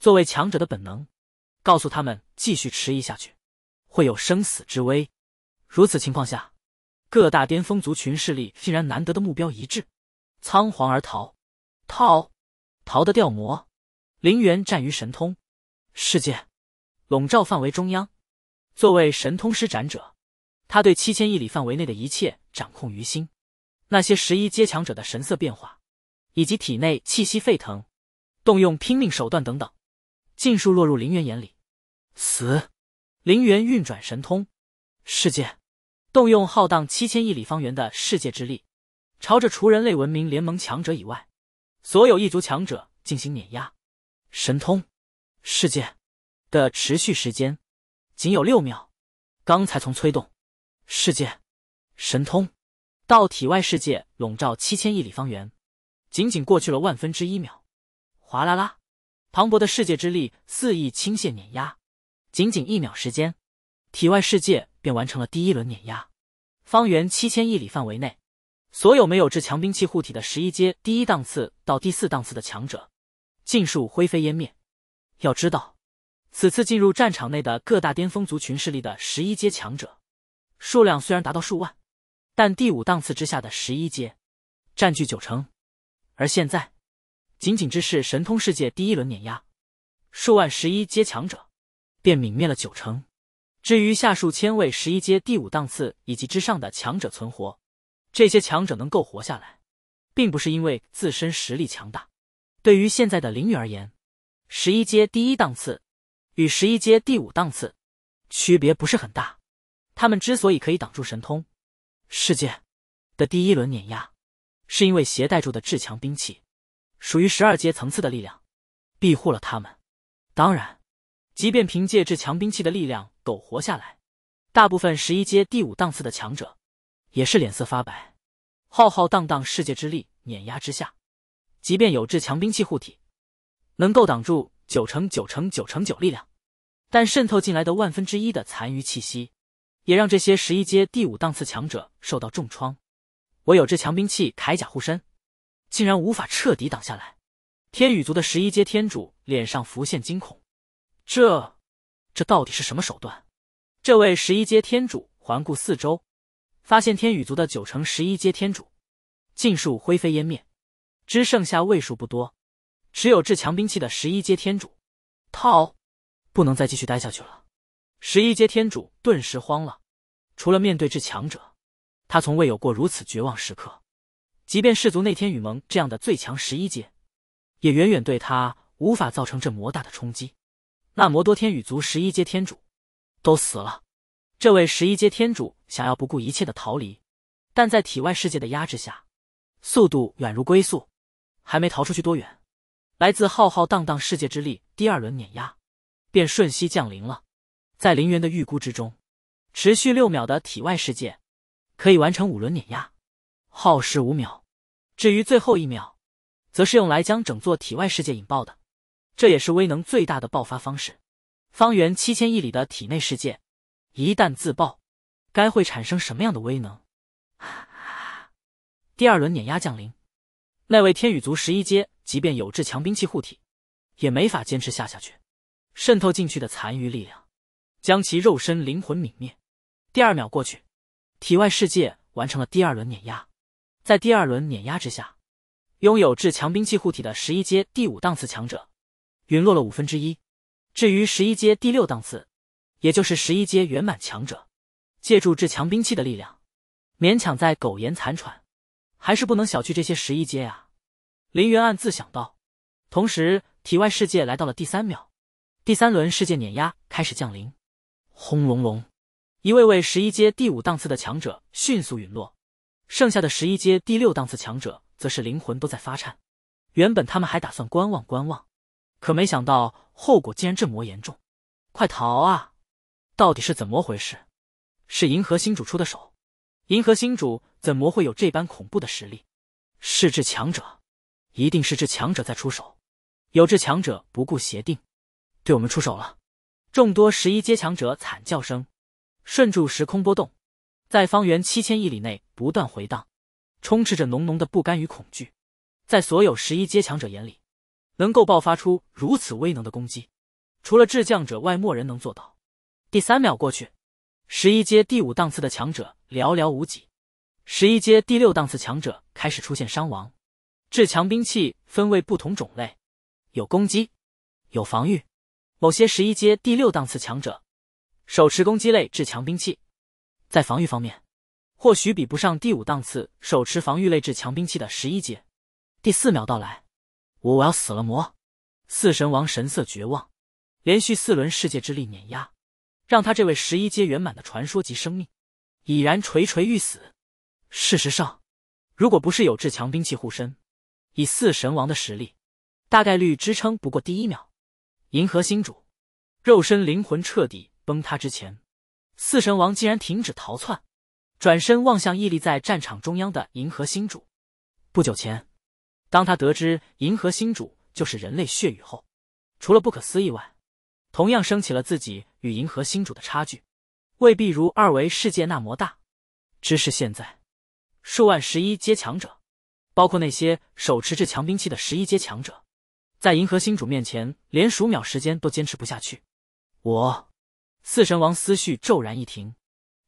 作为强者的本能，告诉他们继续迟疑下去会有生死之危。如此情况下，各大巅峰族群势力竟然难得的目标一致，仓皇而逃。逃逃得掉魔？灵元站于神通世界，笼罩范围中央，作为神通施展者。他对七千亿里范围内的一切掌控于心，那些十一阶强者的神色变化，以及体内气息沸腾，动用拼命手段等等，尽数落入林元眼里。死！林元运转神通，世界，动用浩荡七千亿里方圆的世界之力，朝着除人类文明联盟强者以外，所有异族强者进行碾压。神通，世界的持续时间仅有六秒，刚才从催动。世界，神通，到体外世界笼罩七千亿里方圆，仅仅过去了万分之一秒，哗啦啦，磅礴的世界之力肆意倾泻碾压，仅仅一秒时间，体外世界便完成了第一轮碾压，方圆七千亿里范围内，所有没有至强兵器护体的十一阶第一档次到第四档次的强者，尽数灰飞烟灭。要知道，此次进入战场内的各大巅峰族群势力的十一阶强者。数量虽然达到数万，但第五档次之下的十一阶占据九成。而现在，仅仅只是神通世界第一轮碾压，数万十一阶强者便泯灭了九成。至于下数千位十一阶第五档次以及之上的强者存活，这些强者能够活下来，并不是因为自身实力强大。对于现在的领域而言，十一阶第一档次与十一阶第五档次区别不是很大。他们之所以可以挡住神通世界的第一轮碾压，是因为携带住的至强兵器属于十二阶层次的力量，庇护了他们。当然，即便凭借至强兵器的力量苟活下来，大部分十一阶第五档次的强者也是脸色发白。浩浩荡荡世界之力碾压之下，即便有至强兵器护体，能够挡住九成九成九成九力量，但渗透进来的万分之一的残余气息。也让这些十一阶第五档次强者受到重创，我有至强兵器铠甲护身，竟然无法彻底挡下来。天羽族的十一阶天主脸上浮现惊恐，这，这到底是什么手段？这位十一阶天主环顾四周，发现天羽族的九成十一阶天主尽数灰飞烟灭，只剩下位数不多，持有至强兵器的十一阶天主，套，不能再继续待下去了。十一阶天主顿时慌了，除了面对至强者，他从未有过如此绝望时刻。即便氏族那天羽盟这样的最强十一阶，也远远对他无法造成这魔大的冲击。那魔多天羽族十一阶天主都死了，这位十一阶天主想要不顾一切的逃离，但在体外世界的压制下，速度远如龟速，还没逃出去多远，来自浩浩荡荡世界之力第二轮碾压，便瞬息降临了。在林元的预估之中，持续六秒的体外世界，可以完成五轮碾压，耗时五秒。至于最后一秒，则是用来将整座体外世界引爆的，这也是威能最大的爆发方式。方圆七千亿里的体内世界，一旦自爆，该会产生什么样的威能？第二轮碾压降临，那位天羽族十一阶，即便有至强兵器护体，也没法坚持下下去，渗透进去的残余力量。将其肉身灵魂泯灭，第二秒过去，体外世界完成了第二轮碾压，在第二轮碾压之下，拥有至强兵器护体的十一阶第五档次强者，陨落了五分之一。至于十一阶第六档次，也就是十一阶圆满强者，借助至强兵器的力量，勉强在苟延残喘，还是不能小觑这些十一阶啊！林元暗自想到，同时体外世界来到了第三秒，第三轮世界碾压开始降临。轰隆隆，一位位十一阶第五档次的强者迅速陨落，剩下的十一阶第六档次强者则是灵魂都在发颤。原本他们还打算观望观望，可没想到后果竟然这么严重，快逃啊！到底是怎么回事？是银河星主出的手？银河星主怎么会有这般恐怖的实力？是至强者，一定是至强者在出手。有至强者不顾协定，对我们出手了。众多十一阶强者惨叫声，顺住时空波动，在方圆七千亿里内不断回荡，充斥着浓浓的不甘与恐惧。在所有十一阶强者眼里，能够爆发出如此威能的攻击，除了智将者外，莫人能做到。第三秒过去，十一阶第五档次的强者寥寥无几，十一阶第六档次强者开始出现伤亡。至强兵器分为不同种类，有攻击，有防御。某些十一阶第六档次强者，手持攻击类至强兵器，在防御方面，或许比不上第五档次手持防御类至强兵器的十一阶。第四秒到来，我我要死了！魔四神王神色绝望，连续四轮世界之力碾压，让他这位十一阶圆满的传说级生命，已然垂垂欲死。事实上，如果不是有至强兵器护身，以四神王的实力，大概率支撑不过第一秒。银河星主，肉身灵魂彻底崩塌之前，四神王竟然停止逃窜，转身望向屹立在战场中央的银河星主。不久前，当他得知银河星主就是人类血雨后，除了不可思议外，同样升起了自己与银河星主的差距，未必如二维世界那么大。只是现在，数万十一阶强者，包括那些手持至强兵器的十一阶强者。在银河星主面前，连数秒时间都坚持不下去。我，四神王思绪骤然一停，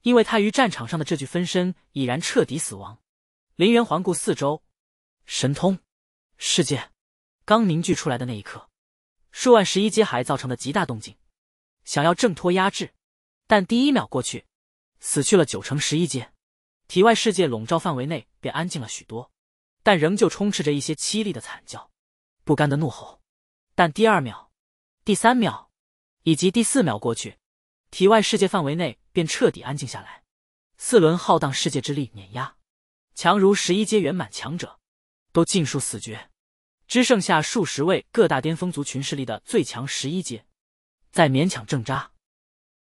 因为他于战场上的这具分身已然彻底死亡。林元环顾四周，神通，世界刚凝聚出来的那一刻，数万十一阶还造成的极大动静，想要挣脱压制，但第一秒过去，死去了九成十一阶，体外世界笼罩范围内便安静了许多，但仍旧充斥着一些凄厉的惨叫。不甘的怒吼，但第二秒、第三秒以及第四秒过去，体外世界范围内便彻底安静下来。四轮浩荡世界之力碾压，强如十一阶圆满强者，都尽数死绝，只剩下数十位各大巅峰族群势力的最强十一阶，在勉强挣扎。